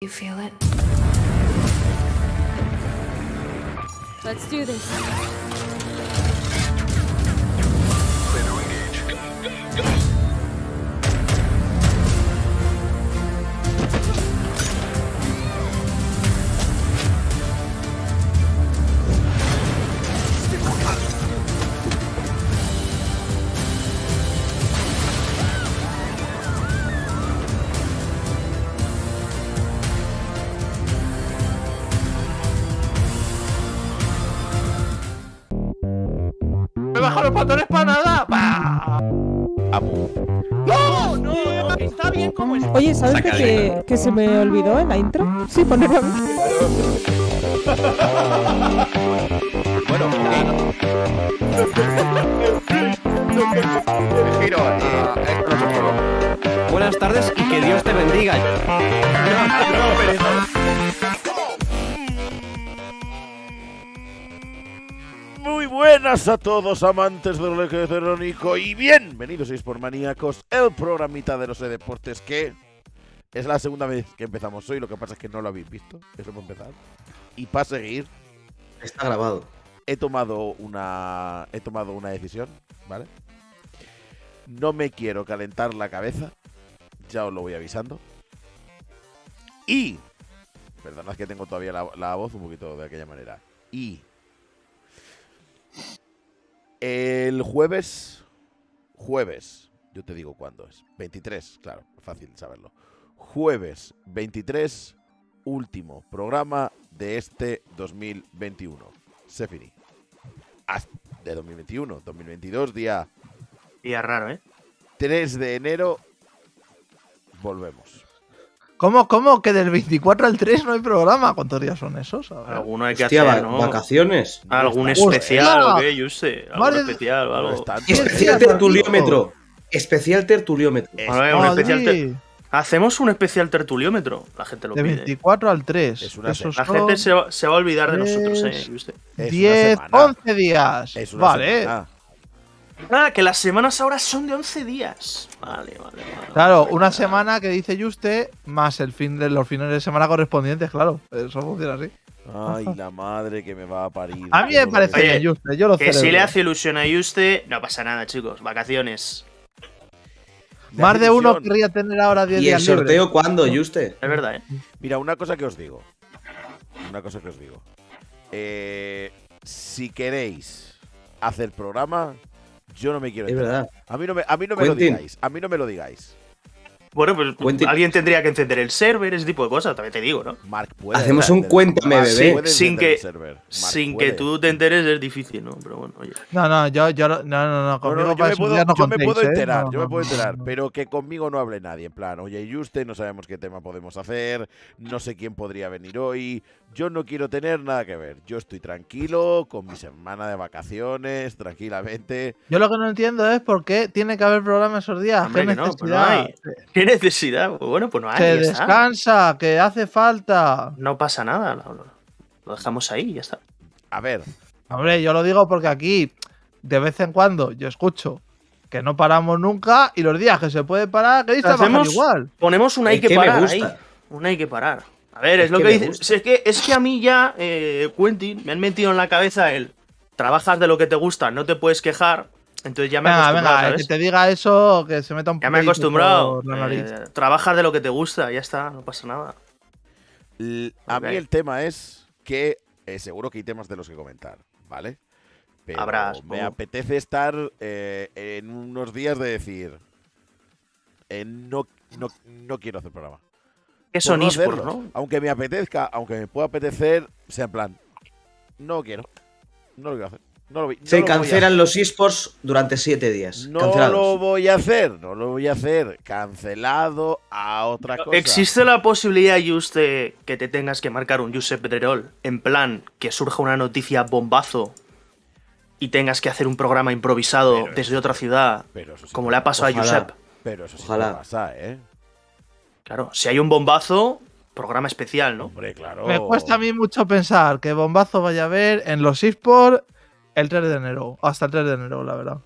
You feel it? Let's do this. Clear to engage. Go, go, go! Oye, ¿sabes que, que, se me olvidó en la intro? Sí, ponerlo. bueno, giro, Buenas tardes y que Dios te bendiga. Buenas a todos amantes del eje cerónico y bienvenidos a por Maníacos, el programita de los deportes que es la segunda vez que empezamos hoy, lo que pasa es que no lo habéis visto, eso hemos empezar Y para seguir... Está grabado. He tomado una, he tomado una decisión, ¿vale? No me quiero calentar la cabeza, ya os lo voy avisando. Y... Perdonad que tengo todavía la, la voz un poquito de aquella manera. Y el jueves, jueves, yo te digo cuándo es. 23, claro, fácil saberlo. Jueves 23, último programa de este 2021. Se finí. De 2021, 2022, día... Día raro, ¿eh? 3 de enero, volvemos. ¿Cómo, cómo? Que del 24 al 3 no hay programa. ¿Cuántos días son esos? Alguno hay que hacer, vacaciones. Algún especial, o qué, yo sé. Algún especial o algo. Especial tertuliómetro. Especial tertuliómetro. un Hacemos un especial tertuliómetro. La gente lo de pide. De 24 al 3. Es una la gente se va, a olvidar de nosotros, ¿eh? 10, 11 días. Es vale. Ah, que las semanas ahora son de 11 días. Vale, vale, vale. Claro, una semana que dice Juste más el fin de los fines de semana correspondientes, claro. Eso funciona así. Ay, la madre que me va a parir. A mí me parece bien, que... Que si le hace ilusión a Juste, no pasa nada, chicos. Vacaciones. más de uno querría tener ahora 10 días. ¿Y el sorteo cuándo, Juste? Es verdad, ¿eh? Mira, una cosa que os digo. Una cosa que os digo. Eh, si queréis hacer programa, yo no me quiero. Es A mí no me, a mí me lo digáis. A mí no me lo digáis. Bueno, pues alguien tendría que encender el server, ese tipo de cosas, también te digo, ¿no? Mark puede Hacemos un cuéntame, bebé. Sin, que, sin que tú te enteres es difícil, ¿no? Pero bueno, oye. No, no, yo, no, no, no, yo, me puedo, enterar, yo me puedo ¿eh? enterar, pero que conmigo no hable nadie. En plan, oye, y usted, no sabemos qué tema podemos hacer, no sé quién podría venir hoy, yo no quiero tener nada que ver. Yo estoy tranquilo, con mi semana de vacaciones, tranquilamente. Yo lo que no entiendo es por qué tiene que haber programa esos días. ¿Qué, necesidad? ¿Qué necesidad? Bueno, pues no hay. Que descansa, que hace falta. No pasa nada. Lo, dejamos ahí y ya está. A ver. Hombre, yo lo digo porque aquí, de vez en cuando, yo escucho que no paramos nunca y los días que se puede parar, que igual. Ponemos un hay que, parar. Ahí. Una hay que parar. A ver, es, lo que, dice, es que, a mí ya, eh, Quentin, me han metido en la cabeza el trabajas de lo que te gusta, no te puedes quejar. Entonces ya me que te diga eso, que se meta un Ya me he acostumbrado. Trabaja eh, trabajas de lo que te gusta, ya está, no pasa nada. a mí el tema es que eh, seguro que hay temas de los que comentar, ¿vale? Pero me apetece estar en unos días de decir, no, no, quiero hacer programa son no Aunque me apetezca, aunque me pueda apetecer, sea en plan, no quiero, no lo quiero hacer. No lo Se cancelan los esports durante siete días. No lo voy a hacer, no lo voy a hacer. Cancelado a otra cosa. ¿Existe la posibilidad, Juste, que te tengas que marcar un Josep Pedrerol? En plan, que surja una noticia bombazo y tengas que hacer un programa improvisado desde otra ciudad, como le ha pasado a Josep. Pero eso sí ojalá. pasa, ¿eh? Claro, si hay un bombazo, programa especial, ¿no? Hombre, claro. Me cuesta a mí mucho pensar que bombazo vaya a haber en los eSports el 3 de enero, hasta el 3 de enero, la verdad.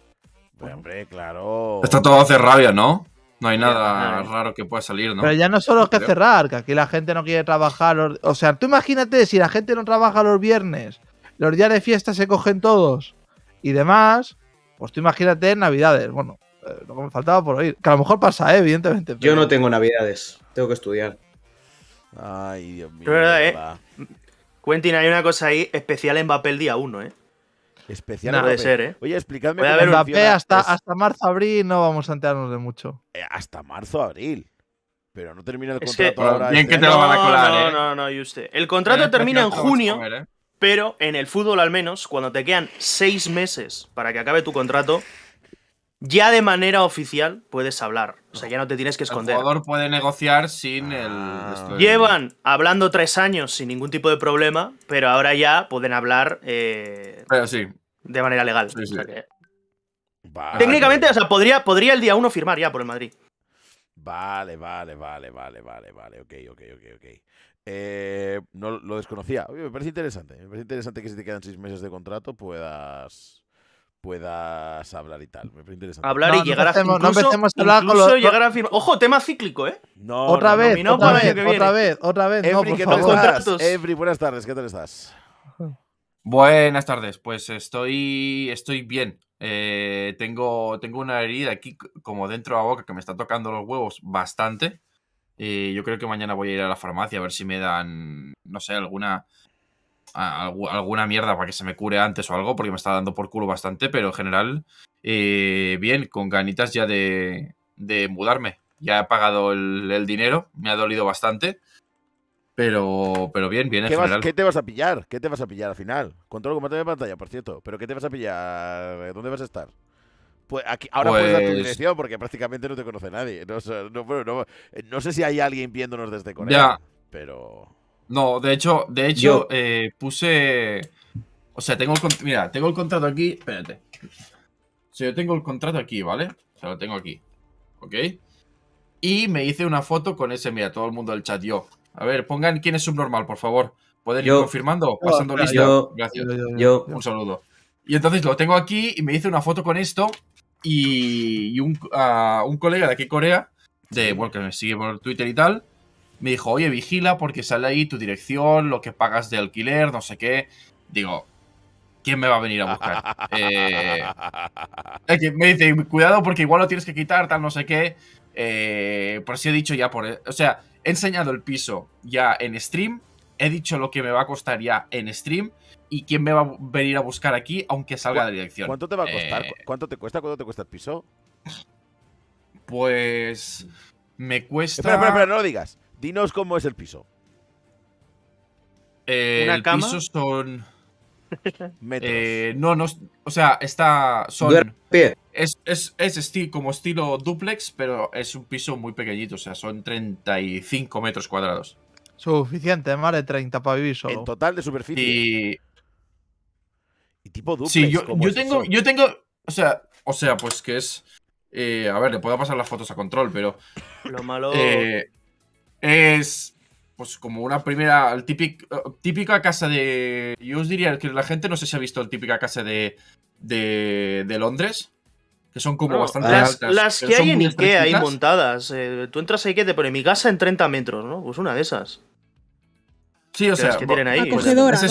Pues, hombre, claro. Esto todo hace rabia, ¿no? No hay nada raro que pueda salir, ¿no? Pero ya no solo es que cerrar, que aquí la gente no quiere trabajar. O sea, tú imagínate si la gente no trabaja los viernes, los días de fiesta se cogen todos y demás, pues tú imagínate Navidades. Bueno, lo eh, que me faltaba por oír. Que a lo mejor pasa, ¿eh? evidentemente. Yo no tengo navidades. Tengo que estudiar. Ay, Dios mío. verdad, ¿eh? Quentin, hay una cosa ahí especial en papel día 1, ¿eh? Especial. No ser, ¿eh? Oye, explícame. Voy a ver hasta, hasta marzo, abril no vamos a enterarnos de mucho. Eh, hasta marzo, abril. Pero no termina el contrato ahora. Bien este que te lo van a colar, no, no, eh. no, no, y usted. El contrato pues termina en junio, pero en el fútbol al menos, cuando te quedan seis meses para que acabe tu contrato, ya de manera oficial puedes hablar. O sea, ya no te tienes que esconder. El jugador puede negociar sin el. Ah. Llevan hablando tres años sin ningún tipo de problema, pero ahora ya pueden hablar. Eh, pero sí. De manera legal. Técnicamente, o sea, podría, podría el día uno firmar ya por el Madrid. Vale, vale, vale, vale, vale, vale. Ok, ok, ok, ok. Eh, no lo desconocía. me parece interesante. Me parece interesante que si te quedan seis meses de contrato puedas puedas hablar y tal. Me parece Hablar y llegar a no a hablar con Ojo, tema cíclico, ¿eh? otra vez, otra vez, otra vez, otra vez, buenas tardes, ¿qué tal estás? Buenas tardes, pues estoy estoy bien. Eh, tengo, tengo una herida aquí como dentro de la boca que me está tocando los huevos bastante. Eh, yo creo que mañana voy a ir a la farmacia a ver si me dan, no sé, alguna alguna mierda para que se me cure antes o algo, porque me está dando por culo bastante, pero en general, eh, bien, con ganitas ya de, mudarme. Ya he pagado el, dinero, me ha dolido bastante, pero, pero bien, bien. En general. ¿Qué te vas a pillar? ¿Qué te vas a pillar al final? Control combate de pantalla, por cierto, pero ¿qué te vas a pillar? ¿Dónde vas a estar? Pues aquí, ahora puedes dar tu pues dirección porque prácticamente no te conoce nadie. No, sé si hay alguien viéndonos desde Corea, pero... No, de hecho, de hecho, eh, puse. O sea, tengo el Mira, tengo el contrato aquí. Espérate. O yo tengo el contrato aquí, ¿vale? O sea, lo tengo aquí. ¿Ok? Y me hice una foto con ese, mira, todo el mundo del chat, yo. A ver, pongan quién es subnormal, por favor. Poder ir confirmando, pasando lista. Gracias. un saludo. Y entonces lo tengo aquí y me hice una foto con esto. Y, un, ah, un colega de aquí, Corea, de, bueno, que me sigue por Twitter y tal, me dijo, oye, vigila porque sale ahí tu dirección, lo que pagas de alquiler, no sé qué. Digo, ¿quién me va a venir a buscar? Eh, me dice, cuidado porque igual lo tienes que quitar, tal, no sé qué. Eh, por si he dicho ya por... O sea, he enseñado el piso ya en stream, he dicho lo que me va a costar ya en stream y quién me va a venir a buscar aquí aunque salga de dirección. ¿Cuánto te va a eh, costar? ¿Cuánto te cuesta? ¿Cuánto te cuesta el piso? Pues... Me cuesta... Pero no lo digas. Dinos cómo es el piso. Eh, el piso son. Metros. Eh, no, no. O sea, está. Son, es, estilo, como estilo duplex, pero es un piso muy pequeñito. O sea, son 35 metros cuadrados. Suficiente, ¿eh? más de 30 para vivir solo. En total de superficie. Y, y tipo duplex. Sí, yo, tengo. Yo tengo. O sea, o sea, pues que es. Eh, a ver, le puedo pasar las fotos a control, pero. Lo malo. Eh, es pues como una primera, el eh, típica casa de... Yo os diría que la gente no sé si ha visto la típica casa de, de, Londres, que son como bastante las, altas. Las que hay en Ikea ahí montadas. Eh, tú entras ahí que te pone mi casa en 30 metros, ¿no? Pues una de esas. Sí, o sea, es eso, ¿no? Es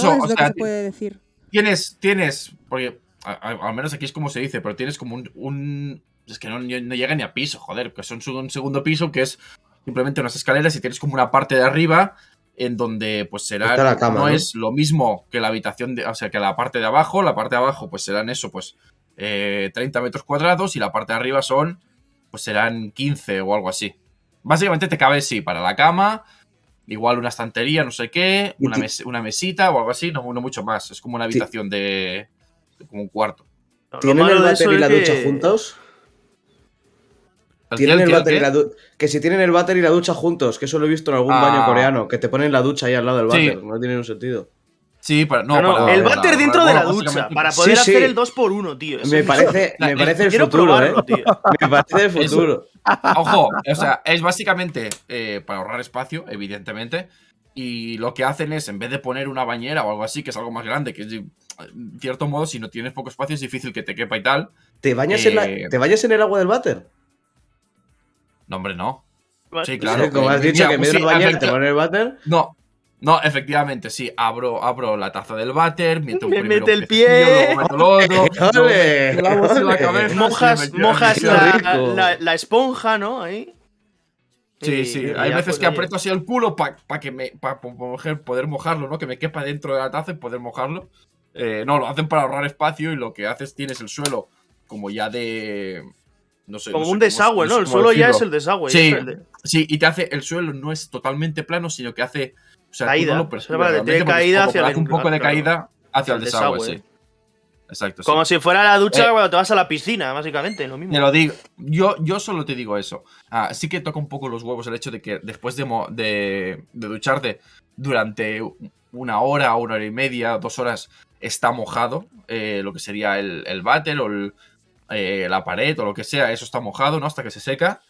lo que se puede decir. Tienes, tienes, porque al menos aquí es como se dice, pero tienes como un, es que no, no, llega ni a piso, joder, que son un segundo piso que es simplemente unas escaleras y tienes como una parte de arriba en donde pues será la no, es lo mismo que la habitación, de, o sea, que la parte de abajo, la parte de abajo pues serán eso, pues 30 eh, metros cuadrados y la parte de arriba son, pues serán 15 o algo así. Básicamente te cabe, sí, para la cama, igual una estantería, no sé qué, una, mesita o algo así, no, mucho más, es como una habitación de, como un cuarto. ¿Tienen el váter y la ducha juntos? que si tienen el váter y la ducha juntos, que eso lo he visto en algún baño ah. coreano, que te ponen la ducha ahí al lado del váter, no tiene ningún sentido. Sí, para, no, el váter dentro de la ducha, para poder hacer el 2x1, tío. me parece, me parece el futuro, ¿eh? me parece el futuro. Ojo, o sea, es básicamente eh, para ahorrar espacio, evidentemente. Y lo que hacen es, en vez de poner una bañera o algo así, que es algo más grande, que es de cierto modo, si no tienes poco espacio, es difícil que te quepa y tal. ¿Te bañas, en, eh, ¿te bañas en el agua del váter? No, hombre, no. Sí, claro. Como has dicho, que mientras sí, bañar te pones el váter. No, no, efectivamente, sí. Abro, abro la taza del váter, meto me mete el pie, luego el otro, la cabeza, mojas, mojas la, la, esponja, ¿no? Ahí. Sí, sí. Hay veces que aprieto así el culo para que me, poder mojarlo, ¿no? Que me quepa dentro de la taza y poder mojarlo. Eh, no, lo hacen para ahorrar espacio y lo que haces tienes el suelo como ya de como un desagüe, ¿no? El suelo ya es el desagüe. Sí, sí, y te hace. El suelo no es totalmente plano, sino que hace. caída. hace un poco de caída hacia, el desagüe, Sí. Exacto. Como si fuera la ducha eh, cuando te vas a la piscina, básicamente, lo mismo. lo digo. Yo, yo solo te digo eso. Ah, sí que toca un poco los huevos el hecho de que después de, ducharte durante una hora, una hora y media, dos horas, está mojado, eh, lo que sería el, el váter o el, eh, la pared o lo que sea, eso está mojado, ¿no? Hasta que se seca.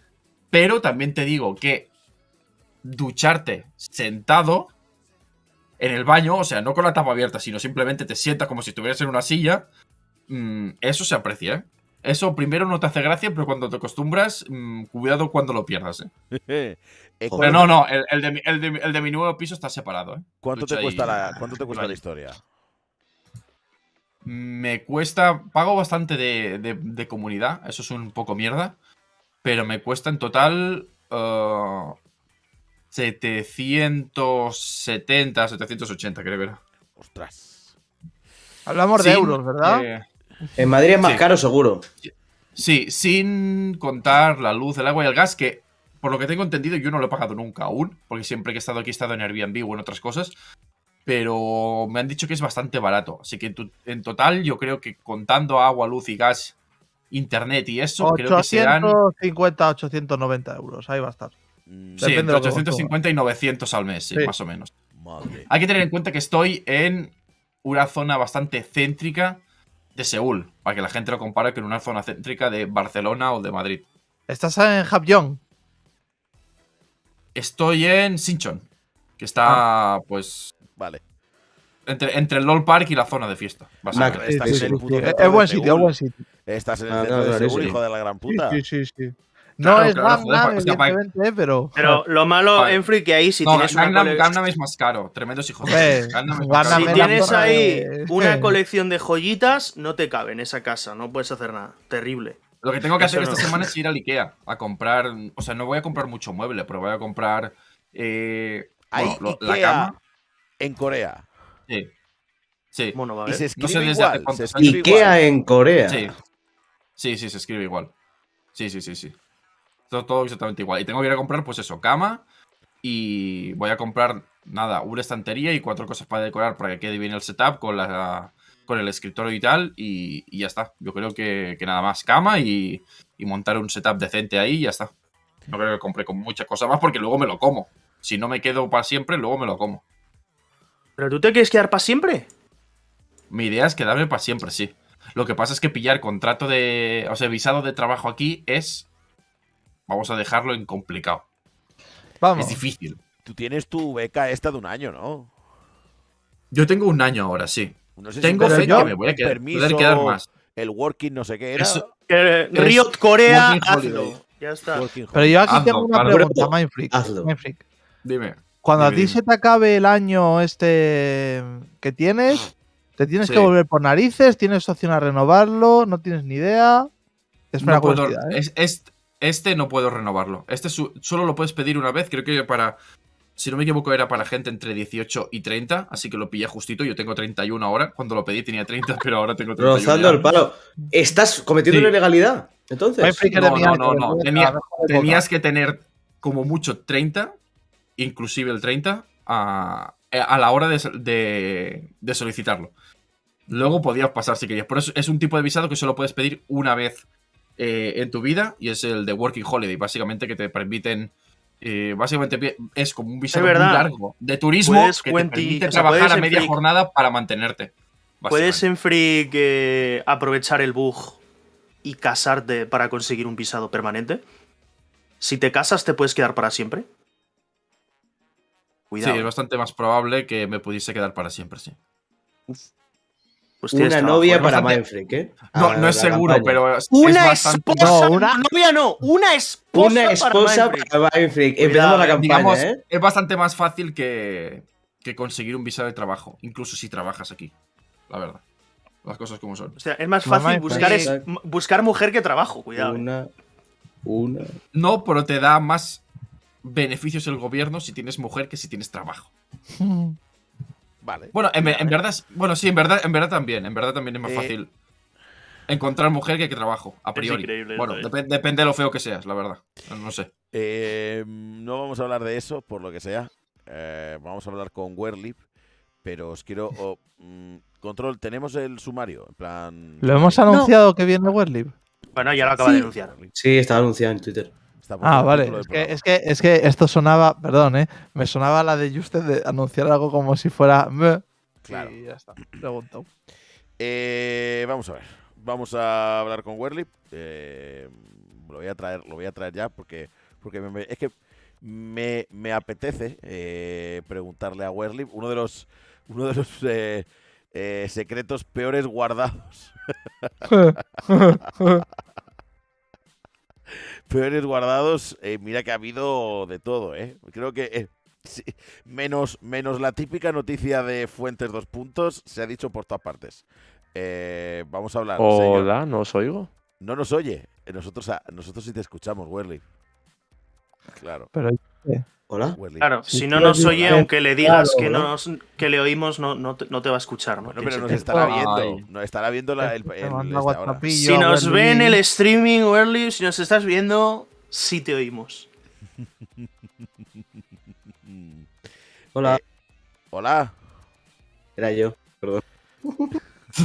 Pero también te digo que ducharte sentado en el baño, o sea, no con la tapa abierta, sino simplemente te sientas como si estuvieras en una silla, mm, eso se aprecia, ¿eh? Eso primero no te hace gracia, pero cuando te acostumbras, mm, cuidado cuando lo pierdas. ¿eh? eh pero no, no, el, de, mi nuevo piso está separado. ¿Cuánto, te ¿cuánto te cuesta la historia? Me cuesta, pago bastante de, comunidad, eso es un poco mierda, pero me cuesta en total 770, eh, 780, creo que era. Ostras. Hablamos de euros, ¿verdad? Eh, en Madrid es más caro, seguro. Sí, sin contar la luz, el agua y el gas, que por lo que tengo entendido yo no lo he pagado nunca aún, porque siempre que he estado aquí he estado en Airbnb o en otras cosas, pero me han dicho que es bastante barato. Así que en total yo creo que contando agua, luz y gas, internet y eso, creo que serán... 850, 890 euros, ahí va a estar. Mm. sí, entre 850 y 900 al mes, más o menos. Hay que tener en cuenta que estoy en una zona bastante céntrica de Seúl, para que la gente lo compare con una zona céntrica de Barcelona o de Madrid. ¿Estás en Hapjeong Estoy en Sinchon, que está ah. pues Vale. Entre, entre, el LOL Park y la zona de fiesta. Es buen sitio, es buen sitio. Estás en el ah, hijo de la gran puta. Sí, sí, sí. No es claro, Gangnam, pero... Pero lo malo, en que ahí si tienes Gangnam, una es más caro. Tremendos hijos de... Gangnam es Si tienes ahí una colección de joyitas, no te cabe en esa casa. No puedes hacer nada. Terrible. Lo que tengo que hacer esta semana es ir al Ikea a comprar... O sea, no voy a comprar mucho mueble, pero voy a comprar... Eh, la cama en Corea. Sí. Sí. Bueno, vale. Y se escribe Ikea en Corea. Sí. sí. sí, se escribe igual. Sí, sí, sí, sí. Todo, todo, exactamente igual. Y tengo que ir a comprar, pues eso, cama. Y voy a comprar, nada, una estantería y cuatro cosas para decorar para que quede bien el setup con la con el escritorio y tal. Y, ya está. Yo creo que, nada más cama y, y, montar un setup decente ahí y ya está. No creo que compre con muchas cosas más porque luego me lo como. Si no me quedo para siempre, luego me lo como. ¿Pero tú te quieres quedar para siempre? Mi idea es quedarme para siempre, sí. Lo que pasa es que pillar contrato de. O sea, visado de trabajo aquí es. Vamos a dejarlo en Vamos. Es difícil. Tú tienes tu beca esta de un año, ¿no? Yo tengo un año ahora, sí. tengo fe me voy a quedar, más. El working, no sé qué era. Riot Corea, hazlo. Ya está. Pero yo aquí tengo una pregunta, Dime. Cuando a ti se te acabe el año este que tienes, te tienes que volver por narices, tienes opción a renovarlo, no tienes ni idea. Es una ¿eh? este no puedo renovarlo. Este solo lo puedes pedir una vez, creo que para... Si no me equivoco, era para gente entre 18 y 30, así que lo pillé justito. Yo tengo 31 ahora. Cuando lo pedí tenía 30, pero ahora tengo 31. el palo. ¿Estás cometiendo una ilegalidad? Entonces. No, no, no. ¿eh? tenías que tener como mucho 30 inclusive el 30, a, la hora de, solicitarlo. Luego podías pasar si querías. Por eso es un tipo de visado que solo puedes pedir una vez eh, en tu vida y es el de Working Holiday, básicamente que te permiten... Eh, básicamente es como un visado muy largo de turismo que te permite trabajar a media jornada para mantenerte. Puedes en Freak eh, aprovechar el bug y casarte para conseguir un visado permanente. Si te casas, te puedes quedar para siempre. Sí, es bastante más probable que me pudiese quedar para siempre, sí. Pues una novia ¿eh? para Manfred, ¿eh? No, no es seguro, pero. Es, una esposa. No, una novia no. Una esposa. Una esposa para Vamos Empezamos la eh, campaña. ¿eh? Es bastante más fácil que, que conseguir un visa de trabajo, incluso si trabajas aquí. La verdad. Las cosas como son. es más fácil buscar, buscar mujer que trabajo, cuidado. Eh. Una. Una. No, pero te da más beneficios el gobierno si tienes mujer que si tienes trabajo. Vale. Bueno, en, verdad, bueno, sí, en verdad, en verdad también, en verdad también es más eh, fácil encontrar mujer que, que trabajo, a priori. bueno, ¿eh? depende de lo feo que seas, la verdad. No sé. Eh, no vamos a hablar de eso, por lo que sea. vamos a hablar con Werlip, pero os quiero... Mm, control, tenemos el sumario, plan... ¿Lo hemos anunciado que viene Werlip? Bueno, ya lo acaba de anunciar. Sí, está anunciado en Twitter. Ah, vale. Es que, es que, esto sonaba, perdón, ¿eh? Me sonaba la de usted de anunciar algo como si fuera. claro. Y ya está. Pregunto. Eh, vamos a ver. Vamos a hablar con Werly. Eh, lo voy a traer, lo voy a traer ya porque, porque es que me, apetece eh, preguntarle a Werly uno de los uno de los secretos peores guardados peores guardados, eh, mira que ha habido de todo, ¿eh? Creo que eh, menos, menos la típica noticia de Fuentes dos puntos, se ha dicho por todas partes. Eh, vamos a hablar. Hola, ¿no os oigo? No nos oye. Nosotros, ah, nosotros sí te escuchamos, Werly. Claro. Pero, Hola. Claro, si no nos oye, aunque le digas que, que le oímos, no, no, te, va a escuchar. No pero nos estará viendo. Nos estará viendo la, el, el, este Si nos ven en el streaming, Early, si nos estás viendo, sí te oímos. Hola. Eh, hola. Era yo, perdón.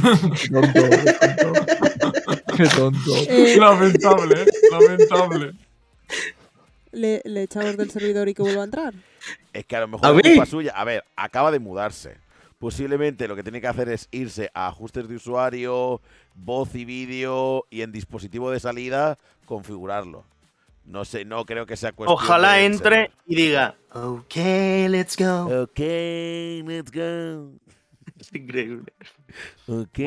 Qué tonto. Qué tonto. Qué tonto. Eh. Lamentable, lamentable le, echamos del servidor y que vuelva a entrar? Es que a lo mejor es culpa suya. A ver, acaba de mudarse. Posiblemente lo que tiene que hacer es irse a ajustes de usuario, voz y vídeo y en dispositivo de salida configurarlo. No sé, no creo que sea cuestión. Ojalá entre y diga, ok, let's go. Ok, let's go. Es increíble. Ok,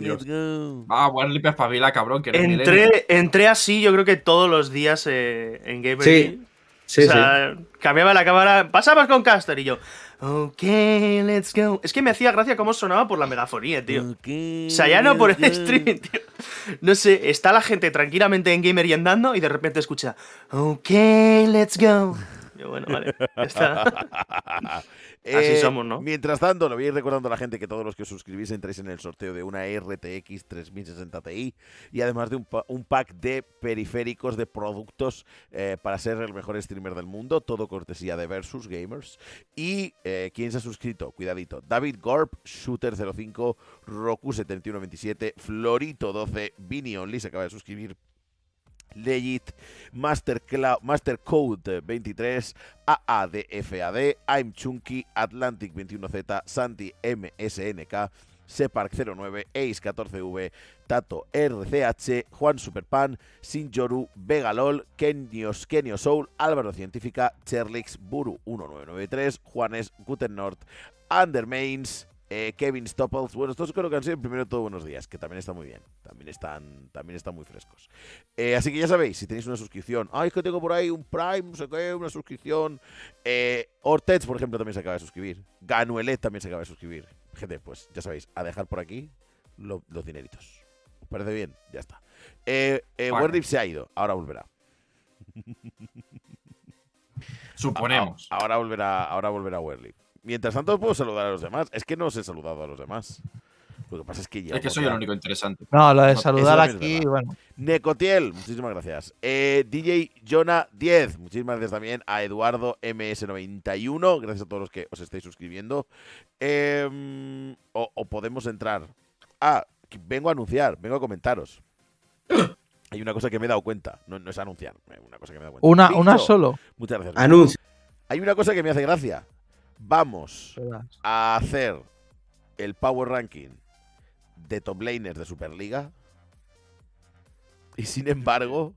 let's go. Ah, bueno, limpia cabrón. Que entré, así, yo creo que todos los días eh, en Gamer. Sí. Sí, o sea, cambiaba la cámara, pasabas con Caster y yo, ok, let's go. Es que me hacía gracia cómo sonaba por la megafonía, tío. o sea, ya no por el stream, tío. No sé, está la gente tranquilamente en gamer y andando y de repente escucha, ok, let's go. Yo, bueno, vale, está. Así eh, somos, ¿no? Mientras tanto, lo voy a ir recordando a la gente que todos los que os suscribís entréis en el sorteo de una RTX 3060 Ti y además de un, pack de periféricos de productos eh, para ser el mejor streamer del mundo, todo cortesía de Versus Gamers. Y eh, ¿quién se ha suscrito, cuidadito, David Gorb Shooter05, Roku7127, Florito12, Vini Only se acaba de suscribir Legit, Master, Code 23, AADFAD, I'm Chunky, Atlantic 21Z, Santi MSNK, Separk09, Ace14V, Tato RCH, Juan Superpan, Sinjoru, Vegalol, Kenios, Kenio Soul, Álvaro Científica, Cherlix, Buru1993, Juanes, Gutenort, Undermains, eh, Kevin Stoppels. Bueno, estos creo que han sido primero todos buenos días, que también está muy bien. También están, también están muy frescos. Eh, así que ya sabéis, si tenéis una suscripción, ay, es que tengo por ahí un Prime, no sé una suscripción. Eh, por ejemplo, también se acaba de suscribir. Ganuelet también se acaba de suscribir. Gente, pues ya sabéis, a dejar por aquí los dineritos. ¿Os parece bien? Ya está. Eh, eh se ha ido, ahora volverá. Suponemos. Ahora, volverá, ahora volverá Werlip. Mientras tanto puedo saludar a los demás. Es que no os he saludado a los demás. Lo que pasa es que ya. Es que soy el único interesante. No, lo de saludar aquí, bueno. Necotiel, muchísimas gracias. Eh, DJ Jonah 10, muchísimas gracias también. A Eduardo MS91, gracias a todos los que os estáis suscribiendo. Em, o, podemos entrar. Ah, vengo a anunciar, vengo a comentaros. Hay una cosa que me he dado cuenta. No, es anunciar, eh, una cosa que me he dado cuenta. Una, una solo. Muchas gracias. Anuncio. Hay una cosa que me hace gracia. Vamos a hacer el Power Ranking de top laners de Superliga. Y sin embargo,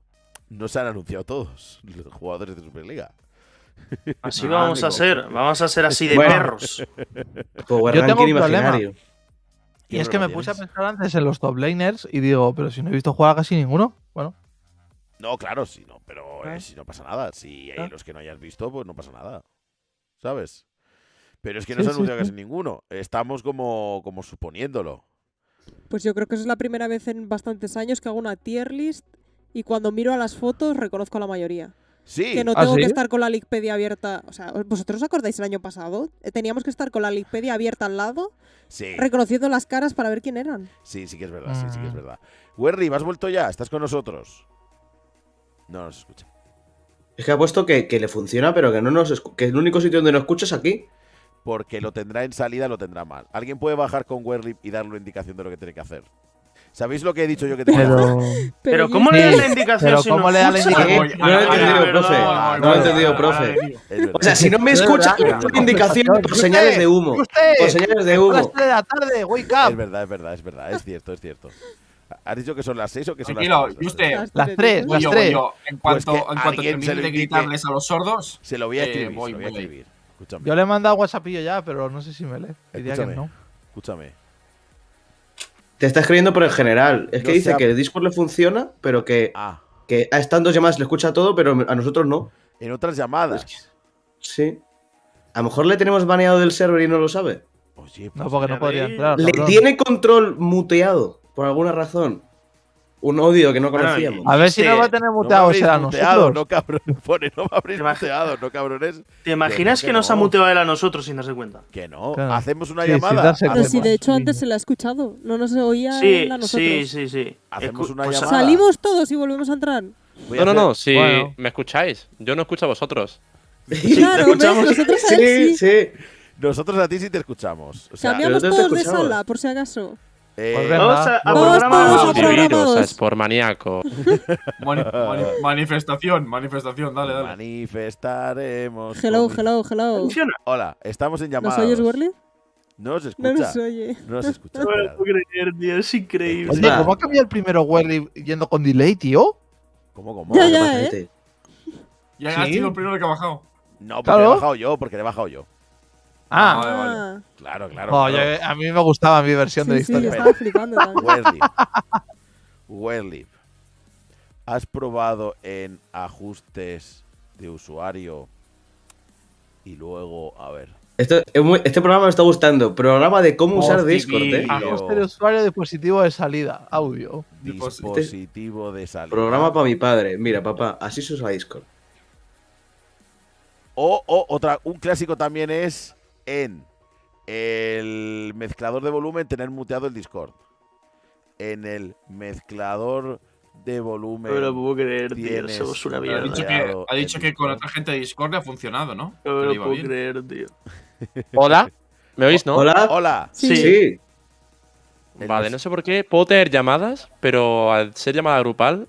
no se han anunciado todos los jugadores de Superliga. Así vamos a ser, vamos a ser así de perros. Power Yo tengo Y es que me puse a pensar antes en los top laners y digo, pero si no he visto jugar casi ninguno, bueno. No, claro, sí, no, pero eh, ¿Eh? si no pasa nada. Si hay eh, ¿Ah? los que no hayas visto, pues no pasa nada. ¿Sabes? Pero es que no se ha anunciado casi ninguno. Estamos como, como suponiéndolo. Pues yo creo que es la primera vez en bastantes años que hago una tier list y cuando miro a las fotos reconozco la mayoría. Sí. Que no ¿Ah, tengo que estar con la Wikipedia abierta. O sea, ¿vosotros os acordáis el año pasado? Eh, teníamos que estar con la Wikipedia abierta al lado, sí. reconociendo las caras para ver quién eran. Sí, sí que es verdad, sí, sí que es mm. verdad. Werry, ¿has vuelto ya? ¿Estás con nosotros? No nos escucha. Es que ha puesto que, le funciona, pero que no nos que el único sitio donde no escucha es aquí porque lo tendrá en salida, lo tendrá mal. Alguien puede bajar con Werlip y darle una indicación de lo que tiene que hacer. ¿Sabéis lo que he dicho yo que tenía pero... pero ¿cómo le da la indicación? si ¿cómo le da la indicación? No lo he entendido, ah, profe. No lo he entendido, profe. O sea, si no me escucha, por indicación por señales de humo. Por señales de humo. de la tarde, wake Es verdad, es verdad, es verdad. Es cierto, es cierto. ¿Has dicho que son las seis o que son las 3? usted. Las tres, las 3. En cuanto, pues termine de gritarles a los sordos, se lo voy a eh, escribir. Yo le he mandado WhatsAppillo ya, pero no sé si me lee. Escúchame. Te está escribiendo por el general. Es que dice que el Discord le funciona, pero que, ah. que a estas dos llamadas le escucha todo, pero a nosotros no. En otras llamadas. sí. A lo mejor le tenemos baneado del server y no lo sabe. no, pues porque no podría entrar. Le tiene control muteado, por alguna razón un odio que no conocíamos. A ver si no va a tener muteado, no será nosotros. No, cabrones, no a muteado, no cabrones. ¿Te imaginas que, no nos ha muteado él a nosotros sin darse cuenta? Que no, hacemos una llamada. Sí, si de hecho antes se la ha escuchado, no nos oía él a nosotros. Sí, sí, sí. Hacemos una pues llamada. Salimos todos y volvemos a entrar. no, no, no, si me escucháis, yo no escucho a vosotros. claro, escuchamos? nosotros a sí. sí. Nosotros a ti sí te escuchamos. Cambiamos todos de sala, por si acaso. Eh, pues vamos a, a todos por maníaco. manifestación, manifestación, dale, dale. Manifestaremos. Hello, hello, hello. Hola, estamos en llamada. ¿Nos oyes, Warly? No os escucha. No nos oye. No escucha. creer, tío, es increíble. ¿cómo ha cambiado el primero Warly yendo con delay, tío? ¿Cómo, cómo? Ya, ya, ¿eh? ha sido el primero que ha bajado. No, porque ¿Claro? he bajado yo, porque le he bajado yo. Ah, ah Claro, claro. a mí me gustaba mi versión de la historia. Sí, estaba flipando tanto! ¿has probado en ajustes de usuario y luego, a ver, este programa me está gustando. Programa de cómo usar Discord, eh. Ajuste de usuario, dispositivo de salida, audio. Dispositivo de salida. Programa para mi padre. Mira, papá, así se usa Discord. O, o otra, un clásico también es en el mezclador de volumen tener muteado el Discord. En el mezclador de volumen. No lo puedo creer, tío. Ha dicho, que, con otra gente de Discord ha funcionado, ¿no? No lo puedo creer, tío. Hola. ¿Me oís, no? Hola. Hola. sí. Vale, no sé por qué. Puedo tener llamadas, pero al ser llamada grupal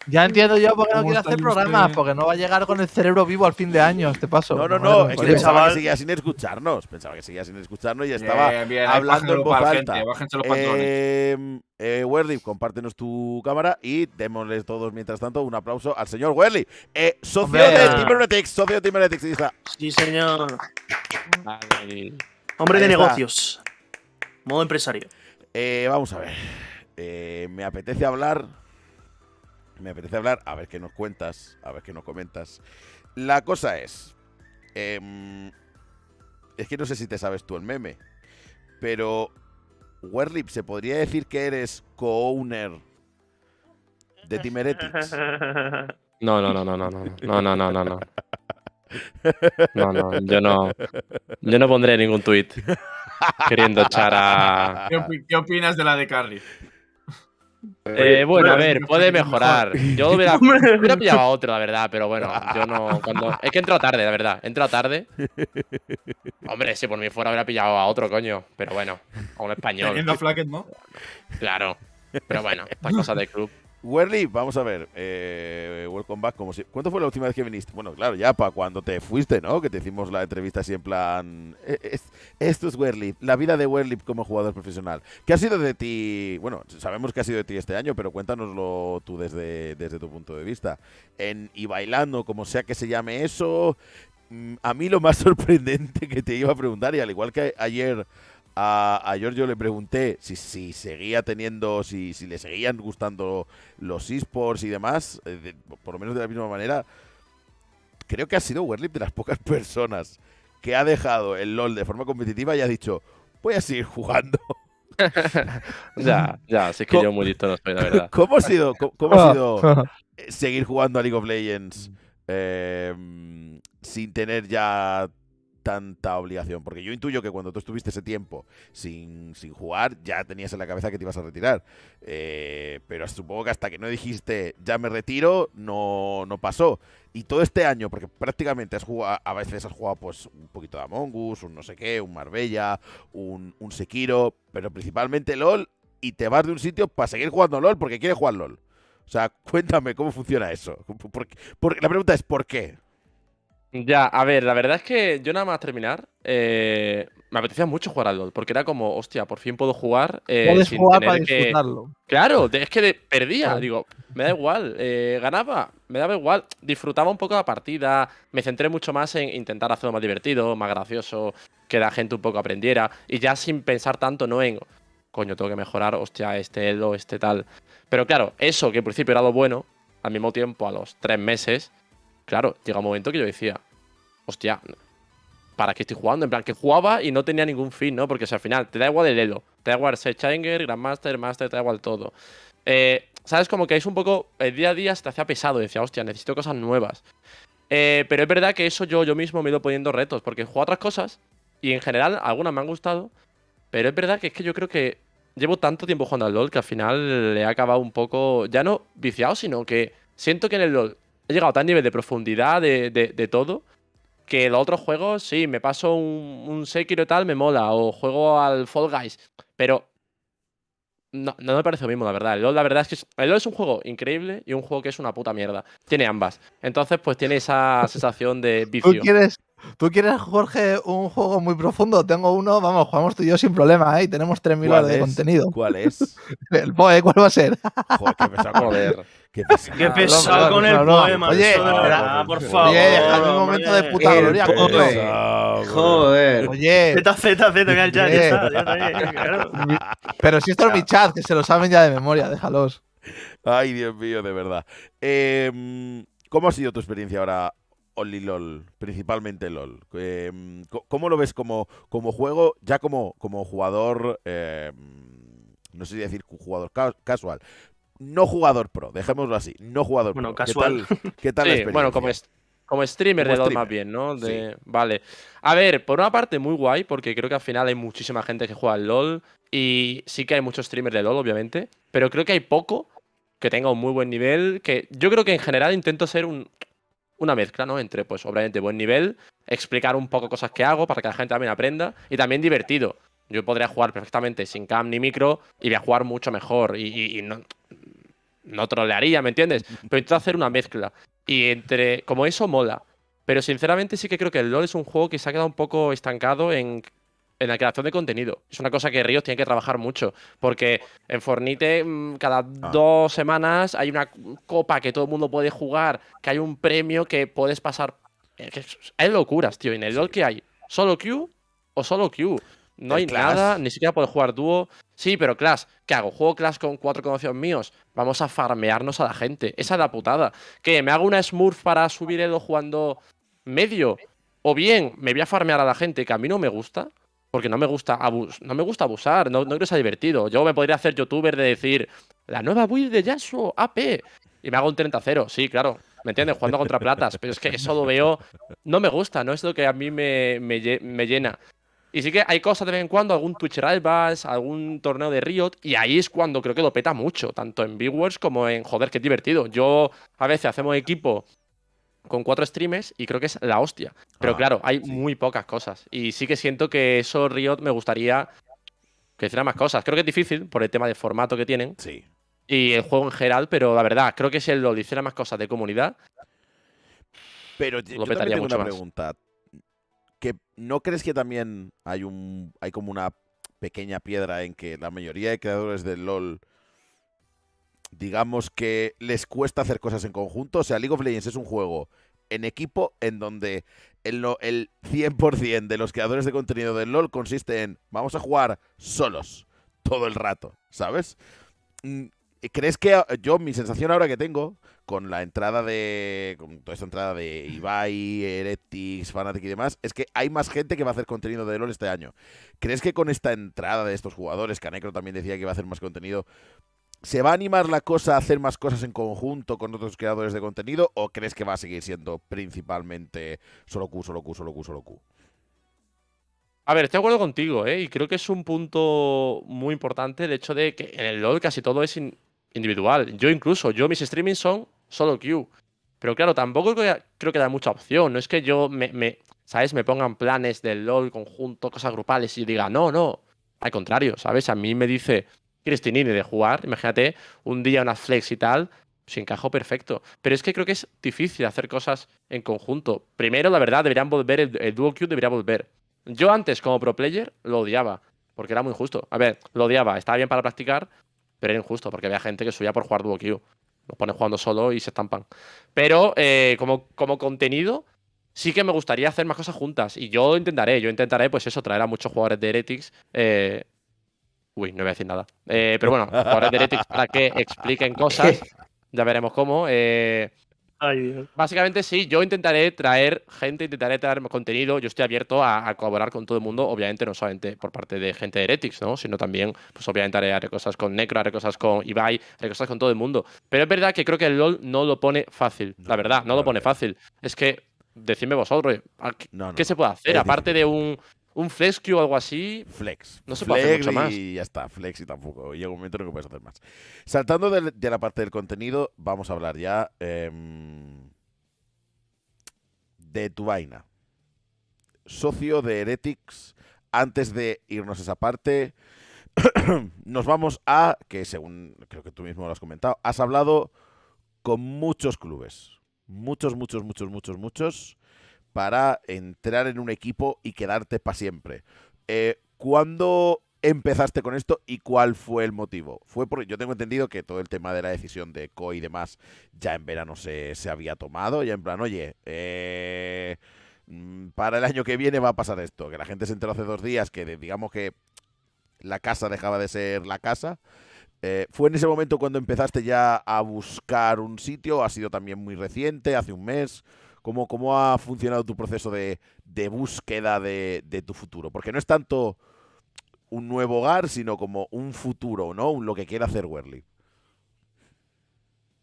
Ya entiendo yo por qué no quiere hacer programas, porque no va a llegar con el cerebro vivo al fin de año este paso. No, no, no, es que pensaba que seguía sin escucharnos, pensaba que seguía sin escucharnos y estaba hablando en voz alta. Gente, bájense los eh, eh, Werly, compártenos tu cámara y démosle todos, mientras tanto, un aplauso al señor Werly, eh, socio, de Timeronetics, socio de Timeronetics, Sí, señor. Hombre de negocios. Modo empresario. Eh, vamos a ver. Eh, me apetece hablar me apetece hablar, a ver qué nos cuentas, a ver qué nos comentas. La cosa es, eh, es que no sé si te sabes tú el meme, pero Werlip, ¿se podría decir que eres co-owner de Timeretics? No, no, no, no, no, no, no, no, no, no. No, no, yo no. Yo no pondré ningún tuit queriendo echar a. ¿Qué, opinas de la de Carly? Eh, eh, bueno, a ver, puede mejorar. Yo hubiera, pillado a otro, la verdad, pero bueno, yo no. Cuando... Es que entrado tarde, la verdad. Entra tarde. Hombre, si por mí fuera hubiera pillado a otro, coño. Pero bueno, a un español. Teniendo a ¿no? Claro. Pero bueno, estas cosas de club. Werly, vamos a ver, eh, welcome back, como si... ¿Cuánto fue la última vez que viniste? Bueno, claro, ya para cuando te fuiste, ¿no? Que te hicimos la entrevista así en plan... E-, esto es Werly, la vida de Werly como jugador profesional. ¿Qué ha sido de ti? Bueno, sabemos que ha sido de ti este año, pero cuéntanoslo tú desde, tu punto de vista. En Y Bailando, como sea que se llame eso, mm, a mí lo más sorprendente que te iba a preguntar, y al igual que ayer a, Giorgio le pregunté si, seguía teniendo, si, le seguían gustando los esports y demás, eh, por lo menos de la misma manera, creo que ha sido Werlip de las pocas personas que ha dejado el LOL de forma competitiva y ha dicho, voy a seguir jugando. ya, ya, así que yo muy listo no estoy, la verdad. ¿Cómo ha sido, ha ah. eh, seguir jugando a League of Legends mm. em, sin tener ya tanta obligación? Porque yo intuyo que cuando tú estuviste ese tiempo sin, jugar, ya tenías en la cabeza que te ibas a retirar. Eh, pero supongo que hasta que no dijiste ya me retiro, no, no pasó. Y todo este año, porque prácticamente has jugado, a veces has jugado pues un poquito de Among Us, un no sé qué, un Marbella, un, un Sekiro, pero principalmente LOL, y te vas de un sitio para seguir jugando LOL porque quieres jugar LOL. O sea, cuéntame cómo funciona eso. la pregunta es ¿por qué? Ya, a ver, la verdad es que yo nada más terminar, eh, me apetecía mucho jugar al LOL, porque era como, hostia, por fin puedo jugar. Eh, Puedes jugar para disfrutarlo. Claro, es que perdía, digo, me da igual, eh, ganaba, me daba igual, disfrutaba un poco la partida, me centré mucho más en intentar hacerlo más divertido, más gracioso, que la gente un poco aprendiera, y ya sin pensar tanto, no en, coño, tengo que mejorar, hostia, este elo, este tal. Pero claro, eso que en principio era lo bueno, al mismo tiempo, a los tres meses Claro, llega un momento que yo decía, hostia, ¿para qué estoy jugando? En plan, que jugaba y no tenía ningún fin, ¿no? Porque o sea, al final te da igual el elo, te da igual ser Challenger, Grandmaster, Master, te da igual todo. Eh, ¿Sabes? Como que es un poco, el día a día se te hacía pesado, decía, hostia, necesito cosas nuevas. Eh, pero es verdad que eso yo, yo mismo me he ido poniendo retos, porque juego otras cosas y en general algunas me han gustado, pero es verdad que es que yo creo que llevo tanto tiempo jugando al LOL que al final le he acabado un poco, ya no viciado, sino que siento que en el LOL llegado a tal nivel de profundidad de, todo que los otros juegos, sí, me paso un, un Sekiro tal, me mola, o juego al Fall Guys, pero no, me parece lo mismo, la verdad. El la verdad es que el es un juego increíble y un juego que es una puta mierda. Tiene ambas. Entonces, pues tiene esa sensación de vicio. ¿Tú quieres, ¿Tú quieres, Jorge, un juego muy profundo? Tengo uno, vamos, jugamos tú y yo sin problema, ¿eh? Y tenemos 3.000 horas de contenido. ¿Cuál es? El POE, ¿cuál va a ser? Joder, qué pesado, joder. pesado, qué con el POE, Oye, Oye, por favor. Oye, un momento de puta gloria, joder. Oye. Z, Z, Z, que el chat, ya está. Pero si esto es mi chat, que se lo saben ya de memoria, déjalos. Ay, Dios mío, de verdad. Em, ¿Cómo ha sido tu experiencia ahora Only LOL, principalmente LOL. Em, ¿Cómo lo ves como, como juego, ya como, como jugador, em, no sé si decir jugador casual, no jugador pro, dejémoslo así, no jugador bueno, casual. ¿Qué tal, Bueno, como, como streamer de LOL más bien, ¿no? Vale. A ver, por una parte muy guay, porque creo que al final hay muchísima gente que juega LOL y sí que hay muchos streamers de LOL, obviamente, pero creo que hay poco que tenga un muy buen nivel, que yo creo que en general intento ser un, una mezcla, ¿no? Entre, pues, obviamente, buen nivel, explicar un poco cosas que hago para que la gente también aprenda y también divertido. Yo podría jugar perfectamente sin cam ni micro y voy a jugar mucho mejor y, no, no trolearía, ¿me entiendes? Pero intento hacer una mezcla. Y entre, como eso mola. Pero sinceramente sí que creo que el LoL es un juego que se ha quedado un poco estancado en en la creación de contenido. Es una cosa que Ríos tiene que trabajar mucho, porque en Fornite mm, cada ah. dos semanas hay una copa que todo el mundo puede jugar, que hay un premio que puedes pasar. Hay locuras, tío. En el LOL que hay solo Q o solo Q. No hay nada, ni siquiera puedes jugar dúo. Sí, pero Clash, ¿qué hago? ¿Juego Clash con cuatro conocidos míos? Vamos a farmearnos a la gente. Esa es la putada. ¿Que me hago una Smurf para subir Elo jugando medio? O bien, me voy a farmear a la gente, que a mí no me gusta porque no me gusta, no me gusta abusar, no, no creo que sea divertido. Yo me podría hacer youtuber de decir, la nueva build de Yasuo, AP, y me hago un 30-0, sí, claro, ¿me entiendes? Jugando contra platas, pero es que eso lo veo, no me gusta, no es lo que a mí me, llena. Y sí que hay cosas de vez en cuando, algún Twitch Rivals, algún torneo de Riot, y ahí es cuando creo que lo peta mucho, tanto en Big Wars como en joder, qué divertido. Yo a veces hacemos equipo con cuatro streams y creo que es la hostia. Pero ah, claro, hay muy pocas cosas. Y sí que siento que eso Riot me gustaría que hiciera más cosas. Creo que es difícil por el tema de formato que tienen. Sí. Y el juego en general, pero la verdad, creo que si el LoL hiciera más cosas de comunidad. Pero lo yo una pregunta. ¿Que ¿No crees que también hay un hay como una pequeña piedra en que la mayoría de creadores del LoL digamos que les cuesta hacer cosas en conjunto. O sea, League of Legends es un juego en equipo en donde el, 100% de los creadores de contenido de LOL consiste en vamos a jugar solos todo el rato, ¿sabes? Mm, ¿Crees que eh, yo, mi sensación ahora que tengo, con la entrada de. con toda esta entrada de Ibai, Heretics, Fanatic y demás, es que hay más gente que va a hacer contenido de LOL este año. ¿Crees que con esta entrada de estos jugadores, que Anecro también decía que iba a hacer más contenido, ¿Se va a animar la cosa a hacer más cosas en conjunto con otros creadores de contenido o crees que va a seguir siendo principalmente solo Q, solo Q, solo Q, solo Q? A ver, estoy de acuerdo contigo, ¿eh? y creo que es un punto muy importante el hecho de que en el LOL casi todo es individual. Yo incluso, yo mis streamings son solo Q. Pero claro, tampoco creo que da mucha opción. No es que yo me, ¿sabes? Me pongan planes del LOL conjunto, cosas grupales y diga, no, no. Al contrario, ¿sabes? A mí me dice, Cristinini de jugar, imagínate, un día una flex y tal, se encajó perfecto. Pero es que creo que es difícil hacer cosas en conjunto. Primero, la verdad, deberían volver, el, el queue debería volver. Yo antes, como pro player, lo odiaba, porque era muy injusto. A ver, lo odiaba, estaba bien para practicar, pero era injusto, porque había gente que subía por jugar duo Q. Los ponen jugando solo y se estampan. Pero eh, como, como contenido, sí que me gustaría hacer más cosas juntas. Y yo intentaré, yo intentaré, pues eso, traer a muchos jugadores de Heretics eh, no voy a decir nada. Eh, pero bueno, para que expliquen cosas. Ya veremos cómo. Eh, básicamente sí, yo intentaré traer gente, intentaré traer contenido. Yo estoy abierto a, colaborar con todo el mundo, obviamente no solamente por parte de gente de Heretics, ¿no? sino también, pues obviamente haré, cosas con Necro, haré cosas con Ibai, haré cosas con todo el mundo. Pero es verdad que creo que el LOL no lo pone fácil, la verdad, no, lo pone fácil. Es que, decidme vosotros, ¿qué se puede hacer? Aparte de un un flex o algo así. Flex. No se flex puede hacer mucho más. Y ya está, flex y tampoco. Llega un momento en que puedes hacer más. Saltando de, la parte del contenido, vamos a hablar ya em, de tu vaina. Socio de Heretics, antes de irnos a esa parte, nos vamos a, que según creo que tú mismo lo has comentado, has hablado con muchos clubes. Muchos, muchos, muchos, muchos, muchos para entrar en un equipo y quedarte para siempre. Eh, ¿Cuándo empezaste con esto y cuál fue el motivo? Fue porque yo tengo entendido que todo el tema de la decisión de Co y demás ya en verano se, había tomado, ya en plan, oye, eh, mm, para el año que viene va a pasar esto, que la gente se enteró hace dos días que digamos que la casa dejaba de ser la casa. Eh, ¿Fue en ese momento cuando empezaste ya a buscar un sitio? ¿Ha sido también muy reciente, hace un mes? ¿Cómo, ha funcionado tu proceso de, búsqueda de, tu futuro? Porque no es tanto un nuevo hogar, sino como un futuro, ¿no? lo que quiere hacer Werly.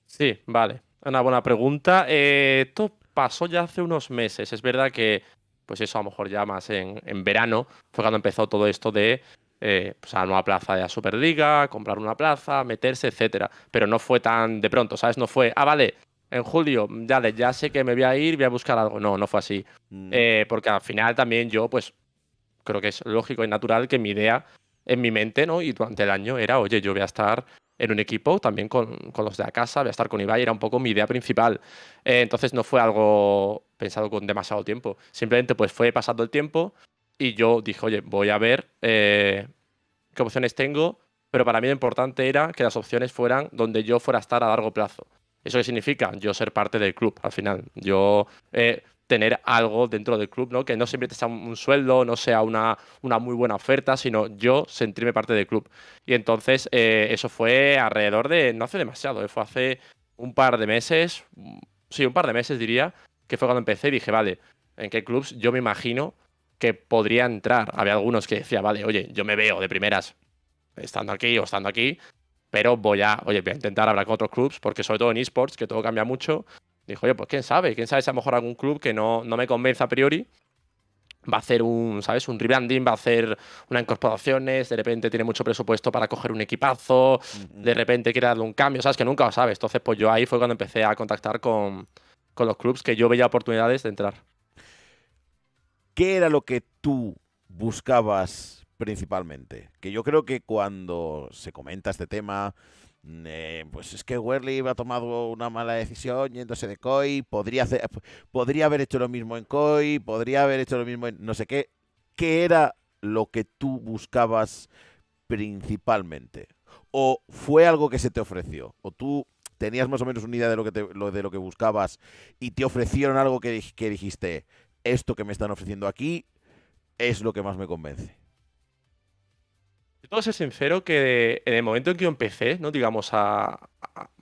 Sí, vale. Una buena pregunta. Eh, esto pasó ya hace unos meses. Es verdad que, pues eso, a lo mejor ya más en, verano, fue cuando empezó todo esto de eh, pues la nueva plaza de la Superliga, comprar una plaza, meterse, etcétera. Pero no fue tan de pronto, ¿sabes? No fue, ah, vale, en julio, dale, ya sé que me voy a ir, voy a buscar algo. No, no fue así. Mm. Eh, porque al final también yo, pues, creo que es lógico y natural que mi idea en mi mente, ¿no? Y durante el año era, oye, yo voy a estar en un equipo también con, los de la casa, voy a estar con Ibai, era un poco mi idea principal. Eh, entonces no fue algo pensado con demasiado tiempo. Simplemente pues fue pasando el tiempo y yo dije, oye, voy a ver eh, qué opciones tengo, pero para mí lo importante era que las opciones fueran donde yo fuera a estar a largo plazo. ¿Eso qué significa? Yo ser parte del club al final. Yo eh, tener algo dentro del club, ¿no? Que no siempre te sea un sueldo, no sea una, una muy buena oferta, sino yo sentirme parte del club. Y entonces eh, eso fue alrededor de, no hace demasiado, eh, fue hace un par de meses, sí, un par de meses diría, que fue cuando empecé y dije, vale, ¿en qué clubs yo me imagino que podría entrar? Había algunos que decía, vale, oye, yo me veo de primeras estando aquí o estando aquí, pero voy a, oye, voy a intentar hablar con otros clubs, porque sobre todo en esports, que todo cambia mucho, dijo, yo pues quién sabe, quién sabe si a lo mejor algún club que no, no me convence a priori va a hacer un, ¿sabes? Un rebranding, va a hacer unas incorporaciones, de repente tiene mucho presupuesto para coger un equipazo, de repente quiere darle un cambio, ¿sabes? Que nunca lo sabes. Entonces, pues yo ahí fue cuando empecé a contactar con, con los clubs que yo veía oportunidades de entrar. ¿Qué era lo que tú buscabas principalmente. Que yo creo que cuando se comenta este tema, mm, eh, pues es que Werley ha tomado una mala decisión yéndose de COI, podría, eh, podría haber hecho lo mismo en COI, podría haber hecho lo mismo en no sé qué. ¿Qué era lo que tú buscabas principalmente? ¿O fue algo que se te ofreció? ¿O tú tenías más o menos una idea de lo que, te, lo, de lo que buscabas y te ofrecieron algo que dijiste, esto que me están ofreciendo aquí es lo que más me convence? Yo tengo ser sincero que en el momento en que yo empecé, ¿no? Digamos, a,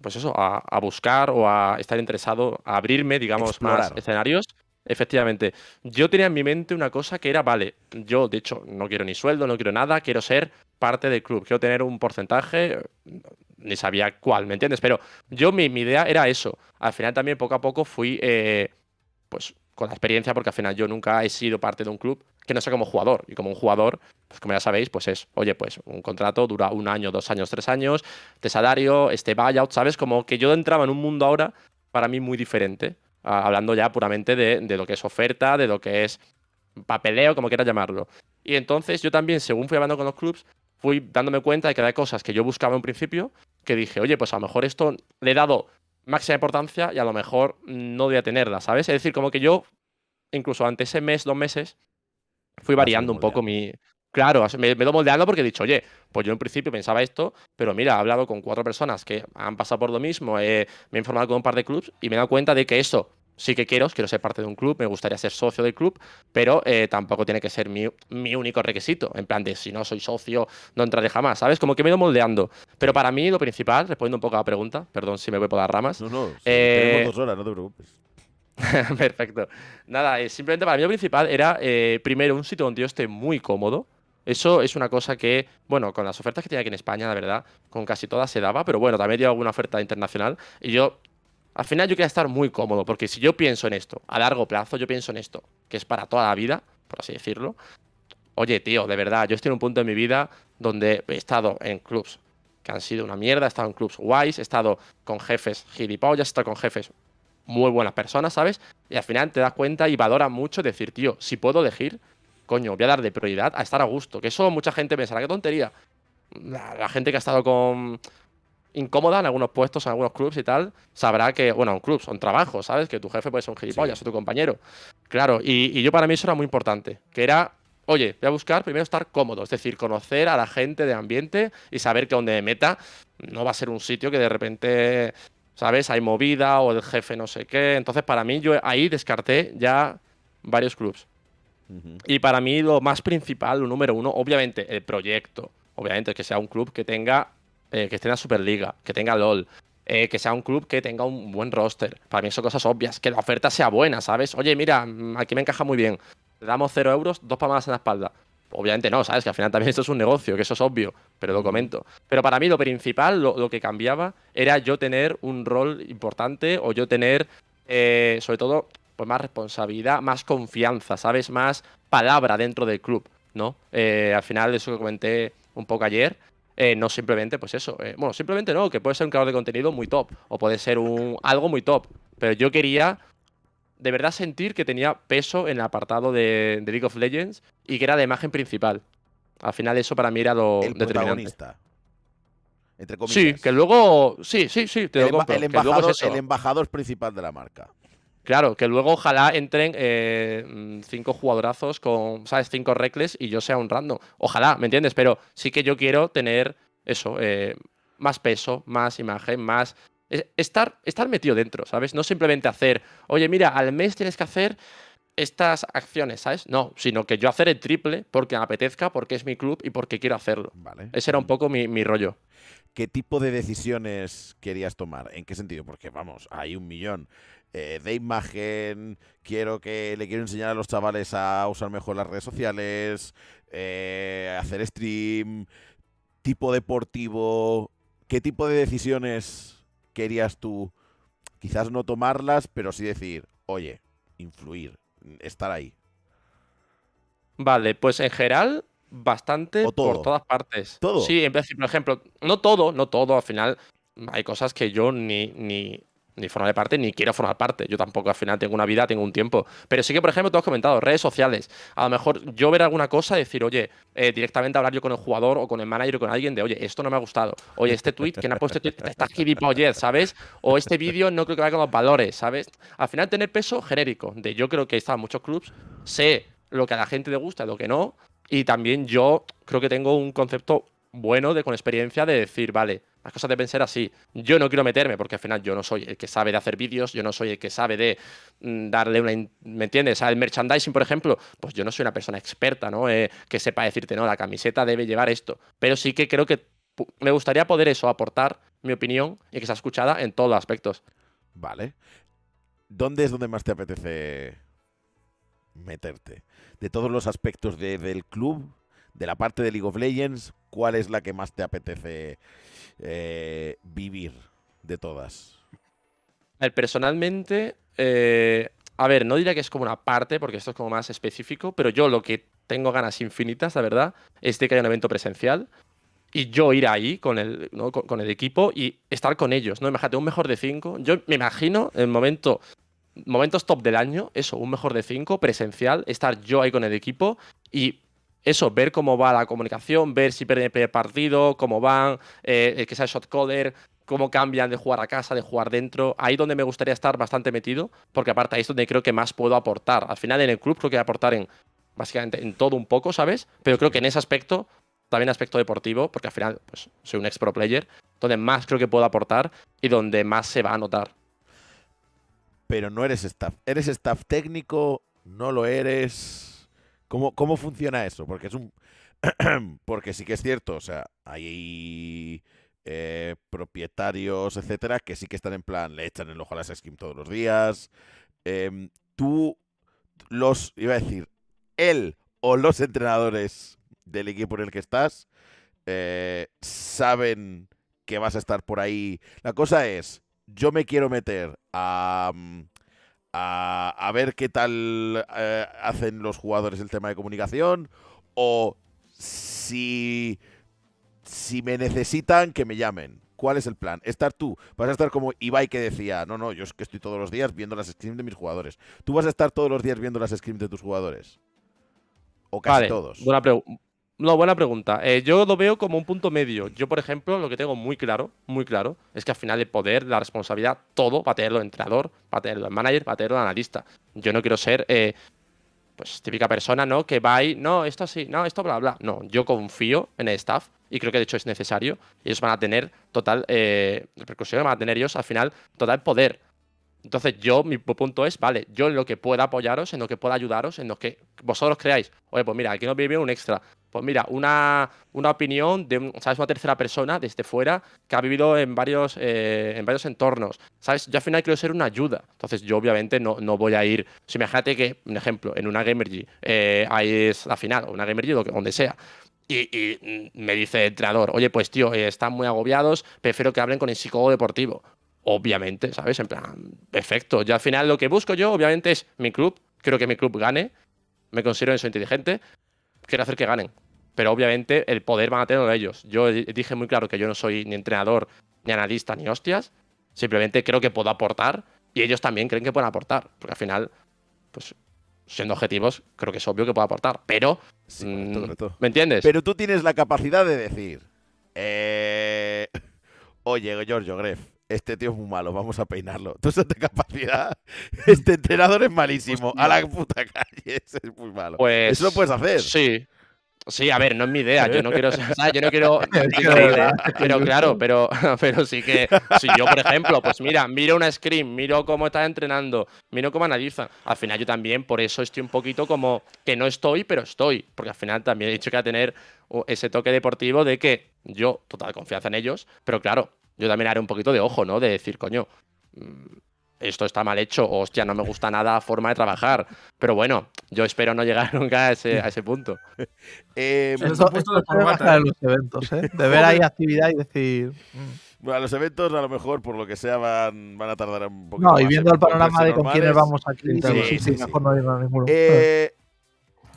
pues eso, a, buscar o a estar interesado, a abrirme, digamos, más escenarios. Efectivamente, yo tenía en mi mente una cosa que era, vale, yo de hecho no quiero ni sueldo, no quiero nada, quiero ser parte del club, quiero tener un porcentaje, ni sabía cuál, ¿me entiendes? Pero yo mi, idea era eso. Al final también poco a poco fui, eh, pues con la experiencia, porque al final yo nunca he sido parte de un club, que no sea como jugador. Y como un jugador, pues como ya sabéis, pues es, oye, pues un contrato dura un año, dos años, tres años, de salario, este buyout, ¿sabes? Como que yo entraba en un mundo ahora para mí muy diferente, hablando ya puramente de, lo que es oferta, de lo que es papeleo, como quieras llamarlo. Y entonces yo también, según fui hablando con los clubs, fui dándome cuenta de que había cosas que yo buscaba en principio, que dije, oye, pues a lo mejor esto le he dado máxima importancia y a lo mejor no voy a tenerla, ¿sabes? Es decir, como que yo, incluso ante ese mes, dos meses, Fui variando un poco mi. Claro, me, me ido moldeando porque he dicho, oye, pues yo en principio pensaba esto, pero mira, he hablado con cuatro personas que han pasado por lo mismo, eh, me he informado con un par de clubs y me he dado cuenta de que eso sí que quiero, quiero ser parte de un club, me gustaría ser socio del club, pero eh, tampoco tiene que ser mi, único requisito. En plan de si no soy socio, no entraré jamás, ¿sabes? Como que me he ido moldeando. Pero para mí lo principal, respondiendo un poco a la pregunta, perdón si me voy por las ramas. No, no, tenemos eh, dos horas, no te preocupes. Perfecto. Nada, eh, simplemente para mí lo principal era, eh, primero, un sitio donde yo esté muy cómodo. Eso es una cosa que, bueno, con las ofertas que tenía aquí en España, la verdad, con casi todas se daba, pero bueno, también dio alguna oferta internacional. Y yo, al final, yo quería estar muy cómodo, porque si yo pienso en esto, a largo plazo, yo pienso en esto, que es para toda la vida, por así decirlo. Oye, tío, de verdad, yo estoy en un punto de mi vida donde he estado en clubs que han sido una mierda, he estado en clubs guays, he estado con jefes gilipollas, he estado con jefes muy buenas personas, ¿sabes? Y al final te das cuenta y valora mucho decir, tío, si puedo elegir, coño, voy a dar de prioridad a estar a gusto. Que eso mucha gente pensará, qué tontería. La, gente que ha estado con incómoda en algunos puestos, en algunos clubs y tal, sabrá que, bueno, un club, son trabajo, ¿sabes? Que tu jefe puede ser un gilipollas o tu compañero. Claro, y, yo para mí eso era muy importante, que era oye, voy a buscar primero estar cómodo, es decir, conocer a la gente de ambiente y saber que donde meta no va a ser un sitio que de repente ¿sabes? Hay movida o el jefe no sé qué. Entonces, para mí, yo ahí descarté ya varios clubs. Y para mí, lo más principal, lo número uno, obviamente, el proyecto. Obviamente, que sea un club que tenga, eh, que esté en la Superliga, que tenga LOL. Eh, que sea un club que tenga un buen roster. Para mí son cosas obvias. Que la oferta sea buena, ¿sabes? Oye, mira, aquí me encaja muy bien. Le damos cero euros, dos palmadas en la espalda obviamente no, ¿sabes? Que al final también esto es un negocio, que eso es obvio, pero lo mm. comento. Pero para mí lo principal, lo, que cambiaba, era yo tener un rol importante o yo tener, eh, sobre todo, pues más responsabilidad, más confianza, ¿sabes? Más palabra dentro del club, ¿no? Eh, al final, eso que comenté un poco ayer, eh, no simplemente, pues eso. bueno, simplemente no, que puede ser un creador de contenido muy top o puede ser un, algo muy top. Pero yo quería de verdad sentir que tenía peso en el apartado de, League of Legends y que era de imagen principal. Al final eso para mí era lo el protagonista. Entre comillas. Sí, que luego. Sí, sí, sí, el embajador, el principal de la marca. Claro, que luego ojalá entren eh, cinco jugadorazos con, ¿sabes? Cinco recles y yo sea un random. Ojalá, ¿me entiendes? Pero sí que yo quiero tener eso, eh, más peso, más imagen, más Estar, estar metido dentro, ¿sabes? No simplemente hacer, oye, mira, al mes tienes que hacer estas acciones, ¿sabes? No, sino que yo hacer el triple porque me apetezca, porque es mi club y porque quiero hacerlo. Ese era un poco mi, rollo. ¿Qué tipo de decisiones querías tomar? ¿En qué sentido? Porque vamos, hay un millón eh, de imagen, quiero que le quiero enseñar a los chavales a usar mejor las redes sociales, eh, hacer stream, tipo deportivo, ¿qué tipo de decisiones querías tú, quizás no tomarlas, pero sí decir, oye, influir, estar ahí. Vale, pues en general, bastante por todas partes. Todo. Sí, en por ejemplo, no todo, no todo, al final hay cosas que yo ni, ni, ni de parte, ni quiero formar parte. Yo tampoco al final tengo una vida, tengo un tiempo. Pero sí que, por ejemplo, te has comentado, redes sociales. A lo mejor yo ver alguna cosa y decir, oye, eh, directamente hablar yo con el jugador o con el manager o con alguien de, oye, esto no me ha gustado. Oye, este tweet, que ha puesto este está ¿sabes? O este vídeo no creo que vaya con los valores, ¿sabes? Al final tener peso genérico, de yo creo que están muchos clubs, sé lo que a la gente le gusta, lo que no. Y también yo creo que tengo un concepto bueno de con experiencia de decir, vale, las cosas deben ser así. Yo no quiero meterme porque al final yo no soy el que sabe de hacer vídeos, yo no soy el que sabe de mm, darle una... ¿Me entiendes? O el merchandising, por ejemplo, pues yo no soy una persona experta, ¿no? Eh, que sepa decirte, no, la camiseta debe llevar esto. Pero sí que creo que me gustaría poder eso, aportar mi opinión y que sea escuchada en todos los aspectos. Vale. ¿Dónde es donde más te apetece meterte? De todos los aspectos del club, de la parte de League of Legends, ¿cuál es la que más te apetece? Eh, vivir de todas? personalmente, eh, a ver, no diría que es como una parte, porque esto es como más específico, pero yo lo que tengo ganas infinitas, la verdad, es de que haya un evento presencial y yo ir ahí con el, el equipo y estar con ellos, ¿no? Imagínate, un mejor de cinco. Yo me imagino el momento, momentos top del año, eso, un mejor de cinco, presencial, estar yo ahí con el equipo y eso, ver cómo va la comunicación, ver si pierden el partido, cómo van, eh, que sea shot caller, cómo cambian de jugar a casa, de jugar dentro. Ahí donde me gustaría estar bastante metido, porque aparte ahí es donde creo que más puedo aportar. Al final en el club creo que voy a aportar en básicamente en todo un poco, ¿sabes? Pero creo que en ese aspecto, también aspecto deportivo, porque al final pues, soy un ex pro player, donde más creo que puedo aportar y donde más se va a notar. Pero no eres staff. ¿Eres staff técnico? ¿No lo eres? ¿Cómo, funciona eso? Porque es un. porque sí que es cierto, o sea, hay eh, propietarios, etcétera, que sí que están en plan, le echan el ojo a las skin todos los días. Em, tú, los, iba a decir, él o los entrenadores del equipo en el que estás eh, saben que vas a estar por ahí. La cosa es, yo me quiero meter a. Mm, a, ver qué tal eh, hacen los jugadores el tema de comunicación o si, si me necesitan, que me llamen. ¿Cuál es el plan? Estar tú. Vas a estar como Ibai que decía, no, no, yo es que estoy todos los días viendo las scrims de mis jugadores. Tú vas a estar todos los días viendo las scrims de tus jugadores. O casi todos. Buena, pregunta. No, buena pregunta. Eh, yo lo veo como un punto medio. Yo, por ejemplo, lo que tengo muy claro, muy claro, es que al final el poder, la responsabilidad, todo va a tenerlo el entrenador, va a tenerlo el manager, va a tenerlo el analista. Yo no quiero ser, eh, pues, típica persona, ¿no? Que va ahí, no, esto así, no, esto bla, bla. No, yo confío en el staff y creo que de hecho es necesario. Ellos van a tener total eh, repercusión, van a tener ellos al final total poder. Entonces yo, mi punto es, vale, yo en lo que pueda apoyaros, en lo que pueda ayudaros, en lo que vosotros creáis. Oye, pues mira, aquí nos viene un extra. Pues mira, una, una opinión de ¿sabes? una tercera persona desde fuera que ha vivido en varios, eh, en varios entornos. ¿Sabes? Yo al final quiero ser una ayuda. Entonces yo obviamente no, no voy a ir. Si imagínate que, un ejemplo, en una Gamergy, eh, ahí es la final, una una Gamergy, donde sea. Y, me dice el entrenador, oye, pues tío, eh, están muy agobiados, prefiero que hablen con el psicólogo deportivo. Obviamente, ¿sabes? En plan, perfecto. Yo al final lo que busco yo, obviamente, es mi club. Creo que mi club gane. Me considero eso inteligente quiero hacer que ganen. Pero obviamente el poder van a tener ellos. Yo dije muy claro que yo no soy ni entrenador, ni analista, ni hostias. Simplemente creo que puedo aportar y ellos también creen que pueden aportar. Porque al final, pues siendo objetivos, creo que es obvio que puedo aportar. Pero, mm, ¿me entiendes? Pero tú tienes la capacidad de decir, eh... oye, Giorgio Greff, este tío es muy malo, vamos a peinarlo. Tú de capacidad, este entrenador es malísimo, a la puta calle, es muy malo. Pues, Eso lo puedes hacer. Sí. Sí, a ver, no es mi idea, yo no quiero, o yo no quiero, pero claro, pero, pero sí que, si yo, por ejemplo, pues mira, miro una screen, miro cómo está entrenando, miro cómo analiza. al final yo también, por eso estoy un poquito como, que no estoy, pero estoy, porque al final también he dicho que a tener uh, ese toque deportivo de que yo, total confianza en ellos, pero claro, yo también haré un poquito de ojo, ¿no? De decir, coño, mm, esto está mal hecho, hostia, no me gusta nada la forma de trabajar. Pero bueno, yo espero no llegar nunca a ese, a ese punto. eh, es esto, de formata, ¿eh? los eventos, ¿eh? De ver ahí actividad y decir. Mm. Bueno, los eventos a lo mejor por lo que sea van, van a tardar un poquito. No, y viendo el panorama de con quiénes vamos a pues sí, sí, sí, mejor no ir a ninguno. Eh,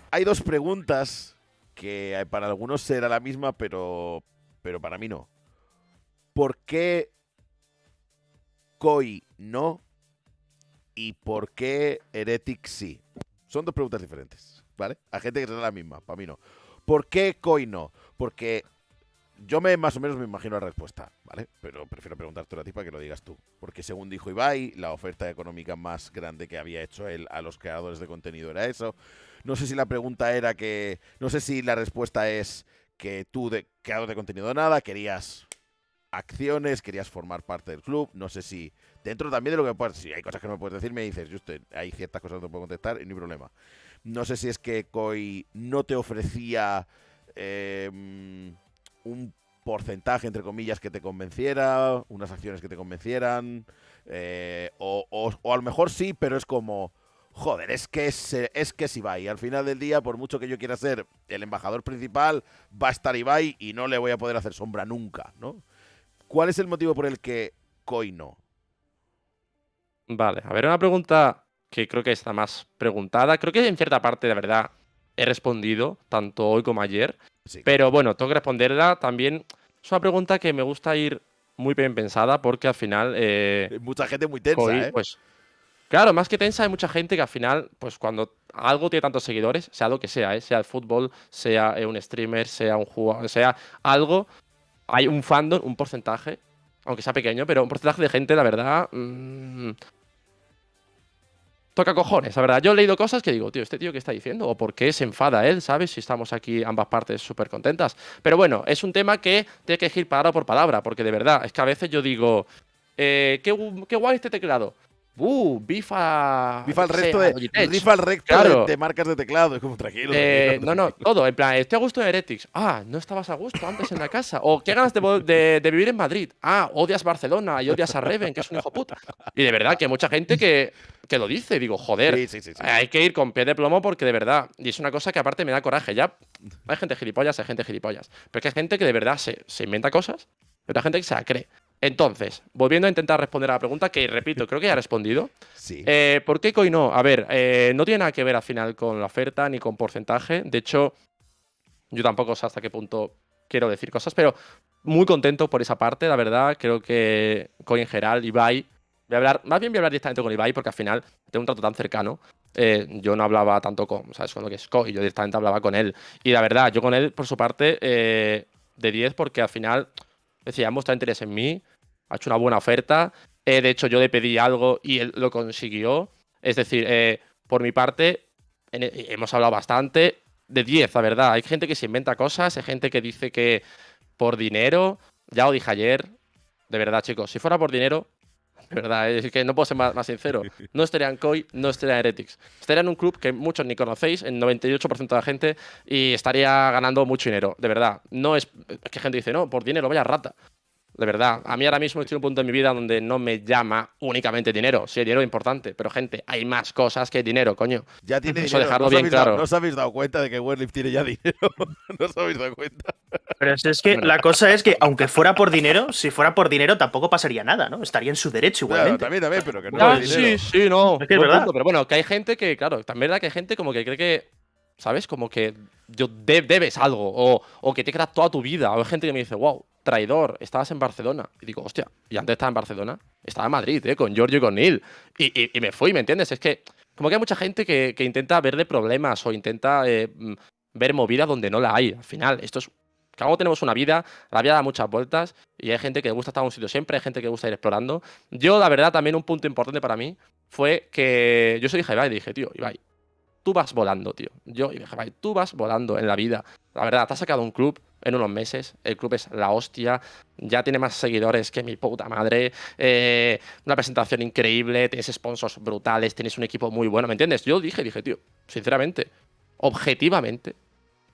hay dos preguntas que eh, para algunos será la misma, pero, pero para mí no. ¿Por qué Koi no? ¿Y por qué Heretic sí? Son dos preguntas diferentes, ¿vale? A gente que será la misma, para mí no. ¿Por qué Koi no? Porque yo me más o menos me imagino la respuesta, ¿vale? Pero prefiero preguntarte a ti para que lo digas tú. Porque según dijo Ibai, la oferta económica más grande que había hecho él a los creadores de contenido era eso. No sé si la pregunta era que. No sé si la respuesta es que tú, de, creador de contenido nada, querías acciones, querías formar parte del club, no sé si dentro también de lo que puedes si hay cosas que no me puedes decir, me dices, hay ciertas cosas que no puedo contestar y no hay problema. No sé si es que COI no te ofrecía eh, un porcentaje, entre comillas, que te convenciera, unas acciones que te convencieran, eh, o, a lo mejor sí, pero es como, joder, es que es, es que es Ibai. Al final del día, por mucho que yo quiera ser el embajador principal, va a estar Ibai y no le voy a poder hacer sombra nunca, ¿no? ¿Cuál es el motivo por el que Koi no? Vale, a ver, una pregunta que creo que está más preguntada. Creo que en cierta parte, de verdad, he respondido, tanto hoy como ayer. Pero bueno, tengo que responderla también. Es una pregunta que me gusta ir muy bien pensada porque al final... Eh, mucha gente muy tensa, ¿eh? Pues, Claro, más que tensa, hay mucha gente que al final, pues cuando algo tiene tantos seguidores, sea lo que sea, ¿eh? sea el fútbol, sea un streamer, sea un jugador, sea algo, hay un fandom, un porcentaje, aunque sea pequeño, pero un porcentaje de gente, la verdad. Mm, toca cojones, la verdad. Yo he leído cosas que digo, tío, ¿este tío qué está diciendo? ¿O por qué se enfada él, sabes? Si estamos aquí ambas partes súper contentas. Pero bueno, es un tema que tiene que ir palabra por palabra, porque de verdad, es que a veces yo digo, eh, qué, qué guay este teclado uh, bifa. Bifa el resto, de, el resto de, marcas de teclado. Es como eh, tranquilo, No, no, todo. En plan, estoy a gusto de Heretics. Ah, no estabas a gusto antes en la casa. O qué ganas de, vivir en Madrid. Ah, odias Barcelona y odias a Reven, que es un hijo puta. Y de verdad que hay mucha gente que, que lo dice. digo, joder, hay que ir con pie de plomo porque de verdad. Y es una cosa que aparte me da coraje. Ya hay gente gilipollas, hay gente gilipollas. Pero es que hay gente que de verdad se, se inventa cosas, pero hay gente que se la cree. Entonces, volviendo a intentar responder a la pregunta, que repito, creo que ya he respondido. Sí. Eh, ¿Por qué COI no? A ver, eh, no tiene nada que ver al final con la oferta ni con porcentaje. De hecho, yo tampoco sé hasta qué punto quiero decir cosas, pero muy contento por esa parte, la verdad. Creo que Coin en general, Ibai. Voy a hablar, más bien voy a hablar directamente con Ibai porque al final tengo un trato tan cercano. Eh, yo no hablaba tanto con, ¿sabes? Con lo que es Coin? yo directamente hablaba con él. Y la verdad, yo con él, por su parte, de 10, porque al final decía, ha mostrado interés en mí, ha hecho una buena oferta, eh, de hecho yo le pedí algo y él lo consiguió. Es decir, eh, por mi parte, e, hemos hablado bastante de 10, la verdad. Hay gente que se inventa cosas, hay gente que dice que por dinero, ya lo dije ayer, de verdad chicos, si fuera por dinero, ¿verdad? Es que no puedo ser más, sincero. No estaría en COI, no estaría en Heretics. Estaría en un club que muchos ni conocéis, el 98% de la gente, y estaría ganando mucho dinero, de verdad. No es, es que gente dice, no, por dinero, vaya rata. De verdad, a mí ahora mismo estoy en un punto de mi vida donde no me llama únicamente dinero. Sí, dinero es importante, pero gente, hay más cosas que dinero, coño. Ya tiene que dejarlo bien claro. No os habéis dado cuenta de que Werlif tiene ya dinero. no os habéis dado cuenta. Pero es, es que la cosa es que, aunque fuera por dinero, si fuera por dinero tampoco pasaría nada, ¿no? Estaría en su derecho igualmente. también, también, pero que no. es sí, sí, no. Es que es verdad. pero bueno, que hay gente que, claro, también es verdad que hay gente como que cree que, ¿sabes? Como que debes algo o, o que te queda toda tu vida. O hay gente que me dice, wow, traidor, estabas en Barcelona. Y digo, hostia, y antes estaba en Barcelona, estaba en Madrid, ¿eh? con Giorgio y con Neil. Y, me fui, ¿me entiendes? Es que, como que hay mucha gente que, intenta verle problemas o intenta eh, mm, ver movida donde no la hay. Al final, esto es. Cada tenemos una vida, la vida da muchas vueltas y hay gente que le gusta estar en un sitio siempre, hay gente que le gusta ir explorando. Yo, la verdad, también un punto importante para mí fue que yo soy dije, Ibai, y dije, tío, Ibai, tú vas volando, tío. Yo y tú vas volando en la vida. La verdad, te has sacado un club en unos meses. El club es la hostia. Ya tiene más seguidores que mi puta madre. Eh, una presentación increíble. Tienes sponsors brutales. Tienes un equipo muy bueno. ¿Me entiendes? Yo dije, dije, tío, sinceramente, objetivamente,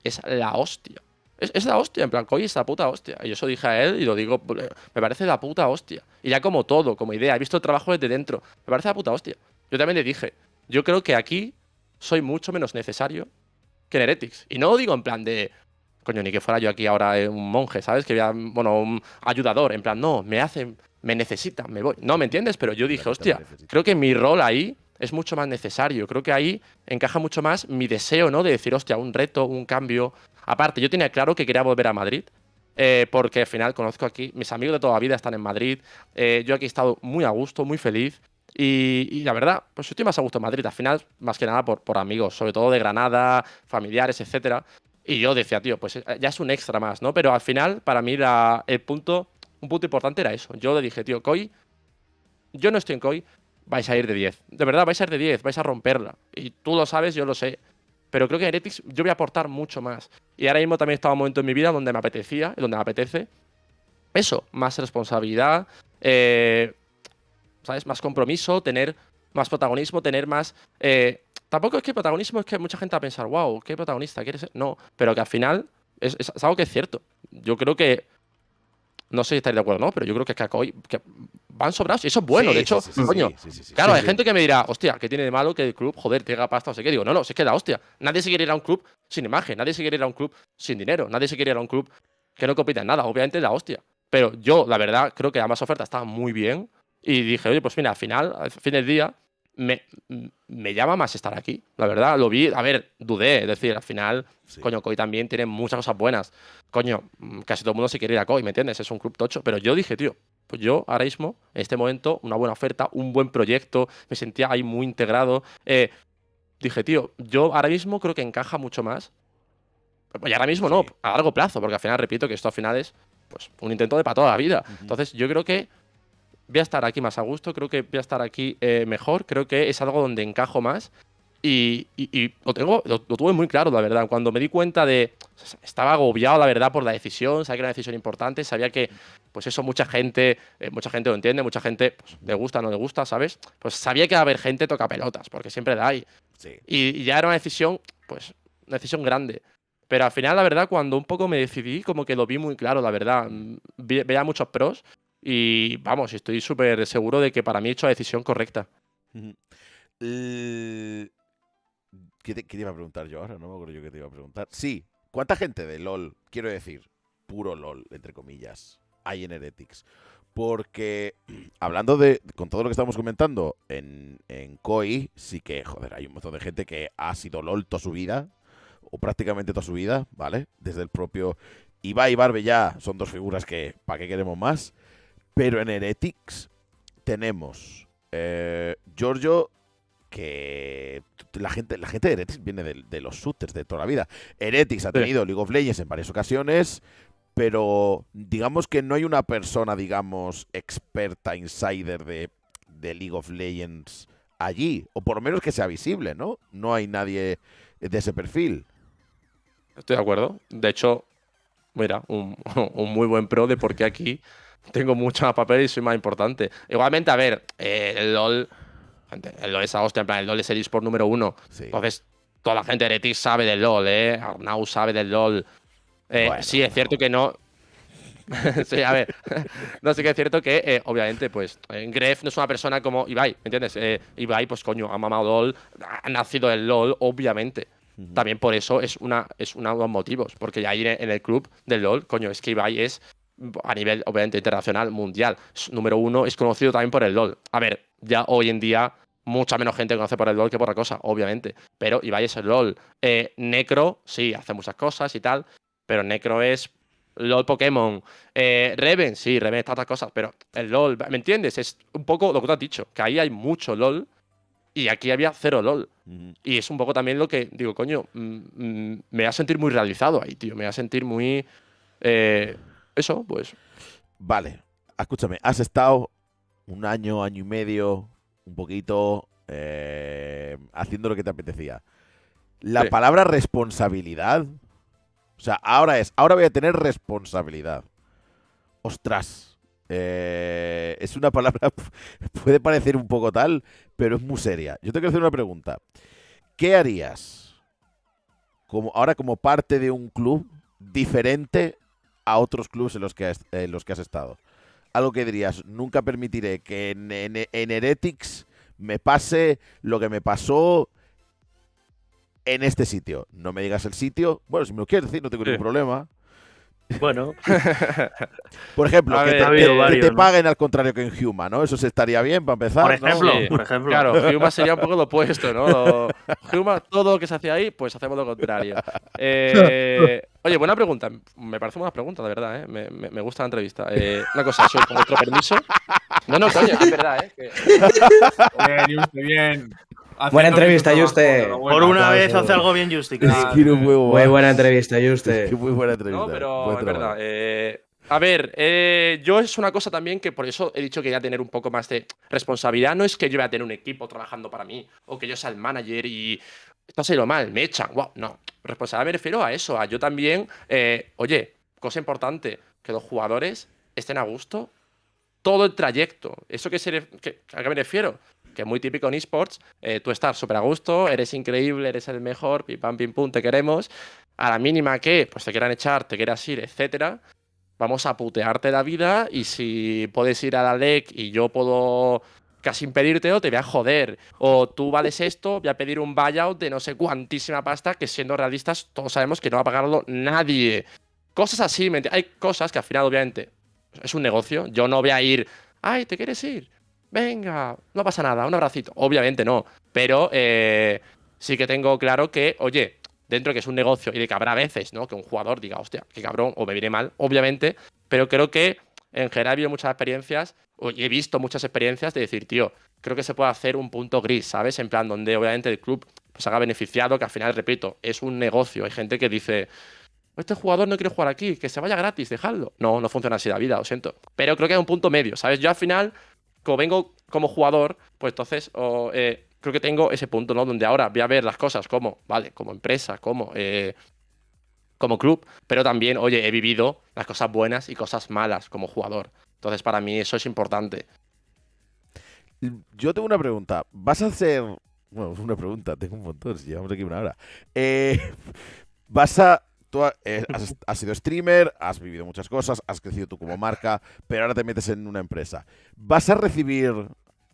es la hostia. Es, la hostia, en plan, oye, es la puta hostia. Y yo eso dije a él y lo digo, me parece la puta hostia. Y ya como todo, como idea, he visto el trabajo desde dentro. Me parece la puta hostia. Yo también le dije, yo creo que aquí soy mucho menos necesario que en Y no digo en plan de, coño, ni que fuera yo aquí ahora eh, un monje, ¿sabes? Que había, bueno, un ayudador, en plan, no, me hacen, me necesitan, me voy. No, ¿me entiendes? Pero yo dije, hostia, creo que mi rol ahí es mucho más necesario. Creo que ahí encaja mucho más mi deseo, ¿no? De decir, hostia, un reto, un cambio. Aparte, yo tenía claro que quería volver a Madrid. Eh, porque al final conozco aquí, mis amigos de toda la vida están en Madrid, eh, yo aquí he estado muy a gusto, muy feliz, y, la verdad, pues estoy más a gusto en Madrid, al final, más que nada por, por amigos, sobre todo de Granada, familiares, etcétera. Y yo decía, tío, pues eh, ya es un extra más, ¿no? Pero al final, para mí, la, el punto, un punto importante era eso. Yo le dije, tío, COI, yo no estoy en COI, vais a ir de 10. De verdad, vais a ir de 10, vais a romperla. Y tú lo sabes, yo lo sé. Pero creo que en Heretics yo voy a aportar mucho más. Y ahora mismo también estaba un momento en mi vida donde me apetecía, donde me apetece. Eso, más responsabilidad, eh, ¿sabes? Más compromiso, tener más protagonismo, tener más... Eh, tampoco es que el protagonismo es que mucha gente va a pensar, wow, qué protagonista quieres ser. No, pero que al final es, algo que es cierto. Yo creo que no sé si estáis de acuerdo o no, pero yo creo que es que van sobrados y eso es bueno. de hecho, coño, claro, hay gente que me dirá, hostia, ¿qué tiene de malo que el club, joder, tenga pasta o sé qué? Digo, no, no, si es que la hostia. Nadie se quiere ir a un club sin imagen, nadie se quiere ir a un club sin dinero, nadie se quiere ir a un club que no compita en nada. Obviamente, la hostia. Pero yo, la verdad, creo que ambas Oferta está muy bien. Y dije, oye, pues mira, al final, al fin del día, me, me, llama más estar aquí. La verdad, lo vi, a ver, dudé, es decir, al final, coño, COI también tiene muchas cosas buenas. Coño, mm, casi todo el mundo se quiere ir a COI, ¿me entiendes? Es un club tocho. Pero yo dije, tío, pues yo ahora mismo, en este momento, una buena oferta, un buen proyecto, me sentía ahí muy integrado. Eh, dije, tío, yo ahora mismo creo que encaja mucho más. Y ahora mismo no, a largo plazo, porque al final, repito que esto al final es pues, un intento de para toda la vida. Entonces, yo creo que voy a estar aquí más a gusto, creo que voy a estar aquí eh, mejor, creo que es algo donde encajo más. Y, lo, tengo, tuve muy claro, la verdad. Cuando me di cuenta de. Estaba agobiado, la verdad, por la decisión, sabía que era una decisión importante, sabía que, pues eso, mucha gente, eh, mucha gente lo entiende, mucha gente pues, le gusta, no le gusta, ¿sabes? Pues sabía que a haber gente toca pelotas, porque siempre da ahí. Y, y ya era una decisión, pues, una decisión grande. Pero al final, la verdad, cuando un poco me decidí, como que lo vi muy claro, la verdad. Mm, veía muchos pros y vamos, estoy súper seguro de que para mí he hecho la decisión correcta. Eh, ¿Qué te, iba a preguntar yo ahora? No me acuerdo yo qué te iba a preguntar. Sí, ¿cuánta gente de LOL, quiero decir, puro LOL, entre comillas, hay en Heretics? Porque hablando de, con todo lo que estamos comentando, en, en COI sí que, joder, hay un montón de gente que ha sido LOL toda su vida, o prácticamente toda su vida, ¿vale? Desde el propio Ibai y Barbe ya son dos figuras que, ¿para qué queremos más? Pero en Heretics tenemos eh, Giorgio que la gente, la gente de Heretics viene de, los shooters de toda la vida. Heretics ha tenido League of Legends en varias ocasiones, pero digamos que no hay una persona, digamos, experta, insider de, League of Legends allí, o por lo menos que sea visible, ¿no? No hay nadie de ese perfil. Estoy de acuerdo. De hecho, mira, un, un muy buen pro de por qué aquí tengo mucho más papel y soy más importante. Igualmente, a ver, eh, el LOL. el LOL es en plan, el LOL es el eSport número uno. Entonces, toda la gente de TIC sabe del LOL, ¿eh? Arnau sabe del LOL. Eh, sí, es cierto que no. sí, a ver. no sé sí que es cierto que, eh, obviamente, pues, Gref no es una persona como Ibai, ¿me entiendes? Ibai, pues, coño, ha mamado LOL, ha nacido el LOL, obviamente. También por eso es, una, es uno de los motivos, porque ya ahí en el club del LOL, coño, es que Ibai es a nivel obviamente internacional, mundial, número uno, es conocido también por el LOL. A ver, ya hoy en día mucha menos gente conoce por el LOL que por otra cosa, obviamente. Pero Ibai es el LOL. Eh, Necro, sí, hace muchas cosas y tal, pero Necro es LOL Pokémon. Eh, Reven, sí, Reven está otras cosas, pero el LOL, ¿me entiendes? Es un poco lo que tú has dicho, que ahí hay mucho LOL y aquí había cero LOL. Y es un poco también lo que digo, coño, mm, mm, me voy a sentir muy realizado ahí, tío. Me voy a sentir muy. Eh, eso, pues. Vale, escúchame, has estado un año, año y medio, un poquito, eh, haciendo lo que te apetecía. La palabra responsabilidad. O sea, ahora es, ahora voy a tener responsabilidad. Ostras. Eh, es una palabra, puede parecer un poco tal, pero es muy seria. Yo te quiero hacer una pregunta. ¿Qué harías como, ahora como parte de un club diferente a otros clubes en los que has, en los que has estado. Algo que dirías, nunca permitiré que en, Heretics me pase lo que me pasó en este sitio. No me digas el sitio. Bueno, si me lo quieres decir, no tengo ningún problema. Bueno. por ejemplo, que, te, paguen al contrario que en Huma, ¿no? Eso se estaría bien para empezar. Por ejemplo, por ejemplo. Claro, Huma sería un poco lo opuesto, ¿no? Huma, todo lo que se hacía ahí, pues hacemos lo contrario. Eh, oye, buena pregunta. Me parece una pregunta, de verdad, ¿eh? Me, gusta la entrevista. Eh, una cosa, con vuestro permiso. No, no, coño, es verdad, ¿eh? Que... bien. Buena entrevista, Juste. Por una vez hace algo bien, Juste. muy buena entrevista, Juste. muy buena entrevista. No, pero eh, a ver, eh, yo es una cosa también que por eso he dicho que ya tener un poco más de responsabilidad. No es que yo vaya a tener un equipo trabajando para mí o que yo sea el manager y esto ha lo mal, me echan. no. Responsabilidad me refiero a eso, a yo también. Eh, oye, cosa importante, que los jugadores estén a gusto todo el trayecto. ¿Eso que se, ¿A qué me refiero? que es muy típico en esports, eh, tú estás súper a gusto, eres increíble, eres el mejor, pim pam, pim pum, te queremos. A la mínima que pues te quieran echar, te quieras ir, etcétera, vamos a putearte la vida y si puedes ir a la LEC y yo puedo casi impedirte o te voy a joder. O tú vales esto, voy a pedir un buyout de no sé cuantísima pasta que siendo realistas todos sabemos que no va a pagarlo nadie. Cosas así, Hay cosas que al final obviamente es un negocio. Yo no voy a ir, ay, ¿te quieres ir? venga, no pasa nada, un abracito. Obviamente no, pero eh, sí que tengo claro que, oye, dentro que es un negocio y de que habrá veces, ¿no? Que un jugador diga, hostia, qué cabrón, o me viene mal, obviamente, pero creo que en general he muchas experiencias, y he visto muchas experiencias de decir, tío, creo que se puede hacer un punto gris, ¿sabes? En plan, donde obviamente el club se pues, haga beneficiado, que al final, repito, es un negocio. Hay gente que dice, este jugador no quiere jugar aquí, que se vaya gratis, dejadlo. No, no funciona así la vida, lo siento. Pero creo que hay un punto medio, ¿sabes? Yo al final como vengo como jugador, pues entonces eh, creo que tengo ese punto, ¿no? Donde ahora voy a ver las cosas como, vale, como empresa, como, eh, como club, pero también, oye, he vivido las cosas buenas y cosas malas como jugador. Entonces, para mí eso es importante. Yo tengo una pregunta. ¿Vas a hacer... Bueno, es una pregunta, tengo un montón, si llevamos aquí una hora. Eh, ¿Vas a tú eh, has, sido streamer, has vivido muchas cosas, has crecido tú como marca, pero ahora te metes en una empresa. ¿Vas a recibir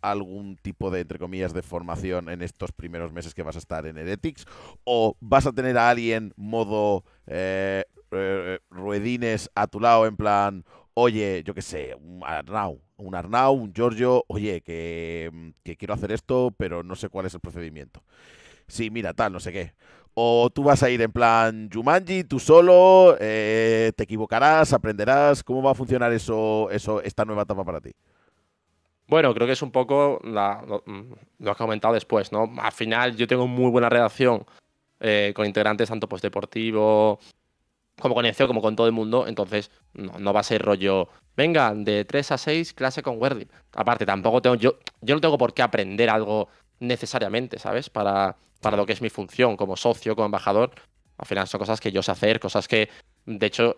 algún tipo de, entre comillas, de formación en estos primeros meses que vas a estar en Heretics? ¿O vas a tener a alguien modo eh, eh, ruedines a tu lado en plan, oye, yo qué sé, un Arnau, un Arnau, un Giorgio, oye, que, que quiero hacer esto, pero no sé cuál es el procedimiento? Sí, mira, tal, no sé qué. ¿O tú vas a ir en plan Jumanji, tú solo, eh, te equivocarás, aprenderás? ¿Cómo va a funcionar eso, eso, esta nueva etapa para ti? Bueno, creo que es un poco lo, que mm, has comentado después, ¿no? Al final yo tengo muy buena relación eh, con integrantes tanto pues deportivo como con el como con todo el mundo, entonces no, va a ser rollo, venga, de 3 a 6, clase con Werdy. Aparte, tampoco tengo, yo, yo no tengo por qué aprender algo necesariamente, ¿sabes? Para, para lo que es mi función como socio, como embajador. Al final son cosas que yo sé hacer, cosas que, de hecho,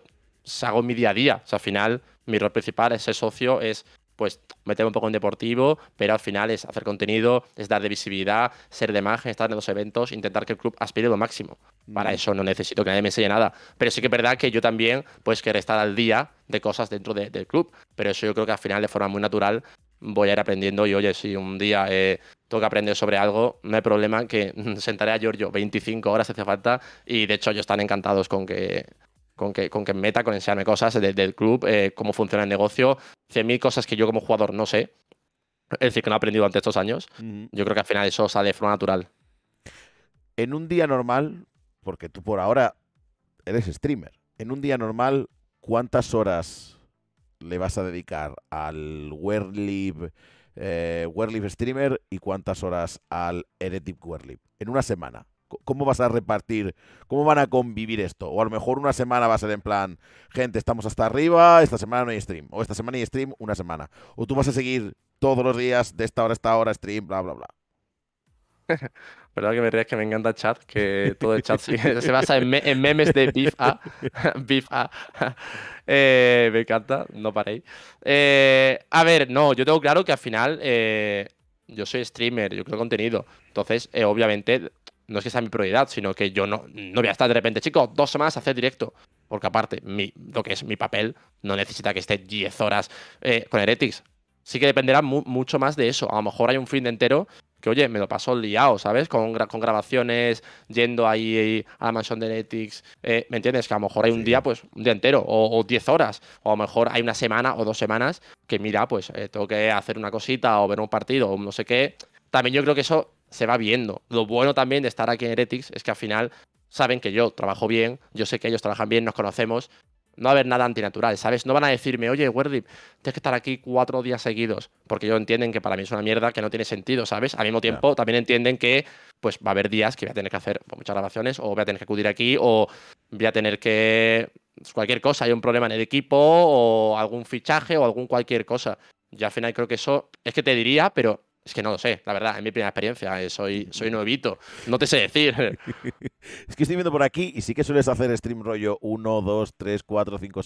hago en mi día a día. O sea, al final mi rol principal ese ser socio, es pues meterme un poco en deportivo, pero al final es hacer contenido, es dar de visibilidad, ser de imagen, estar en los eventos, intentar que el club aspire lo máximo. Para eso no necesito que nadie me enseñe nada. Pero sí que es verdad que yo también pues querer estar al día de cosas dentro del club. Pero eso yo creo que al final de forma muy natural voy a ir aprendiendo y oye, si un día eh, que aprender sobre algo, no hay problema, que sentaré a Giorgio 25 horas hace falta y de hecho ellos están encantados con que, con que, con que meta, con enseñarme cosas del club, eh, cómo funciona el negocio, 100.000 cosas que yo como jugador no sé, es decir, que no he aprendido durante estos años. Yo creo que al final eso sale de forma natural. En un día normal, porque tú por ahora eres streamer, en un día normal, ¿cuántas horas le vas a dedicar al world eh, Streamer y cuántas horas al Heretic Werlib. En una semana. ¿Cómo vas a repartir? ¿Cómo van a convivir esto? O a lo mejor una semana va a ser en plan, gente, estamos hasta arriba, esta semana no hay stream. O esta semana hay stream, una semana. O tú vas a seguir todos los días, de esta hora a esta hora, stream, bla, bla, bla. ¿Verdad que me rías que me encanta el chat? Que todo el chat se, basa en, memes de Beef A. Eh, me encanta, no paréis. Eh, a ver, no, yo tengo claro que al final eh, yo soy streamer, yo creo contenido. Entonces, obviamente, no es que sea mi prioridad, sino que yo no, no voy a estar de repente, chicos, dos semanas a hacer directo. Porque aparte, lo que es mi papel no necesita que esté 10 horas con Heretics. Sí que dependerá mucho más de eso. A lo mejor hay un fin de entero que oye, me lo pasó liado, ¿sabes? Con, con grabaciones, yendo ahí eh, a la mansión de Netflix, eh, ¿me entiendes? Que a lo mejor hay un día, pues un día entero, o, diez 10 horas, o a lo mejor hay una semana o dos semanas que mira, pues eh, tengo que hacer una cosita o ver un partido o no sé qué. También yo creo que eso se va viendo. Lo bueno también de estar aquí en Heretics es que al final saben que yo trabajo bien, yo sé que ellos trabajan bien, nos conocemos no va a haber nada antinatural, ¿sabes? No van a decirme, oye, Werdip, tienes que estar aquí cuatro días seguidos, porque ellos entienden que para mí es una mierda, que no tiene sentido, ¿sabes? Al mismo tiempo, también entienden que pues va a haber días que voy a tener que hacer pues, muchas grabaciones, o voy a tener que acudir aquí, o voy a tener que... Pues, cualquier cosa, hay un problema en el equipo, o algún fichaje, o algún cualquier cosa. ya al final creo que eso, es que te diría, pero es que no lo sé, la verdad, es mi primera experiencia, eh, soy, soy no te sé decir. es que estoy viendo por aquí y sí que sueles hacer stream rollo 1, 2, 3, 4, 5,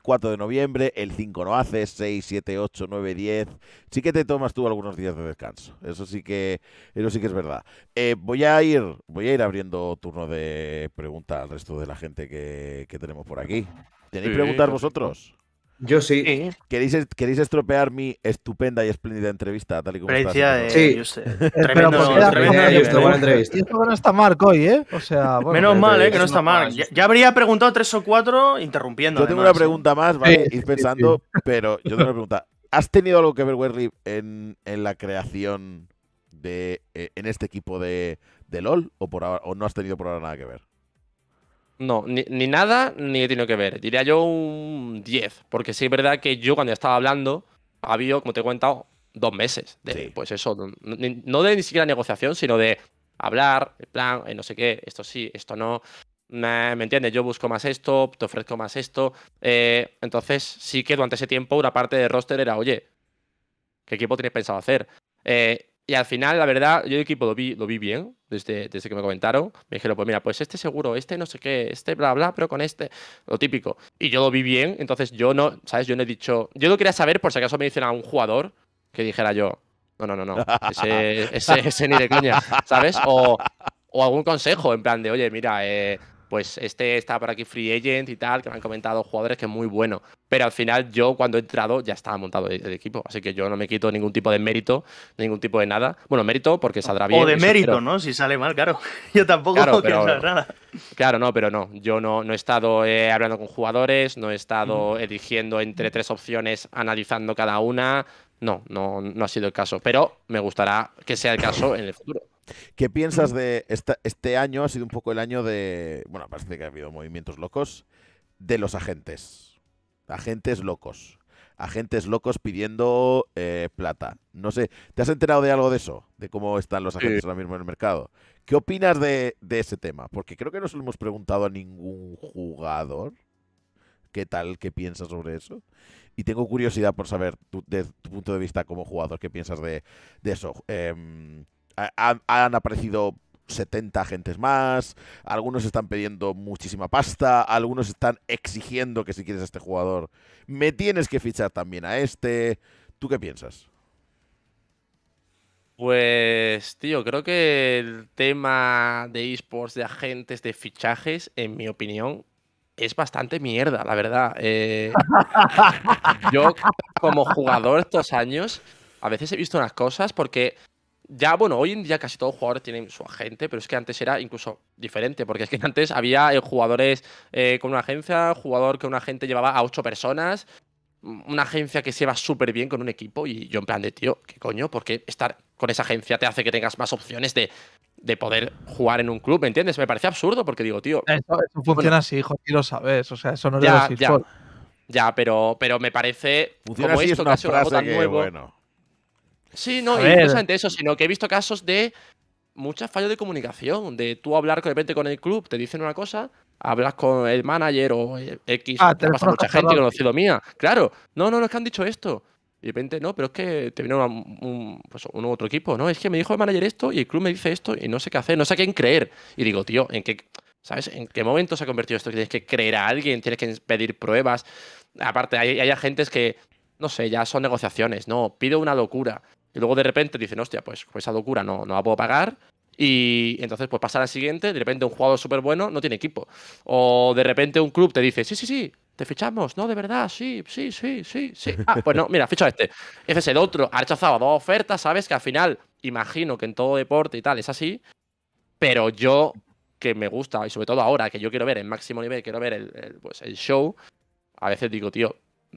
4 de noviembre, el 5 no haces, 6, 7, 8, 9, 10. Sí que te tomas tú algunos días de descanso, eso sí que, eso sí que es verdad. Eh, voy, a ir, voy a ir abriendo turno de preguntas al resto de la gente que, tenemos por aquí. ¿Tenéis preguntas vosotros? Yo sí. ¿Queréis, estropear mi estupenda y espléndida entrevista, tal y como está? De... Sí. Tremendo, Pero pues, tremendo, buena entrevista. esto no está mal, hoy, ¿eh? O sea, Menos mal, ¿eh? Que no está Mark. Ya, habría preguntado tres o cuatro interrumpiendo. Yo tengo una ¿eh? pregunta más, ¿vale? Ir pensando, pero yo tengo una pregunta. ¿Has tenido algo que ver, Werly, en, en, la creación de. Eh, en este equipo de, de LOL? ¿O, por ahora, ¿O no has tenido por ahora nada que ver? No, ni, nada ni tiene que ver. Diría yo un 10, porque sí es verdad que yo cuando estaba hablando, había, como te he contado, dos meses de, pues eso, no, de ni siquiera negociación, sino de hablar, el plan, eh, no sé qué, esto sí, esto no. ¿Me entiendes? Yo busco más esto, te ofrezco más esto. Eh, entonces, sí que durante ese tiempo una parte del roster era, oye, ¿qué equipo tienes pensado hacer? Eh, y al final, la verdad, yo el equipo lo vi, lo vi bien desde, desde que me comentaron, me dijeron, pues mira, pues este seguro, este no sé qué, este bla bla, pero con este, lo típico. Y yo lo vi bien, entonces yo no, ¿sabes? Yo no he dicho, yo lo quería saber por si acaso me dicen a un jugador que dijera yo, no, no, no, no, ese, ese, ese ni de coña, ¿sabes? O, o algún consejo en plan de, oye, mira, eh, pues este está por aquí free agent y tal, que me han comentado jugadores que es muy bueno. Pero al final yo cuando he entrado ya estaba montado el, equipo, así que yo no me quito ningún tipo de mérito, ningún tipo de nada. Bueno, mérito porque saldrá bien. O de mérito, ¿no? Si sale mal, claro. Yo tampoco claro, quiero nada. Claro, no, pero no. Yo no, he estado eh, hablando con jugadores, no he estado mm. eligiendo entre tres opciones, analizando cada una. No, no, no ha sido el caso. Pero me gustará que sea el caso en el futuro. ¿Qué piensas de este año? Ha sido un poco el año de, bueno, parece que ha habido movimientos locos, de los agentes. Agentes locos. Agentes locos pidiendo eh, plata. No sé, ¿te has enterado de algo de eso? De cómo están los agentes ahora mismo en el mercado. ¿Qué opinas de, ese tema? Porque creo que no se lo hemos preguntado a ningún jugador qué tal, qué piensas sobre eso. Y tengo curiosidad por saber, de tu punto de vista como jugador, qué piensas de, de eso. Eh, han, aparecido 70 agentes más, algunos están pidiendo muchísima pasta, algunos están exigiendo que si quieres a este jugador, me tienes que fichar también a este. ¿Tú qué piensas? Pues, tío, creo que el tema de esports, de agentes, de fichajes, en mi opinión, es bastante mierda, la verdad. Eh, yo, como jugador estos años, a veces he visto unas cosas porque ya, bueno, hoy en día casi todos los jugadores tienen su agente, pero es que antes era incluso diferente, porque es que antes había eh, jugadores eh, con una agencia, jugador que una agente llevaba a ocho personas, mm, una agencia que se va súper bien con un equipo, y yo en plan de, tío, ¿qué coño? Porque estar con esa agencia te hace que tengas más opciones de, poder jugar en un club, ¿me entiendes? Me parece absurdo, porque digo, tío... Eso, funciona así, hijo, y lo sabes, o sea, eso no es ya, ya, pero, pero me parece... Funciona como así esto, es frase Bueno. Sí, no, y no solamente eso, sino que he visto casos de muchas fallas de comunicación, de tú hablar de repente con el club, te dicen una cosa, hablas con el manager o eh, X, ah, te pasa mucha gente conocido mía. Claro, no, no, no es que han dicho esto. Y de repente, no, pero es que te viene pues, un, otro equipo, ¿no? Es que me dijo el manager esto y el club me dice esto y no sé qué hacer, no sé a quién creer. Y digo, tío, ¿en qué, ¿sabes? ¿En qué momento se ha convertido esto? Tienes que creer a alguien, tienes que pedir pruebas. Aparte, hay, hay agentes que, no sé, ya son negociaciones, ¿no? Pido una locura. Y luego de repente dicen, hostia, pues, pues esa locura no, no la puedo pagar. Y entonces, pues pasa la siguiente, de repente un jugador súper bueno no tiene equipo. O de repente un club te dice, sí, sí, sí, te fichamos, no, de verdad, sí, sí, sí, sí, sí. Ah, pues no, mira, ficha este. Ese es el otro, ha rechazado dos ofertas, sabes que al final, imagino que en todo deporte y tal es así, pero yo que me gusta, y sobre todo ahora que yo quiero ver el máximo nivel, quiero ver el, pues, el show, a veces digo, tío,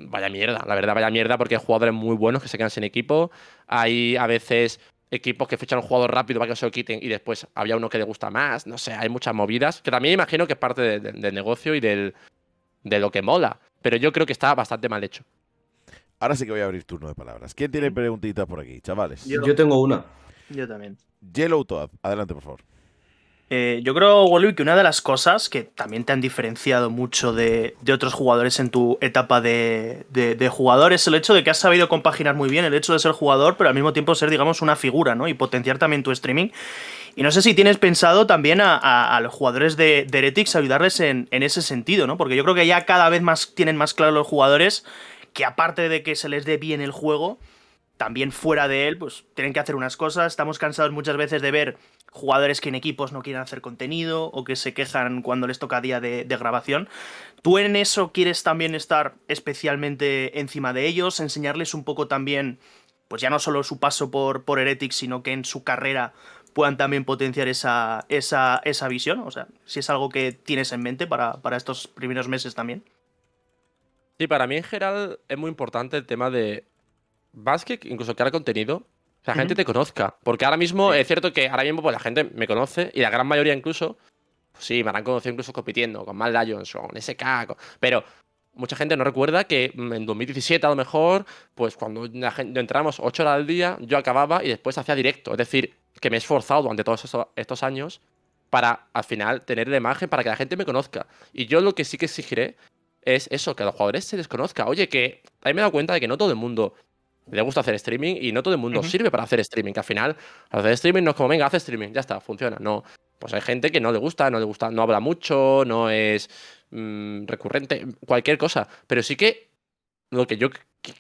vaya mierda, la verdad, vaya mierda, porque hay jugadores muy buenos que se quedan sin equipo. Hay a veces equipos que fichan un jugador rápido para que se lo quiten y después había uno que le gusta más. No sé, hay muchas movidas, que también imagino que es parte del negocio y del, de lo que mola. Pero yo creo que está bastante mal hecho. Ahora sí que voy a abrir turno de palabras. ¿Quién tiene preguntitas por aquí, chavales? Yo, tengo una. Yo también. Yellow Toad, adelante, por favor. Eh, yo creo, Wally, que una de las cosas que también te han diferenciado mucho de, otros jugadores en tu etapa de, jugador es el hecho de que has sabido compaginar muy bien el hecho de ser jugador, pero al mismo tiempo ser, digamos, una figura, ¿no? Y potenciar también tu streaming. Y no sé si tienes pensado también a, los jugadores de, Heretics ayudarles en, en ese sentido, ¿no? Porque yo creo que ya cada vez más tienen más claro los jugadores que aparte de que se les dé bien el juego, también fuera de él, pues tienen que hacer unas cosas. Estamos cansados muchas veces de ver jugadores que en equipos no quieren hacer contenido o que se quejan cuando les toca día de, grabación. Tú en eso quieres también estar especialmente encima de ellos, enseñarles un poco también, pues ya no solo su paso por, por Heretics, sino que en su carrera puedan también potenciar esa, esa, visión. O sea, si es algo que tienes en mente para, para estos primeros meses también. Sí, para mí en general es muy importante el tema de más que incluso crear contenido, la gente te conozca. Porque ahora mismo, es cierto que ahora mismo pues, la gente me conoce y la gran mayoría incluso, pues sí, me han conocido incluso compitiendo con Mal Lions, o con SK, pero mucha gente no recuerda que mm, en 2017 a lo mejor, pues cuando entrábamos entramos 8 horas al día, yo acababa y después hacía directo. Es decir, que me he esforzado durante todos estos años para al final tener la imagen, para que la gente me conozca. Y yo lo que sí que exigiré es eso, que los jugadores se conozca. Oye, que ahí me he dado cuenta de que no todo el mundo le gusta hacer streaming y no todo el mundo sirve para hacer streaming, que al final hacer streaming no es como, venga, hace streaming, ya está, funciona. No, pues hay gente que no le gusta, no le gusta, no habla mucho, no es mm, recurrente, cualquier cosa. Pero sí que lo que yo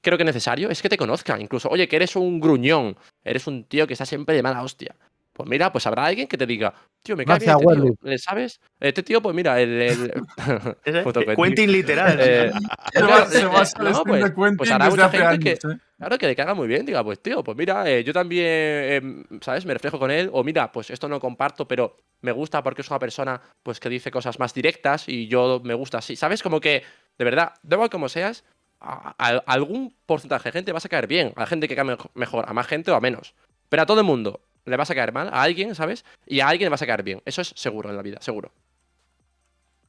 creo que es necesario es que te conozcan, incluso, oye, que eres un gruñón, eres un tío que está siempre de mala hostia. Pues mira, pues habrá alguien que te diga, tío, me cae bien, este eh, ¿sabes? Este tío, pues mira, el... el... literal. Eh, se va eh, a pues, pues, hará gente que, que le caga muy bien, diga, pues tío, pues mira, yo también, em, ¿sabes? Me reflejo con él, o mira, pues esto no comparto, pero me gusta porque es una persona, pues que dice cosas más directas y yo me gusta así, ¿sabes? Como que, de verdad, debo como seas, a, algún porcentaje de gente vas a caer bien, a gente que cae mejor, a más gente o a menos. Pero a todo el mundo, le vas a caer mal a alguien, ¿sabes? Y a alguien le va a caer bien. Eso es seguro en la vida, seguro.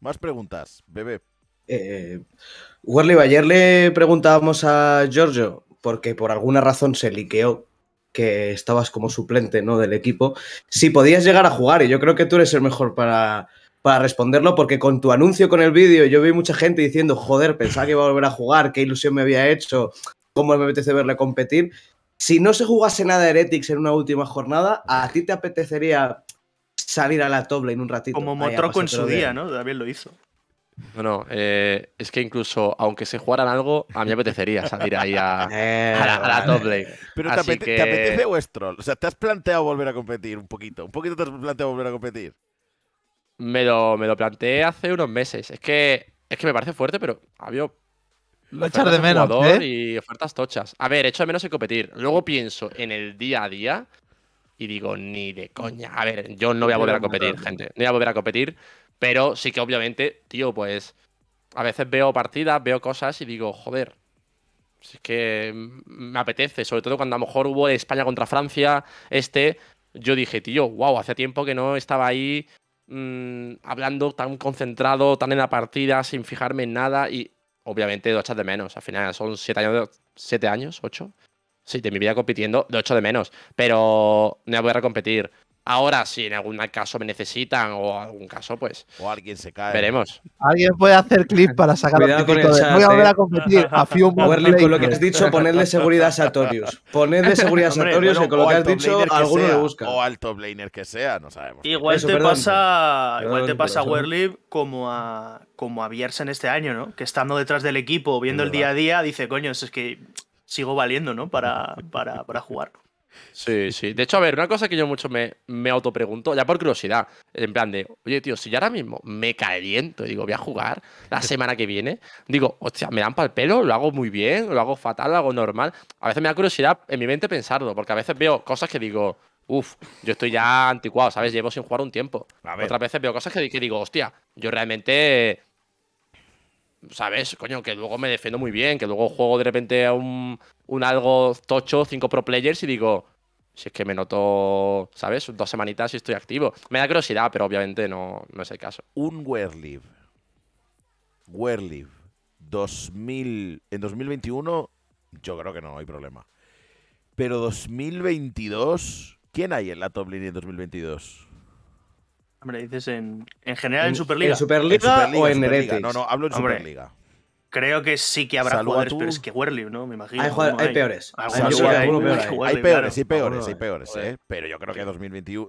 Más preguntas, bebé. Eh, ayer le preguntábamos a Giorgio, porque por alguna razón se liqueó que estabas como suplente ¿no? del equipo, si podías llegar a jugar. Y yo creo que tú eres el mejor para, para responderlo, porque con tu anuncio, con el vídeo, yo vi mucha gente diciendo, joder, pensaba que iba a volver a jugar, qué ilusión me había hecho, cómo me apetece verle competir. Si no se jugase nada Heretics en una última jornada, ¿a ti te apetecería salir a la top lane un ratito? Como Motroco en su día, ¿no? También lo hizo. No, eh, es que incluso aunque se jugaran algo, a mí me apetecería salir ahí a, la, Pero te, apetece o es O sea, ¿te has planteado volver a competir un poquito? ¿Un poquito te has planteado volver a competir? Me lo, me lo planteé hace unos meses. Es que, es que me parece fuerte, pero había lo echar de menos. ¿eh? Y ofertas tochas. A ver, echo de menos el competir. Luego pienso en el día a día y digo, ni de coña. A ver, yo no voy a volver a competir, gente. No voy a volver a competir. Pero sí que obviamente, tío, pues a veces veo partidas, veo cosas y digo, joder, es que me apetece, sobre todo cuando a lo mejor hubo España contra Francia, este, yo dije, tío, wow, hace tiempo que no estaba ahí mm, hablando tan concentrado, tan en la partida, sin fijarme en nada, y obviamente de echas de menos. Al final son siete años, siete años, ocho Sí, de mi vida compitiendo, de ocho de menos. Pero no voy a recompetir. Ahora, si en algún caso me necesitan o algún caso, pues. O alguien se cae. Veremos. Alguien puede hacer clip para sacar Cuidado con Voy a volver eh". a competir. A Overly, con lo que has dicho, ponerle seguridad a Satorius. Ponerle seguridad a Satorius y con lo que has dicho, alguno lo busca. O al top laner que sea, no sabemos. Igual te pasa, igual te pasa a Werlib como a, como a Biersen este año, ¿no? Que estando detrás del equipo, viendo el día a día, dice, coño, es que sigo valiendo, ¿no? Para, para, para jugar. Sí, sí. De hecho, a ver, una cosa que yo mucho me, me autopregunto, ya por curiosidad, en plan de, oye, tío, si yo ahora mismo me caliento y digo, voy a jugar la semana que viene, digo, hostia, me dan para el pelo, lo hago muy bien, lo hago fatal, lo hago normal. A veces me da curiosidad en mi mente pensarlo, porque a veces veo cosas que digo, uff, yo estoy ya anticuado, ¿sabes? Llevo sin jugar un tiempo. Otras veces veo cosas que digo, hostia, yo realmente ¿sabes? Coño, que luego me defiendo muy bien, que luego juego de repente a un, algo tocho, cinco pro players y digo, si es que me noto, ¿sabes? Dos semanitas y estoy activo. Me da curiosidad, pero obviamente no, no es el caso. Un world dos 2000, en 2021 yo creo que no hay problema. Pero 2022, ¿quién hay en la top line en 2022? Hombre, dices en, en general en, Superliga. ¿En Superliga, o en Superliga? No, no, hablo en Superliga. Creo que sí que habrá jugadores, pero es que Werliv, ¿no? Me imagino. Hay, peores. hay, peores. Hay, peores, hay peores, peores, peores ¿eh? Pero yo creo que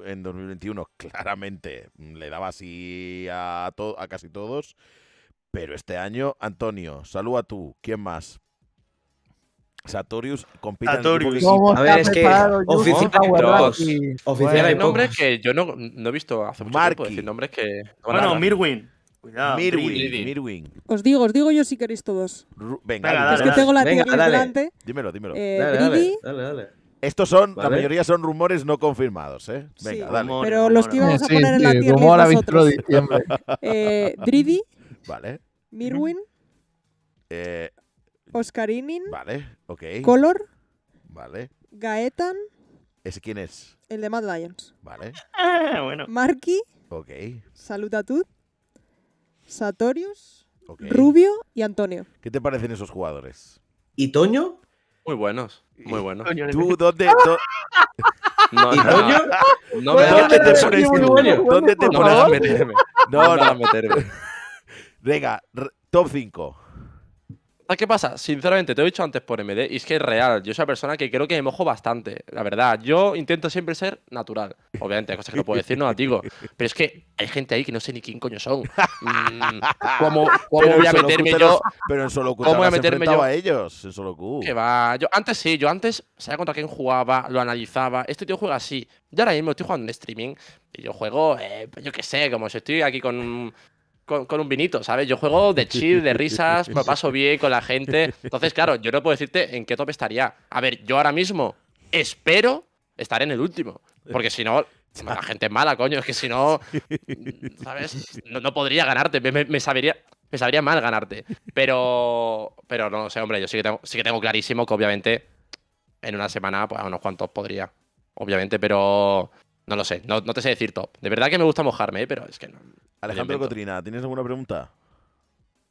en 2021 claramente le daba así a, a casi todos. Pero este año, Antonio, saluda a tú. ¿Quién más? Satorius compite Satorius. En a ver, es que oficial, hay bueno, nombres que yo no, no, he visto hace mucho Marky. tiempo. Decir nombres que no bueno, Mirwin. Cuidado. Mirwin, Mirwin. Os digo, os digo yo si queréis todos. venga, dale, es que tengo la venga, dale. delante. Dímelo, dímelo. Eh, dale, dale, Estos son, la mayoría son rumores no confirmados, ¿eh? Venga, sí, dale. pero los que iban a poner en la tierra rumor a diciembre. eh, Dridi. Vale. Mirwin. Eh, Oscarinin. Vale, ok. Color. Vale. Gaetan. es quién es? El de Mad Lions. Vale. bueno. Marky. Ok. Salutatud. Satorius. Okay. Rubio y Antonio. ¿Qué te parecen esos jugadores? ¿Y Toño? Muy buenos, muy buenos. ¿Tú dónde? No, ¿Y me ¿Dónde te pones tú? ¿Dónde te pones? No, no, meterme. No, no, meterme. Venga, top 5. ¿Sabes qué pasa? Sinceramente, te he dicho antes por MD, y es que es real. Yo soy una persona que creo que me mojo bastante, la verdad. Yo intento siempre ser natural. Obviamente, hay cosas que no puedo decir, no las digo. Pero es que hay gente ahí que no sé ni quién coño son. Mm, ¿Cómo, voy a meterme yo? pero en solo ¿Cómo voy a meterme yo? a ellos, en solo Q. Que va. Yo, antes sí, yo antes sabía contra quién jugaba, lo analizaba. Este tío juega así. Yo ahora mismo estoy jugando en streaming y yo juego, eh, pues yo qué sé, como si estoy aquí con con, un vinito, ¿sabes? Yo juego de chill, de risas, me paso bien con la gente. Entonces, claro, yo no puedo decirte en qué top estaría. A ver, yo ahora mismo espero estar en el último. Porque si no, la gente es mala, coño. Es que si no, ¿sabes? No, podría ganarte. Me, me, sabría, me sabría mal ganarte. Pero, pero no sé, hombre, yo sí que, tengo, sí que tengo clarísimo que obviamente en una semana, pues a unos cuantos podría. Obviamente, pero no lo sé, no, te sé decir top. De verdad que me gusta mojarme, ¿eh? pero es que no. Alejandro Cotrina, ¿tienes alguna pregunta?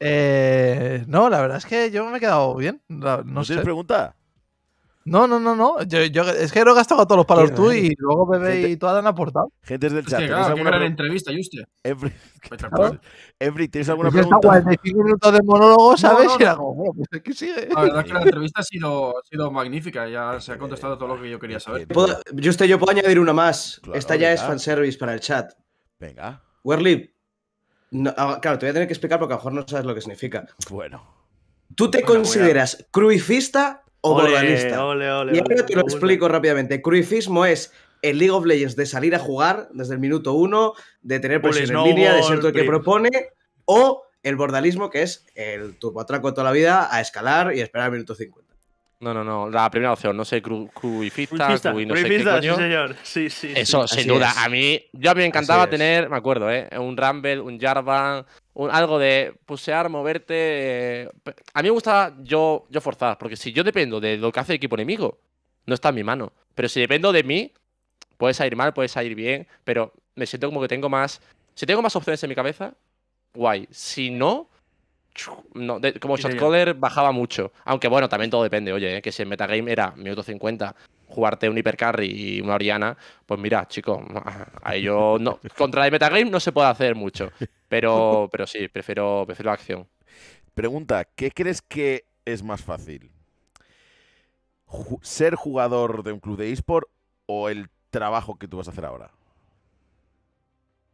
Eh, no, la verdad es que yo me he quedado bien. No, tienes pregunta? No, no, no, no. es que he he gastado todos los palos tú y luego Bebé gente, y toda han aportado. Gente del chat. Es que, gran entrevista, Juste. Every, Every, ¿tienes alguna pues pregunta? 45 minutos de monólogo, ¿sabes? No, pues es que sigue. La verdad es que la entrevista ha sido, ha sido magnífica. Ya se ha contestado todo lo que yo quería saber. usted, yo puedo añadir una más. Esta ya es fanservice para el chat. Venga. Werlib. Ah, claro, te voy a tener que explicar porque a lo mejor no sabes lo que significa. Bueno. ¿Tú te consideras a o ole, y ahora te lo explico rápidamente. Cruifismo es el League of Legends de salir a jugar desde el minuto uno, de tener presión en línea, de ser el que propone, o el bordalismo, que es el turbo de toda la vida a escalar y esperar el minuto 50. No, no, no. La primera opción, no sé, crucifistas, cruifista, no Sí, señor. Sí, sí, Eso, sin duda. A mí, yo me encantaba tener, me acuerdo, ¿eh? Un Rumble, un Jarvan, un, algo de pusear, moverte. Eh, a mí me gustaba yo, yo forzar, porque si yo dependo de lo que hace el equipo enemigo, no está en mi mano. Pero si dependo de mí, puedes salir mal, puedes salir bien, pero me siento como que tengo más. Si tengo más opciones en mi cabeza, guay. Si no, no, como shot bajaba mucho. Aunque bueno, también todo depende. Oye, ¿eh? que si en metagame era minuto 50, jugarte un hipercarry y una Oriana, pues mira, chico, a ello no. Contra el metagame no se puede hacer mucho. Pero, pero sí, prefiero, prefiero la acción. Pregunta: ¿qué crees que es más fácil? ¿Ser jugador de un club de eSport o el trabajo que tú vas a hacer ahora?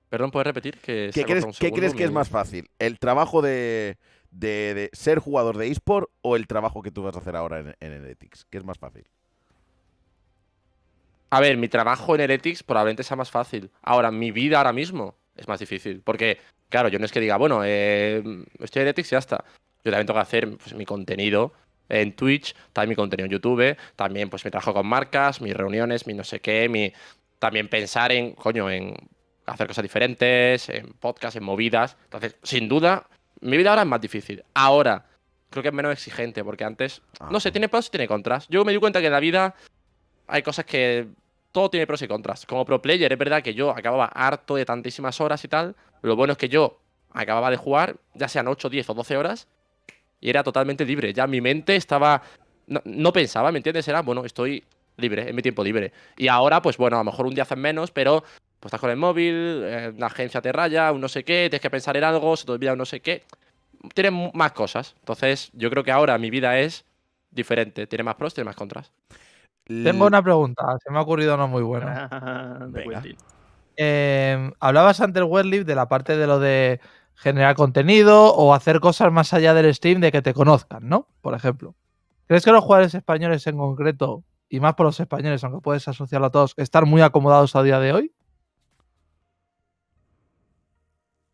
Perdón, ¿puedes repetir? Que ¿Qué, crees, ¿qué crees que es más fácil? ¿El trabajo de, ser jugador de eSport o el trabajo que tú vas a hacer ahora en, el Ethics? ¿Qué es más fácil? A ver, mi trabajo en el Ethics probablemente sea más fácil. Ahora, mi vida ahora mismo es más difícil. Porque, claro, yo no es que diga, bueno, eh, estoy en Ethics y ya está. Yo también tengo que hacer pues, mi contenido en Twitch, también mi contenido en YouTube, también pues mi trabajo con marcas, mis reuniones, mi no sé qué, mi también pensar en, coño, en hacer cosas diferentes, en podcast, en movidas. Entonces, sin duda, mi vida ahora es más difícil. Ahora, creo que es menos exigente, porque antes, ah. no sé, tiene pros y tiene contras. Yo me di cuenta que en la vida hay cosas que todo tiene pros y contras. Como pro player, es verdad que yo acababa harto de tantísimas horas y tal. Lo bueno es que yo acababa de jugar, ya sean 8, 10 o 12 horas, y era totalmente libre. Ya mi mente estaba. No, no pensaba, ¿me entiendes? Era, bueno, estoy libre, en mi tiempo libre. Y ahora, pues bueno, a lo mejor un día hacen menos, pero pues estás con el móvil, eh, la agencia te raya, un no sé qué, tienes que pensar en algo, se te olvida un no sé qué. Tienes más cosas. Entonces, yo creo que ahora mi vida es diferente. Tiene más pros, tiene más contras. Tengo una pregunta, se me ha ocurrido una muy buena. eh, Hablabas antes, weblive de la parte de lo de generar contenido o hacer cosas más allá del stream de que te conozcan, ¿no? Por ejemplo. ¿Crees que los jugadores españoles en concreto, y más por los españoles, aunque puedes asociarlo a todos, están muy acomodados a día de hoy?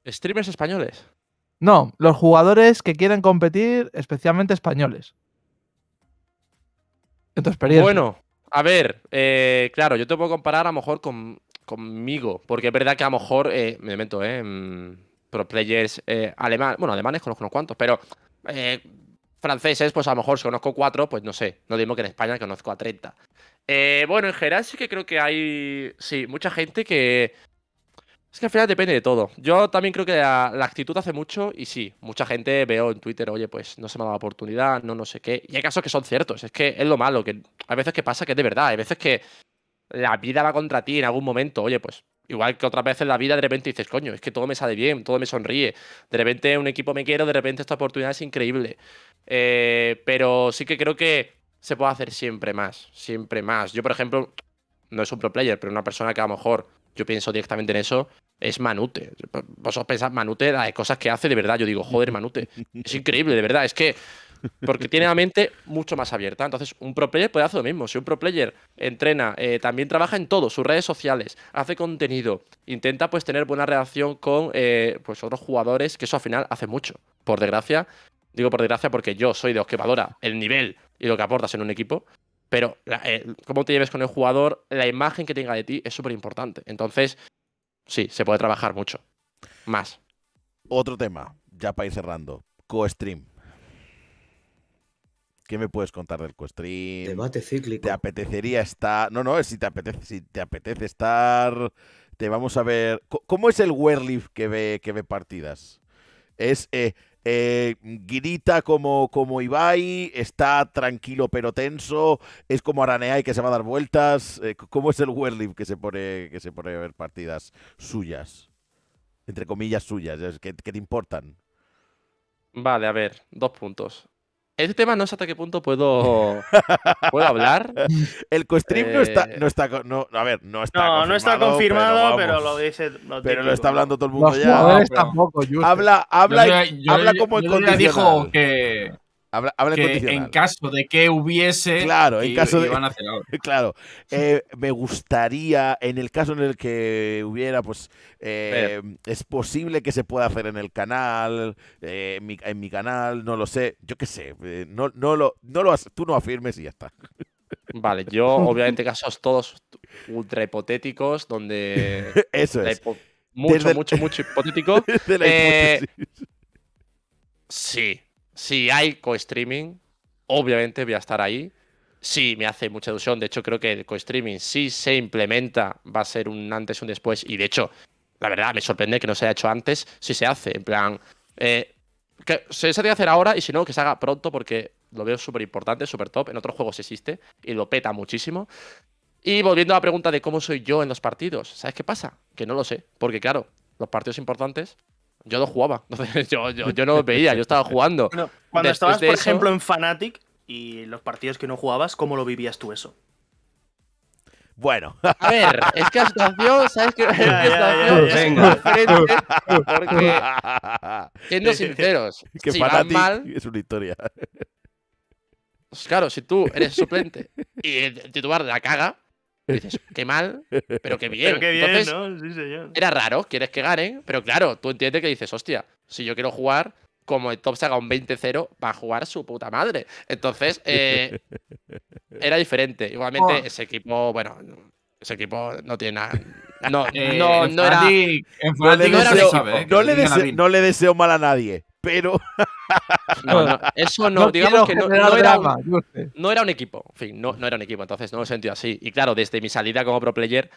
¿Streamers españoles? No, los jugadores que quieren competir, especialmente españoles. En tu experiencia. Bueno, a ver, eh, claro, yo te puedo comparar a lo mejor con, conmigo, porque es verdad que a lo mejor, eh, me invento, ¿eh? Pro players eh, alemanes, bueno, alemanes conozco unos cuantos, pero franceses, pues a lo mejor si conozco cuatro, pues no sé, no digo que en España conozco a 30. bueno, en general sí que creo que hay, sí, mucha gente que es que al final depende de todo. Yo también creo que la, actitud hace mucho y sí, mucha gente veo en Twitter, oye, pues no se me ha dado la oportunidad, no, no sé qué. Y hay casos que son ciertos, es que es lo malo, que hay veces que pasa que es de verdad, hay veces que la vida va contra ti en algún momento, oye, pues igual que otras veces en la vida de repente dices, coño, es que todo me sale bien, todo me sonríe, de repente un equipo me quiero, de repente esta oportunidad es increíble. Eh, pero sí que creo que se puede hacer siempre más, siempre más. Yo, por ejemplo, no es un pro player, pero una persona que a lo mejor yo pienso directamente en eso, es Manute. Vosotros pensáis, Manute, de cosas que hace de verdad. Yo digo, joder, Manute. Es increíble, de verdad. Es que. Porque tiene la mente mucho más abierta. Entonces, un pro player puede hacer lo mismo. Si un pro player entrena, eh, también trabaja en todo, sus redes sociales, hace contenido, intenta pues tener buena relación con eh, pues, otros jugadores, que eso al final hace mucho. Por desgracia, digo por desgracia porque yo soy de los el nivel y lo que aportas en un equipo, pero eh, cómo te lleves con el jugador, la imagen que tenga de ti es súper importante. Entonces, sí, se puede trabajar mucho. Más. Otro tema, ya para ir cerrando. Co-stream. ¿Qué me puedes contar del co-stream? Debate cíclico. ¿Te apetecería estar.? No, no, si te apetece, si te apetece estar. Te vamos a ver. ¿Cómo es el Werlif que ve, que ve partidas? Es. Eh, eh, grita como, como Ibai, está tranquilo pero tenso, es como y que se va a dar vueltas. Eh, ¿Cómo es el Werlif que se pone que se pone a ver partidas suyas? Entre comillas suyas, ¿Qué que te importan. Vale, a ver, dos puntos. Este tema no sé hasta qué punto puedo, puedo hablar. El co-stream no está, eh, no está no, a ver, no está no, confirmado. No, está confirmado, pero, lo dice. pero lo está hablando todo el mundo ya. habla, habla, habla como yo, dijo que Habla, que en caso de que hubiese. Claro, en caso de. Claro. Eh, me gustaría, en el caso en el que hubiera, pues. Eh, es posible que se pueda hacer en el canal, eh, en, mi, canal, no lo sé. Yo qué sé. no, no lo, no lo, tú no afirmes y ya está. Vale, yo, obviamente, casos todos ultra hipotéticos, donde. Eso es. Mucho, mucho, mucho hipotético. De sí. Si hay co-streaming, obviamente voy a estar ahí. Sí, me hace mucha ilusión. De hecho, creo que el co-streaming, si se implementa, va a ser un antes y un después. Y de hecho, la verdad, me sorprende que no se haya hecho antes. Si se hace, en plan, eh, que se debe hacer ahora y si no, que se haga pronto porque lo veo súper importante, súper top. En otros juegos existe y lo peta muchísimo. Y volviendo a la pregunta de cómo soy yo en los partidos, ¿sabes qué pasa? Que no lo sé, porque claro, los partidos importantes yo no jugaba, entonces yo, yo, yo no veía, yo estaba jugando. cuando estabas, por ejemplo, en Fanatic y los partidos que no jugabas, ¿cómo lo vivías tú eso? Bueno. A ver, es que la situación, ¿sabes qué? Venga. Porque, siendo sinceros, que si mal... Es una historia. Pues claro, si tú eres suplente y el titular de la caga, dices, qué mal, pero qué bien. Pero qué bien ¿no? sí, señor. Era raro, quieres que ganen, pero claro, tú entiendes que dices, hostia, si yo quiero jugar, como el Top se haga un 20-0, va a jugar su puta madre. Entonces, eh, era diferente. Igualmente, oh. ese equipo, bueno, ese equipo no tiene nada. No, eh, no, no, era. no, le deseo, eh, no, le deseo, mal a nadie, pero. No, no, eso no, digamos que no, era un, no era un equipo, en fin, no, era un equipo, entonces no lo he sentido así. Y claro, desde mi salida como pro player,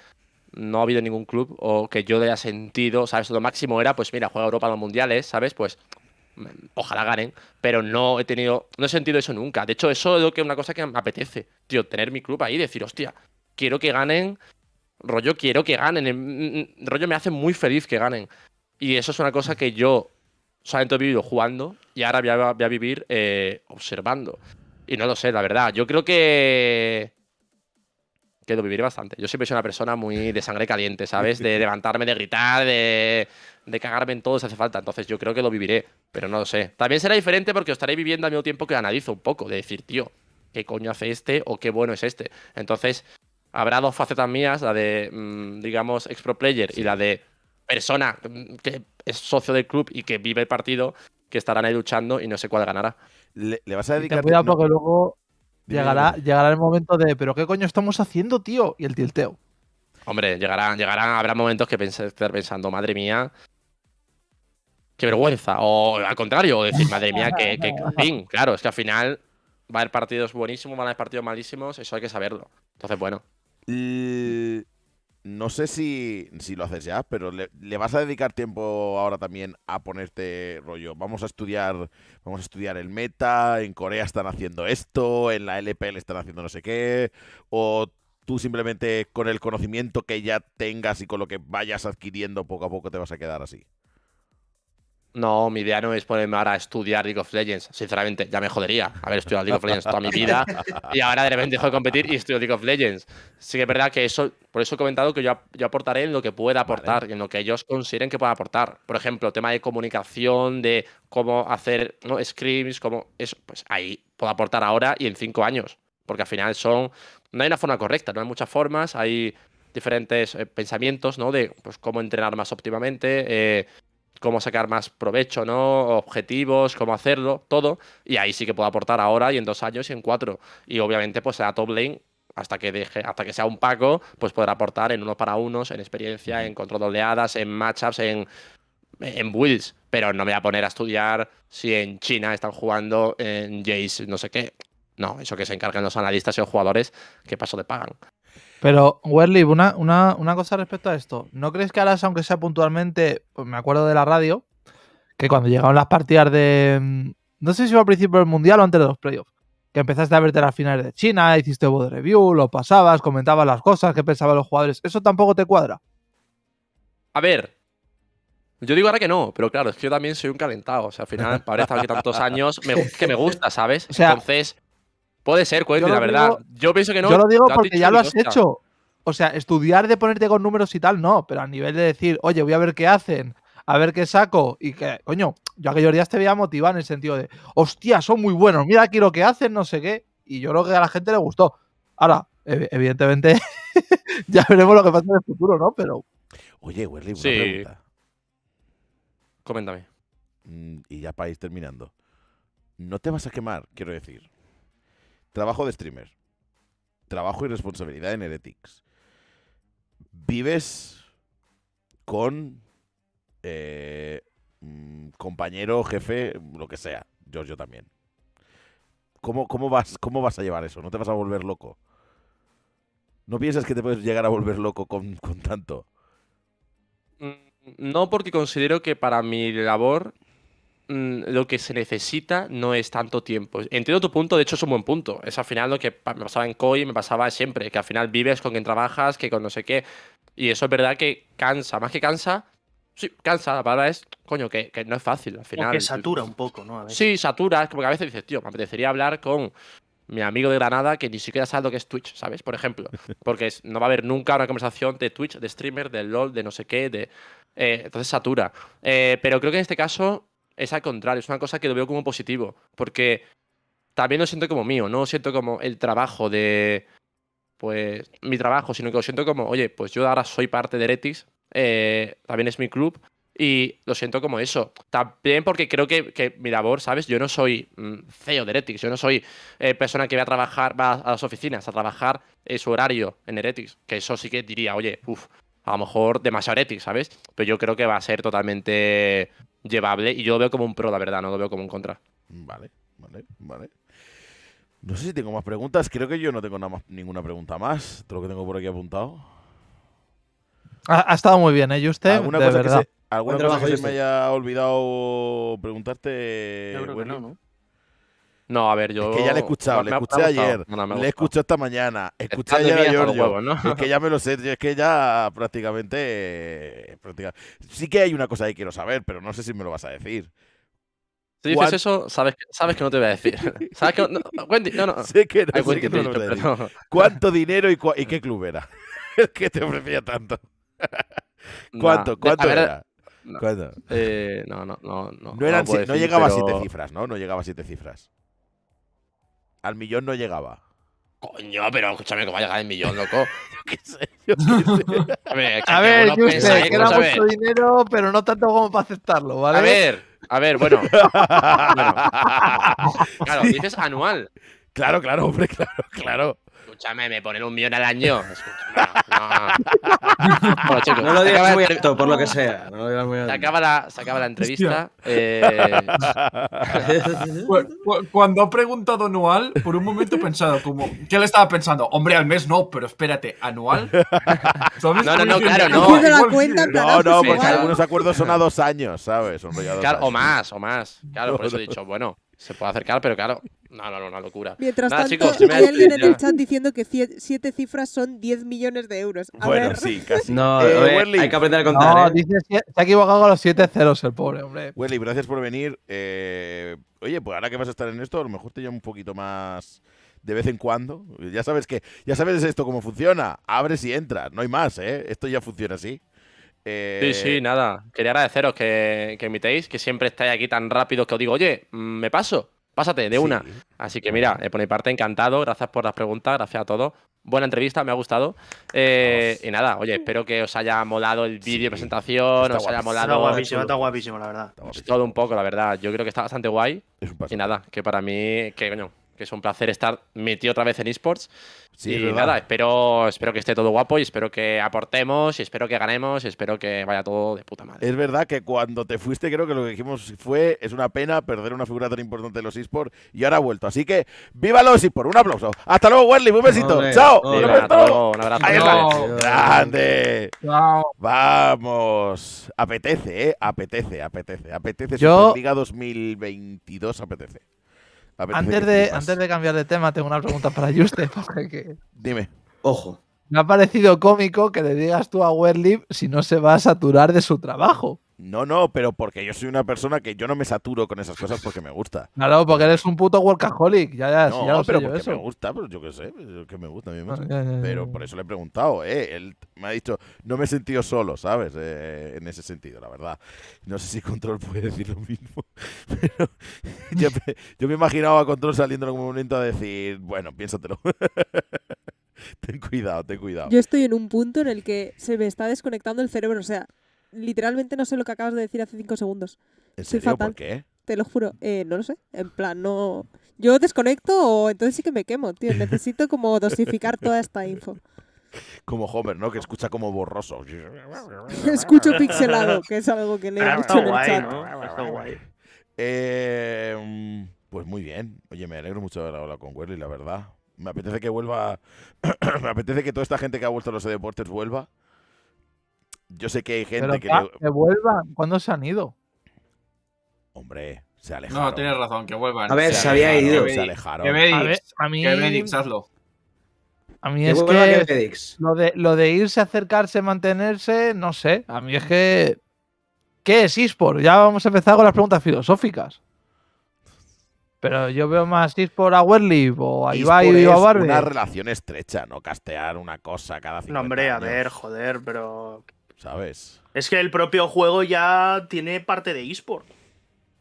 no ha habido ningún club o que yo haya sentido, ¿sabes? Lo máximo era, pues mira, juega Europa en los mundiales, ¿sabes? Pues mm, ojalá ganen, pero no he tenido, no he sentido eso nunca. De hecho, eso es lo que una cosa que me apetece, tío, tener mi club ahí y decir, hostia, quiero que ganen, rollo, quiero que ganen, mm, mm, rollo me hace muy feliz que ganen. Y eso es una cosa que yo solamente he vivido jugando y ahora voy a, vivir eh, observando. Y no lo sé, la verdad. Yo creo que. Que lo viviré bastante. Yo siempre soy una persona muy de sangre caliente, ¿sabes? De levantarme, de gritar, de, de cagarme en todo si hace falta. Entonces yo creo que lo viviré, pero no lo sé. También será diferente porque estaré viviendo al mismo tiempo que analizo un poco, de decir, tío, ¿qué coño hace este o qué bueno es este? Entonces habrá dos facetas mías, la de, mm, digamos, ex pro player y la de persona que es socio del club y que vive el partido, que estarán ahí luchando y no sé cuál ganará. Le, vas a dedicar. cuidado porque luego llegará, llegará el momento de, ¿pero qué coño estamos haciendo, tío? Y el tilteo. Hombre, llegarán, llegarán, habrá momentos que pensar estar pensando, madre mía, qué vergüenza. O al contrario, decir, madre mía, qué, qué fin. Claro, es que al final va a haber partidos buenísimos, van a haber partidos malísimos, eso hay que saberlo. Entonces, bueno no sé si, si, lo haces ya, pero le, vas a dedicar tiempo ahora también a ponerte rollo. Vamos a estudiar, vamos a estudiar el meta, en Corea están haciendo esto, en la LPL están haciendo no sé qué, o tú simplemente con el conocimiento que ya tengas y con lo que vayas adquiriendo poco a poco te vas a quedar así. No, mi idea no es ponerme ahora a estudiar League of Legends. Sinceramente, ya me jodería haber estudiado League of Legends toda mi vida y ahora de repente dejo de competir y estudio League of Legends. Sí que es verdad que eso, por eso he comentado que yo, aportaré en lo que pueda aportar, y en lo que ellos consideren que pueda aportar. Por ejemplo, tema de comunicación, de cómo hacer ¿no? scrims, cómo eso, pues ahí puedo aportar ahora y en cinco años. Porque al final son. No hay una forma correcta, no hay muchas formas, hay diferentes eh, pensamientos, ¿no? De pues, cómo entrenar más óptimamente. Eh, cómo sacar más provecho, ¿no? Objetivos, cómo hacerlo, todo. Y ahí sí que puedo aportar ahora y en dos años y en cuatro. Y obviamente, pues a top lane, hasta que deje, hasta que sea un Paco, pues podrá aportar en uno para unos, en experiencia, en control de en matchups, en, en builds. Pero no me voy a poner a estudiar si en China están jugando en Jace, no sé qué. No, eso que se encargan los analistas y los jugadores, qué paso de pagan. Pero, Werlib, una, una, cosa respecto a esto. ¿No crees que ahora, aunque sea puntualmente, pues me acuerdo de la radio, que cuando llegaron las partidas de. Mm, no sé si fue al principio del mundial o antes de los playoffs, que empezaste a verte las finales de China, hiciste de review, lo pasabas, comentabas las cosas, qué pensaban los jugadores. ¿Eso tampoco te cuadra? A ver, yo digo ahora que no, pero claro, es que yo también soy un calentado. O sea, al final, parece haber tantos años, que me gusta, ¿sabes? Entonces, Puede ser, Quentin, la verdad. yo pienso que no. Yo lo digo porque ya lo has hecho. O sea, estudiar de ponerte con números y tal, no, pero a nivel de decir, oye, voy a ver qué hacen, a ver qué saco, y que, coño, yo aquellos días te veía motivado en el sentido de, hostia, son muy buenos, mira aquí lo que hacen, no sé qué, y yo creo que a la gente le gustó. Ahora, evidentemente, ya veremos lo que pasa en el futuro, ¿no? Pero. Oye, Werly, una pregunta. Coméntame. Mm, y ya para ir terminando. No te vas a quemar, quiero decir. Trabajo de streamer. Trabajo y responsabilidad en Heretics. Vives con eh, mm, compañero, jefe, lo que sea. Yo, yo también. ¿Cómo, ¿Cómo, vas, ¿Cómo vas a llevar eso? ¿No te vas a volver loco? ¿No piensas que te puedes llegar a volver loco con, con tanto? Mm, no, porque considero que para mi labor Mm, lo que se necesita no es tanto tiempo. Entiendo tu punto, de hecho es un buen punto. Es al final lo que me pasaba en COI, me pasaba siempre, que al final vives con quien trabajas, que con no sé qué. Y eso es verdad que cansa, más que cansa, sí, cansa, la palabra es, coño, que, que no es fácil al final. satura un poco, ¿no? Sí, satura, es como que a veces dices, tío, me apetecería hablar con mi amigo de Granada que ni siquiera sabe lo que es Twitch, ¿sabes? Por ejemplo, porque no va a haber nunca una conversación de Twitch, de streamer, de LOL, de no sé qué, de... Eh, entonces satura. Eh, pero creo que en este caso es al contrario, es una cosa que lo veo como positivo, porque también lo siento como mío, no lo siento como el trabajo de, pues, mi trabajo, sino que lo siento como, oye, pues yo ahora soy parte de Eretis, eh, también es mi club, y lo siento como eso. También porque creo que, mi labor, ¿sabes? Yo no soy mm, CEO de Heretics, yo no soy eh, persona que va a trabajar, va a las oficinas a trabajar ese eh, su horario en Eretix, que eso sí que diría, oye, uff, a lo mejor demasiado Heretics, ¿sabes? Pero yo creo que va a ser totalmente llevable y yo lo veo como un pro, la verdad, no lo veo como un contra. Vale, vale, vale. No sé si tengo más preguntas. Creo que yo no tengo nada más, ninguna pregunta más. Todo lo que tengo por aquí apuntado. Ha, estado muy bien, ¿eh, usted? ¿Alguna cosa que se, que me haya olvidado preguntarte? Bueno, ¿no? No, a ver, yo. Es que ya le he escuchado, le escuché ayer, le le escuchado esta mañana, escuché ayer a Giorgio. ¿no? Es que ya me lo sé, es que ya prácticamente, Sí que hay una cosa que quiero saber, pero no sé si me lo vas a decir. Si dices eso, sabes que, no te voy a decir. ¿Sabes que no, no, no. Sé que no, ¿Cuánto dinero y, qué club era? El que te ofrecía tanto. ¿Cuánto? ¿Cuánto era? Eh, no. no, no, no. No, llegaba a siete cifras, ¿no? No llegaba a siete cifras al millón no llegaba. Coño, pero escúchame cómo va a llegar el millón, loco. qué sé, A ver, a ver yo que era mucho dinero, pero no tanto como para aceptarlo, ¿vale? A ver, a ver, bueno. bueno. Claro, dices anual. Claro, claro, hombre, claro, claro. Escúchame, me ponen un millón al año. No, chicos, no lo digas muy alto, por lo que sea. No lo digas muy alto. Se, acaba la, la entrevista. Eh... Cuando ha preguntado anual, por un momento he pensado, como, ¿qué le estaba pensando? Hombre, al mes no, pero espérate, ¿anual? No, no, no, claro, no. no, no, porque algunos acuerdos son a dos años, ¿sabes? claro, O más, o más. Claro, por eso he dicho, bueno, se puede acercar, pero claro, no, no, una locura. Mientras tanto, hay alguien en el chat diciendo que siete cifras son 10 millones de euros. bueno, sí, casi. No, eh, hay que aprender a contar. No, ¿eh? dice, se ha equivocado con los siete ceros el pobre, hombre. Welly, gracias por venir. Eh, oye, pues ahora que vas a estar en esto, a lo mejor te llamo un poquito más de vez en cuando. Ya sabes que, ya sabes esto cómo funciona. Abres y entras, no hay más, ¿eh? Esto ya funciona así. Sí, sí, nada. Quería agradeceros que, que, emitéis, que siempre estáis aquí tan rápido que os digo, oye, mm, me paso. Pásate de una. Así que mira, eh, por mi parte encantado, gracias por las preguntas, gracias a todos. Buena entrevista, me ha gustado. Eh, y nada, oye, espero que os haya molado el vídeo presentación, os haya molado. Está guapísimo, está guapísimo, la verdad. Todo un poco, la verdad. Yo creo que está bastante guay. Y nada, que para mí, que coño, que es un placer estar metido otra vez en esports. Sí, y nada, espero, espero que esté todo guapo y espero que aportemos y espero que ganemos y espero que vaya todo de puta madre. Es verdad que cuando te fuiste creo que lo que dijimos fue es una pena perder una figura tan importante de los esports y ahora ha vuelto. Así que ¡viva los esports! Un aplauso. Hasta luego, Warley, Un besito. ¡Chao! Un un abrazo. ¡Grande! Chao. Vamos. Apetece, ¿eh? Apetece, apetece. Apetece. Yo... Superliga 2022 apetece. Antes de, antes de cambiar de tema, tengo una pregunta para Juste. Porque Dime. Ojo. Me ha parecido cómico que le digas tú a Werlib si no se va a saturar de su trabajo. No, no, pero porque yo soy una persona que yo no me saturo con esas cosas porque me gusta. no, porque eres un puto workaholic. Ya, ya, no, ya pero sé porque eso. me gusta, pero pues yo qué sé, pues, que me gusta. A mí ah, pero por eso le he preguntado, ¿eh? Él me ha dicho, no me he sentido solo, ¿sabes? Eh, en ese sentido, la verdad. No sé si Control puede decir lo mismo, pero yo, me, yo me imaginaba a Control saliendo en algún momento a decir, bueno, piénsatelo. ten cuidado, ten cuidado. Yo estoy en un punto en el que se me está desconectando el cerebro, o sea literalmente no sé lo que acabas de decir hace cinco segundos. ¿En serio? fatal. ¿Por qué? Te lo juro. Eh, no lo sé. En plan, no. Yo desconecto o entonces sí que me quemo, tío. Necesito como dosificar toda esta info. Como Homer, ¿no? Que escucha como borroso. Escucho pixelado, que es algo que le he ah, en el chat. Ah, em, pues muy bien. Oye, me alegro mucho de haber hablado con Welly, la verdad. Me apetece que vuelva. me apetece que toda esta gente que ha vuelto a los deportes vuelva. Yo sé que hay gente que. Que vuelvan. ¿Cuándo se han ido? Hombre, se alejaron. No, tienes razón, que vuelvan. A ver, se, había ido. Se alejaron. Que Medix, a a mí... A mí es que, lo, de, lo de irse, acercarse, mantenerse, no sé. A mí es que. ¿Qué es eSport? Ya vamos a empezar con las preguntas filosóficas. Pero yo veo más eSport a Werlib o a Ibai o a Barbie. Es una relación estrecha, no castear una cosa cada fin. No, hombre, a ver, joder, pero ¿sabes? Es que el propio juego ya tiene parte de eSport.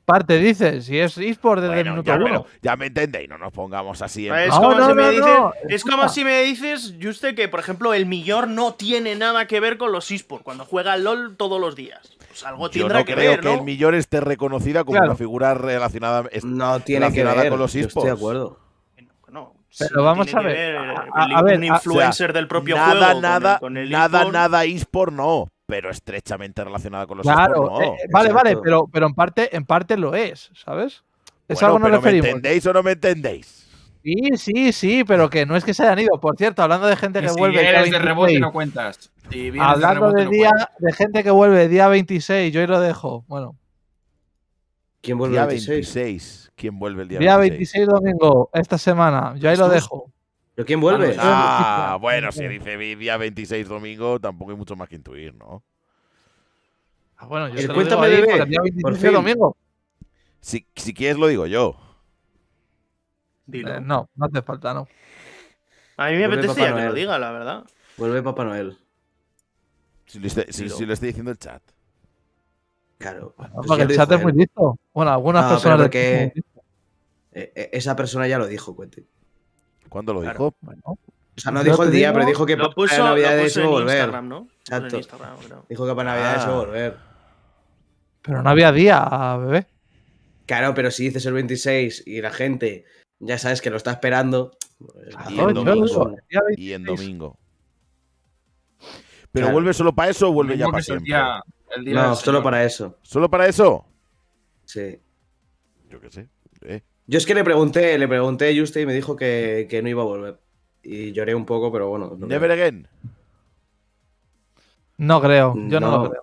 Parte dices, si es eSport desde el minuto ya, uno. ya me entendéis, no nos pongamos así. Es, como si me dices, es como si me dices, Juste, que por ejemplo el millor no tiene nada que ver con los eSport cuando juega LOL todos los días. Pues algo que no que creo que el millor esté reconocida como una figura relacionada, no tiene que ver, con los eSports. Estoy de acuerdo. Pero vamos a ver. a, ver. un influencer del propio nada, Nada, nada, nada, nada eSport no. Pero estrechamente relacionada con los claro, no. Eh, eh, vale, vale, pero, pero en, parte, en parte lo es, ¿sabes? Es algo no pero ¿Me entendéis o no me entendéis? Sí, sí, sí, pero que no es que se hayan ido. Por cierto, hablando de gente que, vuelve… si vuelve. de rebote no cuentas. hablando de, día, de gente que vuelve día 26, yo ahí lo dejo. Bueno. ¿Quién vuelve el 26? 26? ¿Quién vuelve el día, día 26? domingo, esta semana. Yo ahí lo dejo. ¿Pero quién vuelve? Ah, ah bueno, si dice día 26 domingo, tampoco hay mucho más que intuir, ¿no? Ah, bueno, yo eh, el cuéntame día 26 domingo. Si, quieres lo digo yo. Dile, eh, no, no hace falta, no. A mí me apetece que lo diga, la verdad. Vuelve Papá Noel. Si lo, estoy diciendo el chat. Claro. Pues porque el chat es muy listo. Bueno, algunas no, personas. Porque e, e, esa persona ya lo dijo, cuente. ¿Cuándo lo dijo? Bueno. O sea, no dijo el día, pero dijo que para Navidad de eso volver. Instagram, ¿no? Exacto. Instagram, Dijo que para Navidad de ah. eso volver. Pero no había día, bebé. Claro, pero si dices el 26 y la gente ya sabes que lo está esperando. Pues, ah, y, en domingo, y en domingo. ¿Pero vuelve solo para eso o vuelve ya para siempre? no, solo para eso. ¿Solo para eso? Sí. Yo qué sé. Eh. Yo es que le pregunté, le pregunté a Juste y me dijo que, no iba a volver. Y lloré un poco, pero bueno. No Never again. No creo. Yo no, lo creo.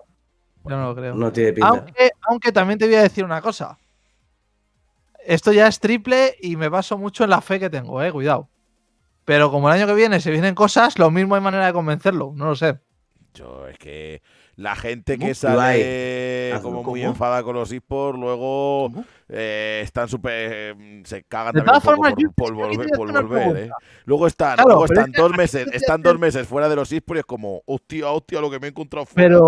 Yo no lo creo. No tiene pinta. Aunque, aunque, también te voy a decir una cosa. Esto ya es triple y me baso mucho en la fe que tengo, eh. Cuidado. Pero como el año que viene se vienen cosas, lo mismo hay manera de convencerlo. No lo sé. Yo es que la gente que sale como muy enfada con los esports, luego eh, están súper. Mm, se cagan también por, volver. Por volver eh. Luego están, luego están dos meses, están dos meses fuera de los esports y es como, hostia, hostia, lo que me he encontrado fuera.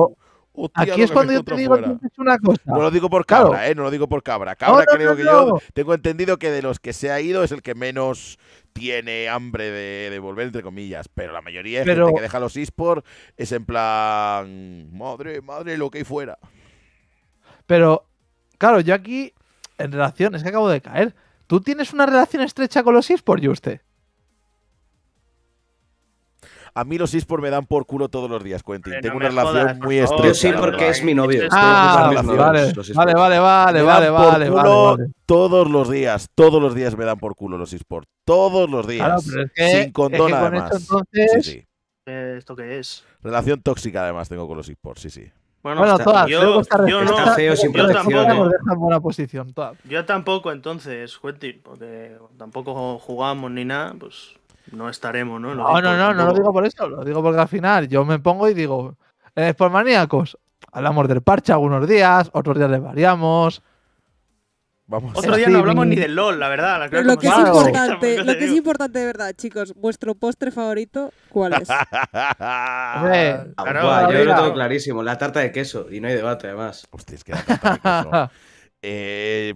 Aquí es cuando yo te digo una cosa. No lo digo por cabra, ¿eh? No lo digo por cabra. Cabra creo que yo tengo entendido que de los que se ha ido es el que menos tiene hambre de, volver, entre comillas. Pero la mayoría de gente que deja los eSports es en plan. Madre, madre, lo que hay fuera. Pero, claro, yo aquí, en relación, es que acabo de caer. ¿Tú tienes una relación estrecha con los eSports, usted? A mí los eSports me dan por culo todos los días, Quentin. Tengo una relación muy estrecha. Yo sí, porque ¿eh? es mi novio. Ah, vale, vale, vale, vale, me dan vale, por culo vale, Todos los días, todos los días me dan por culo los eSports. Todos los días. sin condón, además. Esto, qué es? Relación tóxica, además, tengo con los esports, sí, sí. Bueno, todas. Yo, sin ¿eh? Yo tampoco, entonces, Quentin, porque tampoco jugamos ni nada, pues no estaremos, ¿no? No, no, no, no, lo digo por eso, lo digo porque al final yo me pongo y digo, es por maníacos, hablamos del parche algunos días, otros días le variamos. Vamos. Otro día no hablamos ni del LOL, la verdad. lo que, es importante, de verdad, chicos, vuestro postre favorito, ¿cuál es? yo lo tengo clarísimo, la tarta de queso, y no hay debate además. Hostia, es que Eh,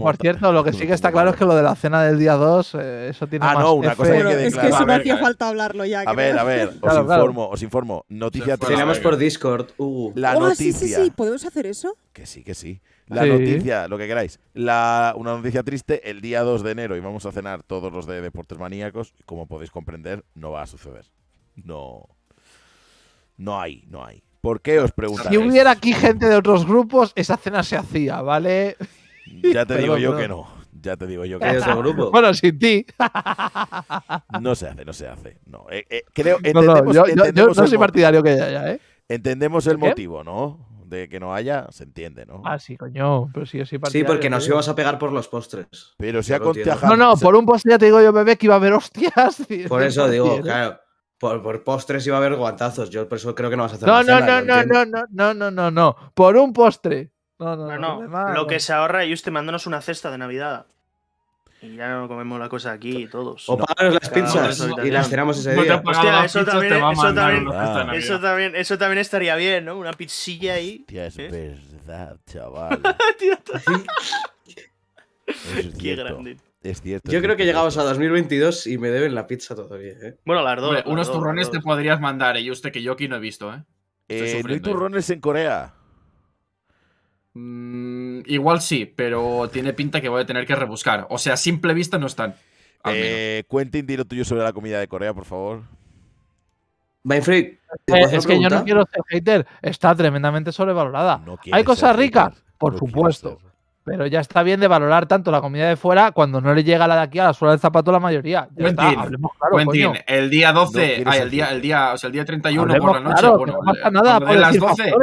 por cierto, lo que sí que está claro es que lo de la cena del día 2, eh, eso tiene ah, más no, una cosa que quede Es que eso no hacía falta hablarlo ya. A ver, a ver, os informo, os informo. Noticia Tenemos por Discord. La noticia. Oh, sí, sí, sí, ¿podemos hacer eso? Que sí, que sí. La noticia, lo que queráis. La, una noticia triste, el día 2 de enero, íbamos a cenar todos los de Deportes Maníacos, como podéis comprender, no va a suceder. No. No hay, no hay. ¿Por qué os preguntáis? Si hubiera aquí gente de otros grupos, esa cena se hacía, ¿vale? Ya te digo yo que no. Ya te digo yo que no. Bueno, sin ti. no se hace, no se hace. No, eh, eh, creo, no, no, yo, yo, no soy partidario que haya, ¿eh? Entendemos el motivo, ¿no? De que no haya, se entiende, ¿no? Ah, sí, coño. Pero sí, Sí, porque nos íbamos a pegar por los postres. Pero se ha contagiado. No, no, por un postre ya te digo yo, bebé, que iba a haber hostias. Por eso digo, claro por, por, postres iba a haber guantazos. Yo por eso creo que no vas a hacer No, no, no, no, no, no, no, no, no, no. Por un postre. No, no, no. lo que se ahorra, y usted mandarnos una cesta de Navidad. Y ya no comemos la cosa aquí todos. O pagaros las pinzas y las cenamos ese día. Hostia, eso, también, eso, también, eso, también, estaría bien, ¿no? Una pizzilla ahí. Hostia, es ¿eh? verdad, chaval. Qué grande. Yo creo que llegamos a 2022 y me deben la pizza todavía. ¿eh? Bueno, las dos. unos turrones te podrías mandar, ¿eh? y usted que yo aquí no he visto, ¿eh? hay turrones en Corea. Mm, igual sí, pero tiene pinta que voy a tener que rebuscar. O sea, a simple vista no están. Eh, Quentin, tuyo sobre la comida de Corea, por favor. es, que yo no quiero ser hater. Está tremendamente sobrevalorada. ¿Hay cosas ricas? Por supuesto. Pero ya está bien de valorar tanto la comida de fuera cuando no le llega la de aquí a la suela del zapato la mayoría. Ya Quentin, claro, el día 12, ay, el día, el día, o sea, el día 31 por la noche, claro, por, no pasa eh, nada, por pues, las 12,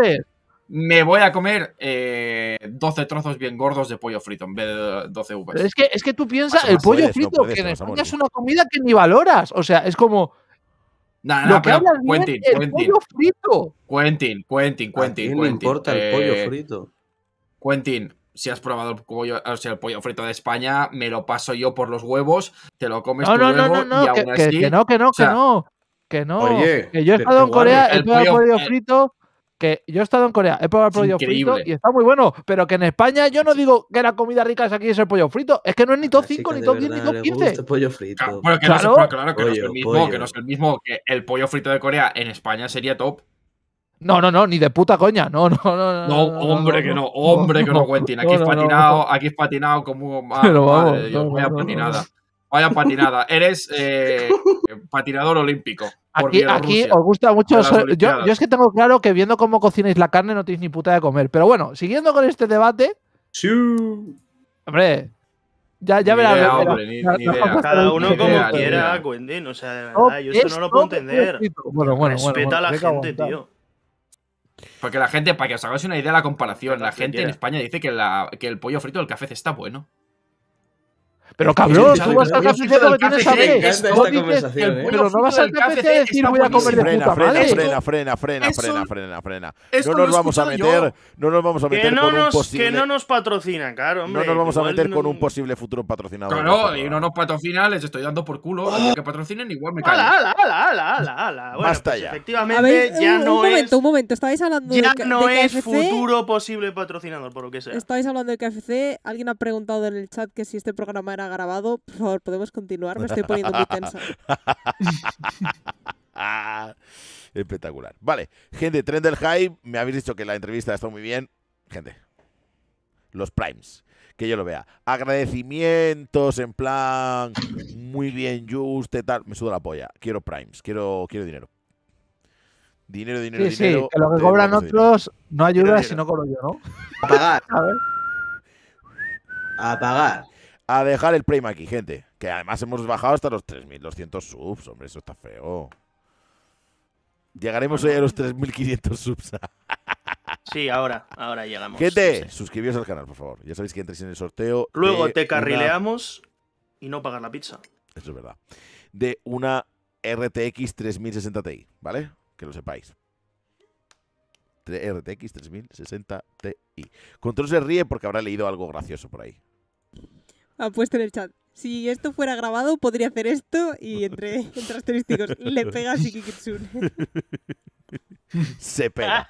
me voy a comer eh, 12 trozos bien gordos de pollo frito en vez de 12 uvas. es que, es que tú piensas, el pollo frito, que en España es una comida que ni valoras. O sea, es como. No, no, Lo Quentin, bien, el pollo frito. Quentin, Quentin, Quentin. ¿A importa el eh, pollo frito? Quentin, si has probado el pollo, el pollo frito de España, me lo paso yo por los huevos, te lo comes no, tú no, no, no, y aún que, así... Que, no, que no, que no. Que no. Oye, que yo he estado en Corea, he probado el pollo, frito. Que yo he estado en Corea, he probado el pollo frito y está muy bueno, pero que en España yo no digo que la comida rica es aquí es el pollo frito, es que no es ni top 5, ni top 10, ni top 15. Pollo frito. Claro, que, claro. No, claro, que no es el mismo, que no es el mismo, que el pollo frito de Corea en España sería top. No, no, no, ni de puta coña. No, no, no. No, no hombre que no, hombre que no, Quentin. Aquí es patinado, aquí patinado como. un Pero madre, Dios, vaya patinada. Vaya patinada. Eres eh, patinador olímpico. Aquí, aquí os gusta mucho. yo, es que tengo claro que viendo cómo cocináis la carne no tenéis ni puta de comer. Pero bueno, siguiendo con este debate. Sí. Hombre, ya, ya verás. Verá, Cada uno como quiera, Quentin. O sea, de verdad, yo esto no lo puedo entender. Bueno, bueno, Respeta a la gente, tío. Porque la gente, para que os hagáis una idea de la comparación, la gente en España dice que, que el pollo frito del café está bueno. Pero cabrón, tú vas al KFC lo que tienes hambre. No dices, pero ¿eh? no vas al KFC a decir voy a comer de puta madre. Frena, frena, frena, frena, frena, frena. No nos vamos a meter, no nos vamos a meter con un posible. Que no nos patrocinan, claro, hombre. No nos vamos a meter con un posible futuro patrocinador. Claro, y no nos patrocina, les estoy dando por culo. ¡Oh! Que patrocinen igual me cago. Ala, ala, ala, ala, ala. Basta pues ya. Efectivamente, ya no es. Un momento, un momento. Estabais hablando de Ya no es futuro posible patrocinador, por lo que sea. estáis hablando de KFC. Alguien ha preguntado en el chat que si este programa era grabado. Por favor, podemos continuar. Me estoy poniendo muy tensa. Espectacular. Vale, gente, tren del hype. Me habéis dicho que la entrevista ha estado muy bien. Gente, los primes. Que yo lo vea. Agradecimientos en plan. Muy bien, usted tal. Me suda la polla. Quiero primes. Quiero, quiero dinero. Dinero, dinero, dinero. Sí, que lo que cobran otros no ayuda si no cobro yo, ¿no? A pagar. A pagar a dejar el Prime aquí, gente. Que además hemos bajado hasta los 3.200 subs. Hombre, eso está feo. Llegaremos hoy a los 3.500 subs. Sí, ahora, ahora llegamos. Gente, te suscribíos al canal, por favor. Ya sabéis que entréis en el sorteo. Luego te carrileamos y no pagar la pizza. Eso es verdad. De una RTX 3060 Ti, ¿vale? Que lo sepáis. RTX 3060 Ti. Control se ríe porque habrá leído algo gracioso por ahí ha puesto en el chat. Si esto fuera grabado, podría hacer esto y entre, entre asterísticos, le pega a Shikikitsune. Se pega.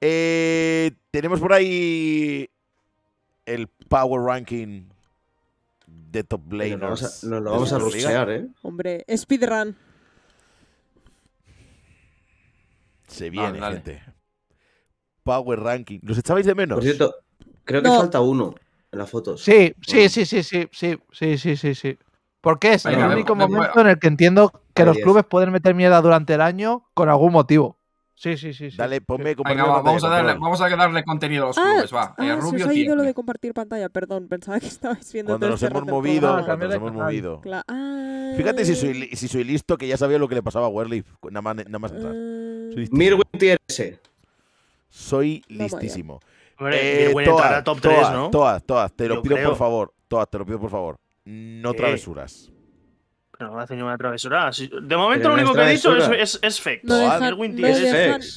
Eh, tenemos por ahí el power ranking de top Blade. Nos, lo vamos a, rushear, ¿eh? Hombre, speedrun. Se viene, gente. Power ranking. ¿Los echabais de menos? Por cierto, creo que falta uno. En las fotos. Sí, sí, sí, sí, sí, sí, sí, sí, sí, sí. Porque es el único momento en el que entiendo que los clubes pueden meter mierda durante el año con algún motivo. Sí, sí, sí. Dale, ponme Venga, vamos, a darle, vamos a darle contenido a los ah, clubes, va. Ah, Rubio eh, se os ha ido lo de compartir pantalla, perdón. Pensaba que estabais viendo Cuando nos este hemos movido, ah, nos hemos movido. Ah. Fíjate si soy, si soy listo, que ya sabía lo que le pasaba a Werley. Nada más, nada más entrar. Soy listísimo. Soy listísimo. Hombre, eh, top 3, ¿no? todas, todas, te lo pido por favor. Todas, te lo pido por favor. No travesuras. No, no hace ninguna travesura. De momento lo único que he dicho es, es, es fake. No, ah, dejan,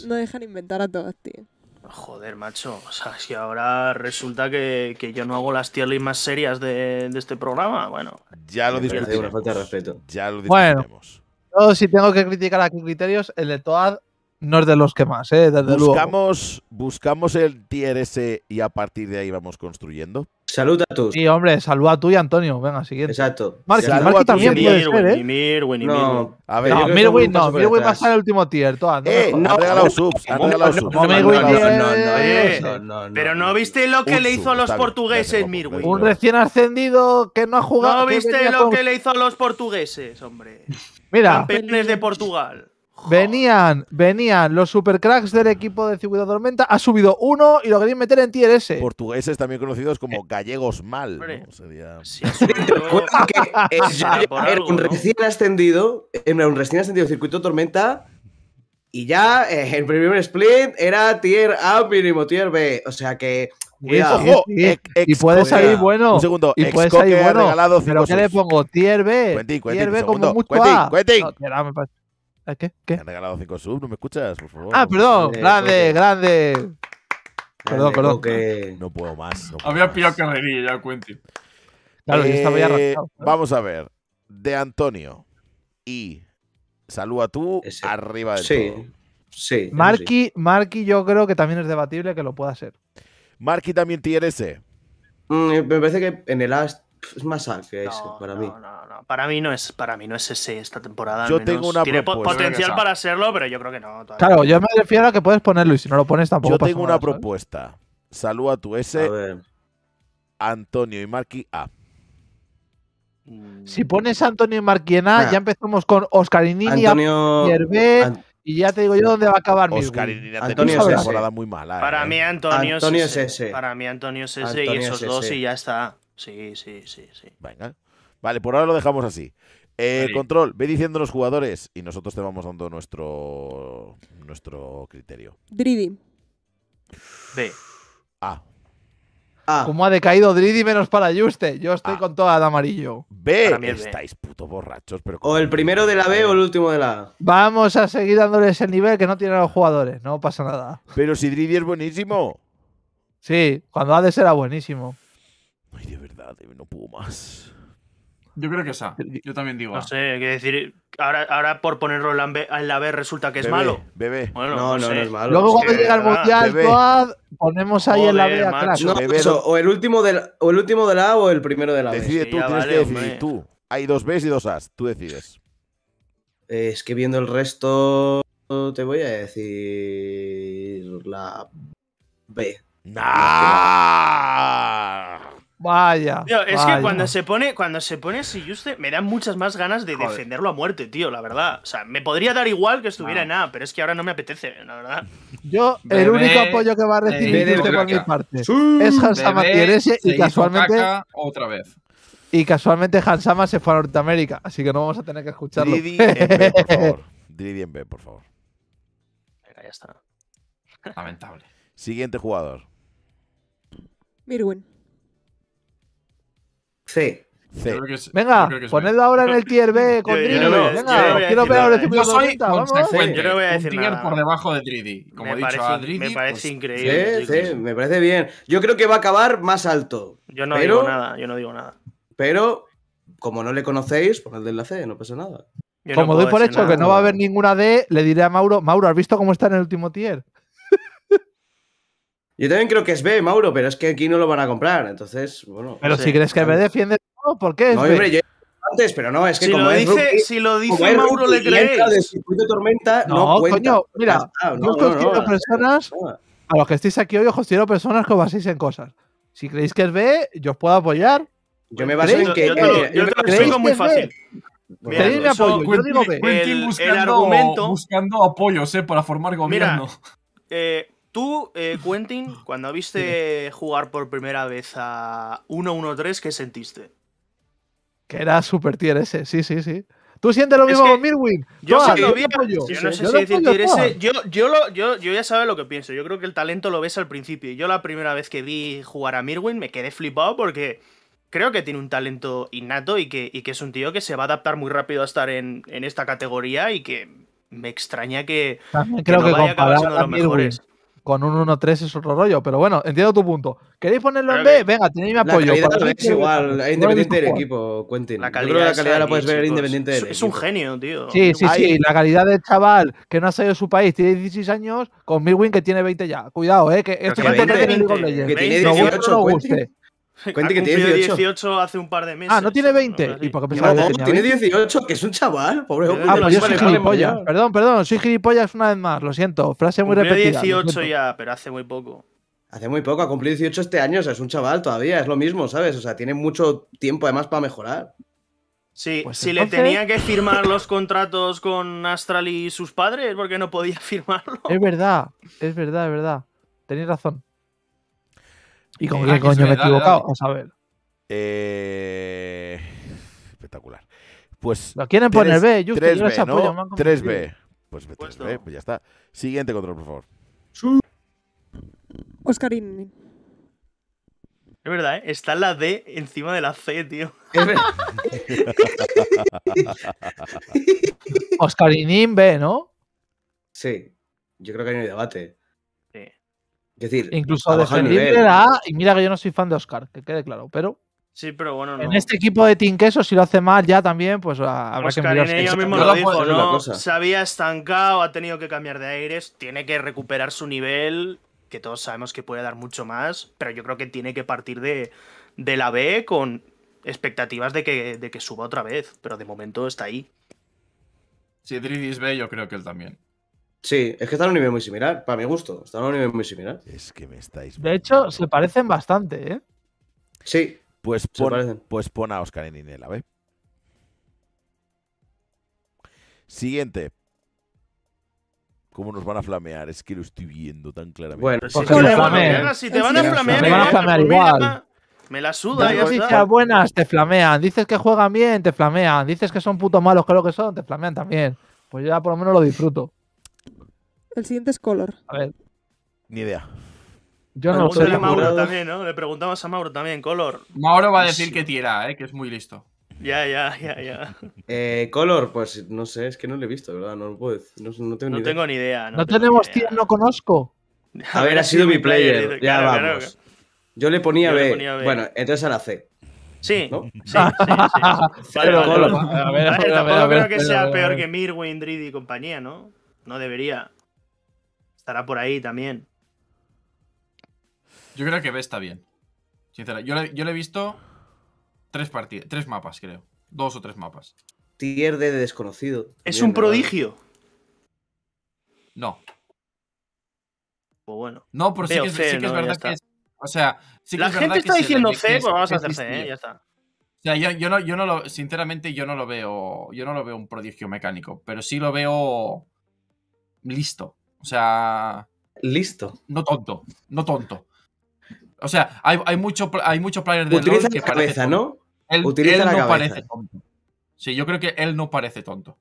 no, inventar a todas, tío. Joder, macho. O sea, si ahora resulta que, que yo no hago las tier más serias de, de, este programa, bueno. Ya lo discutiremos. Una falta de respeto. Ya lo discutimos. Bueno, si tengo que criticar aquí criterios, el de Toad no es de los que más, ¿eh? Desde buscamos, buscamos el tier ese y a partir de ahí vamos construyendo. saluda a tus. Sí, hombre, saluda a tú y Antonio. Venga, siguiente. Exacto. también puede ser, ¿eh? No, a ver. Mirwin no. Mirwin va a ser el último tier. Todas, no, eh, no, subs. subs. No, no, no, no, Pero no viste lo que le hizo a los portugueses, Mirwin. Un recién ascendido que no ha jugado. No viste lo que le hizo a los portugueses, hombre. Mira. Campeones de Portugal. Venían, venían los supercracks del equipo de Circuito Tormenta. Ha subido uno y lo querían meter en tier S. Portugueses también conocidos como eh, gallegos mal. ¿no? Sería... un recién ascendido, un recién ascendido Circuito Tormenta. Y ya eh, en el primer split era tier A mínimo, tier B. O sea que. y puede salir bueno. Un segundo. Y puede salir bueno. Regalado ¿Pero qué le pongo? Tier B. tier B como mucho qué? ¿Qué? Me han regalado 5 subs, ¿no me escuchas? Por favor. Ah, perdón, grande, grande. Perdón, perdón. Que... No puedo más. No puedo Había me pillado ya, cuente. Claro, yo estaba ya arrastrado. Eh, ¿eh? Vamos a ver. De Antonio y saluda tú arriba de sí. todo. Sí. Marky, sí. Marky, yo creo que también es debatible que lo pueda hacer. Marky también tiene ese. Mm, me parece que en el Ast es más A que para mí. para mí no es, para mí no es ese esta temporada. Yo tengo una Tiene potencial para serlo, pero yo creo que no. Claro, yo me refiero a que puedes ponerlo y si no lo pones tampoco. Yo tengo una propuesta propuesta. a tu S. Antonio y Marqui A. Si pones Antonio y Marqui en A, ya empezamos con Oscar Antonio... y Y ya te digo yo dónde va a acabar mi Antonio temporada muy mala. Para ¿eh? mí Antonio, es, ese. Para mí Antonio es ese y esos dos y ya está. Sí, sí, sí, sí. Venga. Vale, por ahora lo dejamos así. Eh, Control, ve diciendo los jugadores y nosotros te vamos dando nuestro nuestro criterio. Dridi. B. A. A. ¿Cómo ha decaído Dridi menos para Juste? Yo estoy con toda de amarillo. B. Estáis puto borrachos. Pero o el primero de la B o el último de la A. Vamos a seguir dándoles el nivel que no tienen los jugadores. No pasa nada. Pero si Dridi es buenísimo. Sí, cuando ha de ser era buenísimo de no puedo más. Yo creo que esa. Yo también digo. No sé, decir. Ahora, ahora por ponerlo en la, B, resulta que es malo. Bebé. Bueno, no, no, no, sé. no es malo. Luego cuando llega el mundial, Toad, ponemos ahí en la B atrás. No, eso, o, el último del o el último de la A o el primero de la B. Decide tú, tienes que decidir tú. Hay dos Bs y dos As. Tú decides. Es que viendo el resto, te voy a decir la B. ¡Nah! Vaya. es que cuando se pone, cuando se pone usted me dan muchas más ganas de defenderlo a muerte, tío, la verdad. O sea, me podría dar igual que estuviera ah. en A, pero es que ahora no me apetece, la verdad. Yo, el único apoyo que va a recibir de parte es Hansama Tierese y casualmente. Otra vez. Y casualmente Hansama se fue a Norteamérica, así que no vamos a tener que escucharlo. Didi B, por favor. en B, por favor. Venga, ya está. Lamentable. Siguiente jugador. Mirwin. Sí. Venga, ponedlo ahora en el tier B con 3D. No, Venga, quiero ver ahora este Yo soy yo no voy a decir un por debajo de 3D. Como me parece, pues increíble. Sí, me parece bien. Yo creo que va a acabar más alto. Yo no digo nada, yo no digo nada. Pero, como no le conocéis, ponedle el enlace, no pasa nada. como doy por hecho que no va a haber ninguna D, le diré a Mauro, Mauro, ¿has visto cómo está en el último tier? Yo también creo que es B, Mauro, pero es que aquí no lo van a comprar, entonces, bueno. Pero si crees que B defiende, todo, ¿por qué? Es no, hombre, yo antes, pero no, es que si como lo dice, si lo dice Mauro, le creéis. tormenta, no, Coño, mira, no, yo considero personas, a los que estáis aquí hoy, os considero personas que os baséis en cosas. Si creéis que es B, yo os puedo apoyar. Yo me baso en que. Yo, te lo, explico muy fácil. yo digo B. El, buscando, el argumento, buscando apoyos eh, para formar gobierno. Mira, eh, Tú, eh, Quentin, cuando viste jugar por primera vez a 1-1-3, ¿qué sentiste? Que era super tier ese, sí, sí, sí. ¿Tú sientes lo mismo con Mirwin? Yo, yo, no sé si tier ese. Yo, lo, ya sabes lo que pienso. Yo creo que el talento lo ves al principio. Yo la primera vez que vi jugar a Mirwin me quedé flipado porque creo que tiene un talento innato y que, y que es un tío que se va a adaptar muy rápido a estar en, esta categoría y que me extraña que, creo que, vaya uno de los mejores. Con un 1-3 es otro rollo, pero bueno, entiendo tu punto. ¿Queréis ponerlo en B? Venga, tenéis mi apoyo. La calidad es igual, es independiente del equipo, Quentin. La calidad, la puedes ver independiente del equipo. Es un genio, tío. Sí, sí, sí. La calidad del chaval que no ha salido de su país, tiene 16 años, con Milwin que tiene 20 ya. Cuidado, eh, que esto gente que tiene 18, no guste. Cuente que tiene 18. hace un par de meses. Ah, no tiene 20. tiene 18, que es un chaval, pobre eh, hombre. Ah, pues yo soy gilipollas. Perdón, perdón, soy gilipollas una vez más, lo siento. Frase muy repetida 18 ya, pero hace muy poco. Hace muy poco, ha cumplido 18 este año, o sea, es un chaval todavía, es lo mismo, ¿sabes? O sea, tiene mucho tiempo además para mejorar. Sí, pues si le tenía que firmar los contratos con Astral y sus padres, porque no podía firmarlo. Es verdad, es verdad, es verdad. Tenéis razón. ¿Y con qué eh, eh, coño me he equivocado? A saber. Eh, espectacular. Pues. quieren poner B? Yo 3B, ¿no? 3B. Pues 3B, pues, ya está. Siguiente control, por favor. Oscarín. Es verdad, ¿eh? Está la D encima de la C, tío. Es verdad. B, ¿no? Sí. Yo creo que hay un debate. Es decir, incluso defendible la A, y mira que yo no soy fan de Oscar, que quede claro, pero. Sí, pero bueno, no. En este equipo de Team Queso, si lo hace mal ya también, pues ah, habrá que mirar. Ella mismo lo dijo, ¿no? Se había estancado, ha tenido que cambiar de aires, tiene que recuperar su nivel, que todos sabemos que puede dar mucho más, pero yo creo que tiene que partir de, de la B con expectativas de que, de que suba otra vez, pero de momento está ahí. Si Dridis B, yo creo que él también. Sí, es que están a un nivel muy similar, para mi gusto. Están a un nivel muy similar. Es que me estáis. De hecho, se parecen bastante, ¿eh? Sí. Pues pon, pues pon a Oscar en Inela, ¿ve? Siguiente. ¿Cómo nos van a flamear? Es que lo estoy viendo tan claramente. Bueno, pues si, te, van a, flamear, igual. Me la suda, buenas, te flamean. Dices que juegan bien, te flamean. Dices que son putos malos, creo que son, te flamean también. Pues ya por lo menos lo disfruto. El siguiente es Color. A ver. Ni idea. Yo no sé. Mauro también, ¿no? Le preguntamos a Mauro también, Color. Mauro va a ah, decir que tira, ¿eh? que es muy listo. Ya, ya, ya, ya. Eh, color, pues no sé, es que no lo he visto, ¿verdad? No lo puedo No, tengo, ni idea. No, no tenemos idea. no conozco. A ver, ha sido mi player. ya vamos. Yo, le ponía, B. Bueno, entonces a la C. Sí, sí, sí, sí. A ver, tampoco creo que sea peor que Mirwin, Drid y compañía, ¿no? No debería estará por ahí también. Yo creo que B está bien. Sinceramente. yo le, he visto tres tres mapas, creo. Dos o tres mapas. Tier de desconocido. Es un prodigio. No. Pues bueno. No, pero sí que, es, verdad que es, O sea, si que La gente está diciendo C, pues vamos a hacer C, ¿eh? ya está. O sea, yo, no, yo no lo, sinceramente, yo no lo veo, yo no lo veo un prodigio mecánico, pero sí lo veo listo. O sea. Listo. No tonto, no tonto. O sea, hay, mucho, hay muchos players de Utiliza LOL Utiliza la cabeza, ¿no? Él, Utiliza la no parece tonto. Sí, yo creo que él no parece tonto.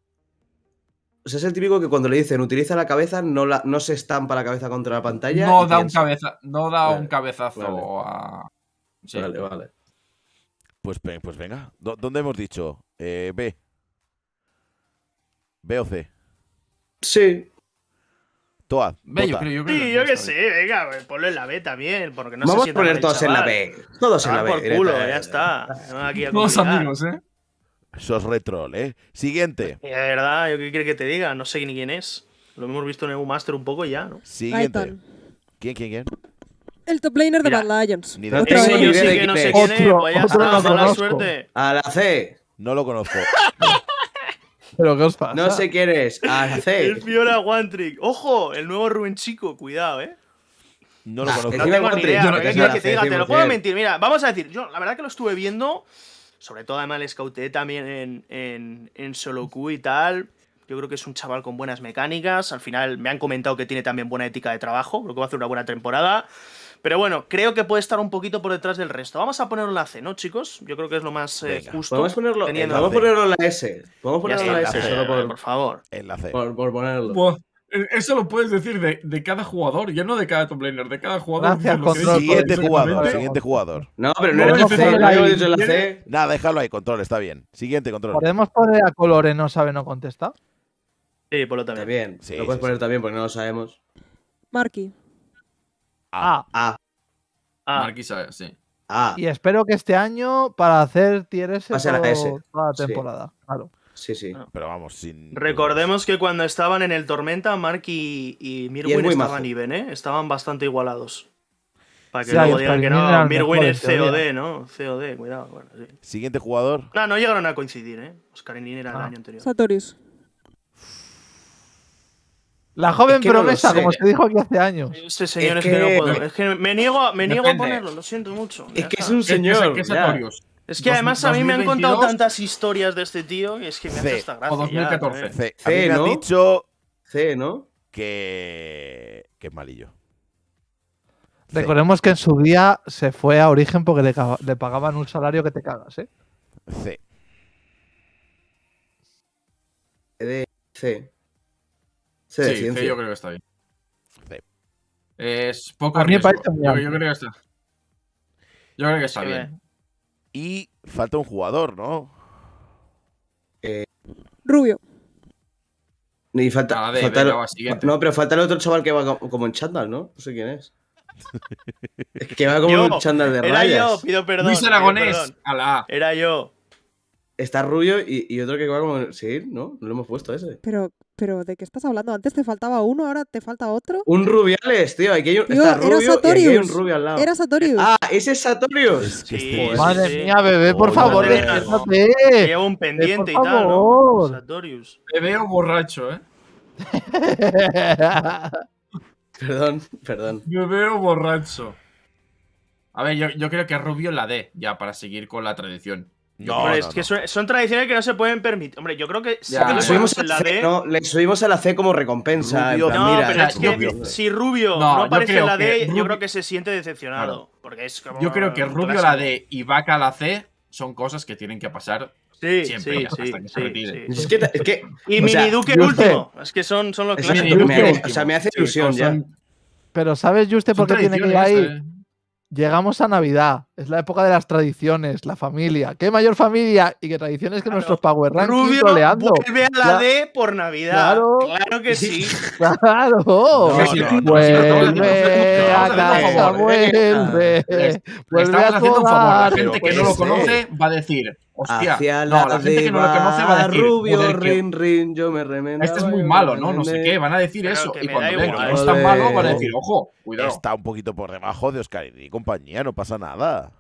O sea, es el típico que cuando le dicen utiliza la cabeza, no, la, no se estampa la cabeza contra la pantalla. No da un cabezazo a. Vale, vale. Pues, pues venga. ¿Dónde hemos dicho? Eh, B. B o C. Sí, Toa. yo tota. sí, yo sé, venga, pues ponlo en la B también, porque no Vamos a poner todos en la B. Todos en la ah, B. Por culo, ya está. Todos amigos, ¿eh? Sos retrol, ¿eh? Siguiente. Eh, de verdad, ¿yo qué quiere que te diga? No sé ni quién es. Lo hemos visto en EU Master un poco ya, ¿no? Siguiente. ¿Quién, quién, quién? El top laner de Bad Lions. Ni de Otro, yo sí que no sé quién es. Pues la suerte. A la C. No lo conozco. ¿Pero No sé quién ah, es. Hacer. Es Fiora One Trick. ¡Ojo! El nuevo Rubén Chico, cuidado, ¿eh? No lo ah, conozco. No tengo ni idea. te lo puedo mentir. Mira, vamos a decir, yo la verdad que lo estuve viendo, sobre todo además le scouté también en, en, en Solo Q y tal. Yo creo que es un chaval con buenas mecánicas. Al final me han comentado que tiene también buena ética de trabajo, creo que va a hacer una buena temporada. Pero bueno, creo que puede estar un poquito por detrás del resto. Vamos a ponerlo en la C, ¿no, chicos? Yo creo que es lo más eh, justo. ponerlo, vamos a ponerlo en la S. Vamos a ponerlo en la S, por, favor. En la C. Por, ponerlo. Eh, eso lo puedes decir de, cada jugador, ya no de cada top laner, de cada jugador. siguiente jugador, siguiente jugador. No, pero no, era C, la C. Nada, déjalo ahí, control, está bien. Siguiente, control. ¿Podemos poner a colores no sabe, no contesta? Sí, por lo también. Está bien, lo puedes poner también porque no lo sabemos. Marky. A. A. A. sí. A. Y espero que este año para hacer TRS la toda la temporada. Claro. Sí, sí. Pero vamos, sin. Recordemos que cuando estaban en el Tormenta, Mark y, Mirwin y estaban ¿eh? Estaban bastante igualados. Para que no luego digan que no, Mirwin es COD, ¿no? COD, cuidado. Siguiente jugador. No, no llegaron a coincidir, ¿eh? Oscarín era el ah. año anterior. Satoris. La joven promesa, como se dijo aquí hace años. Este señor es, que... Es que me niego, a, me niego a ponerlo, lo siento mucho. Es que es un señor. Es que es, es que además a mí me han contado tantas historias de este tío y es que me hace esta gracia. O 2014. ¿eh? C, me dicho C, ¿no? Que, que es malillo. Recordemos que en su día se fue a Origen porque le, pagaban un salario que te cagas, ¿eh? C. C. Sí, sí yo creo que está bien. Es poco yo, creo que está. Yo creo que está bien. Y falta un jugador, ¿no? Eh... Rubio. Y falta, ah, falta el, no, pero falta el otro chaval que va como en chándal, ¿no? No sé quién es. es que va como un en chándal de rayos. rayas. Era yo, pido perdón. Luis Aragonés, Era yo. Está Rubio y, y, otro que va como. Sí, ¿no? No lo hemos puesto ese. Pero, pero ¿de qué estás hablando? Antes te faltaba uno, ahora te falta otro. Un Rubiales, tío. Aquí hay un, rubio aquí hay un rubio al lado. Era Satorius. Ah, ese es Satorius. Este madre mía, bebé, por favor, déjate. Lleva un pendiente y tal, ¿no? Satorius. Me veo borracho, ¿eh? perdón, perdón. Me veo borracho. A ver, yo, yo creo que Rubio la D, ya, para seguir con la tradición. No, es que son, tradiciones que no se pueden permitir. Hombre, yo creo que le, subimos la C, no, le subimos a la C como recompensa. mira, pero es que si Rubio no, aparece en la D, yo creo que se siente decepcionado. Porque es yo creo que Rubio la D y Vaca la C son cosas que tienen que pasar Siempre, Es que, es que y Mini Duque el último. Es que son, son los clásicos. o sea, me hace ilusión ya. Pero ¿sabes, Juste, por qué tiene que ir ahí? ¿eh? llegamos a Navidad, es la época de las tradiciones, la familia. ¿Qué mayor familia y qué tradiciones que nuestros Power Rankings Rubio troleando? vuelve a la D por Navidad. Claro, que sí. claro. No, no, vuelve a vuelve. a la gente que no lo conoce va a decir Hostia, hacia no, la gente que no lo conoce va a decir. Rubio, rin, rin, yo me remendo. Este es muy malo, ¿no? No sé qué, van a decir eso. Y cuando ven que es tan malo, van a decir, ojo, cuidado. Está un poquito por debajo de Oscar y compañía, no pasa nada.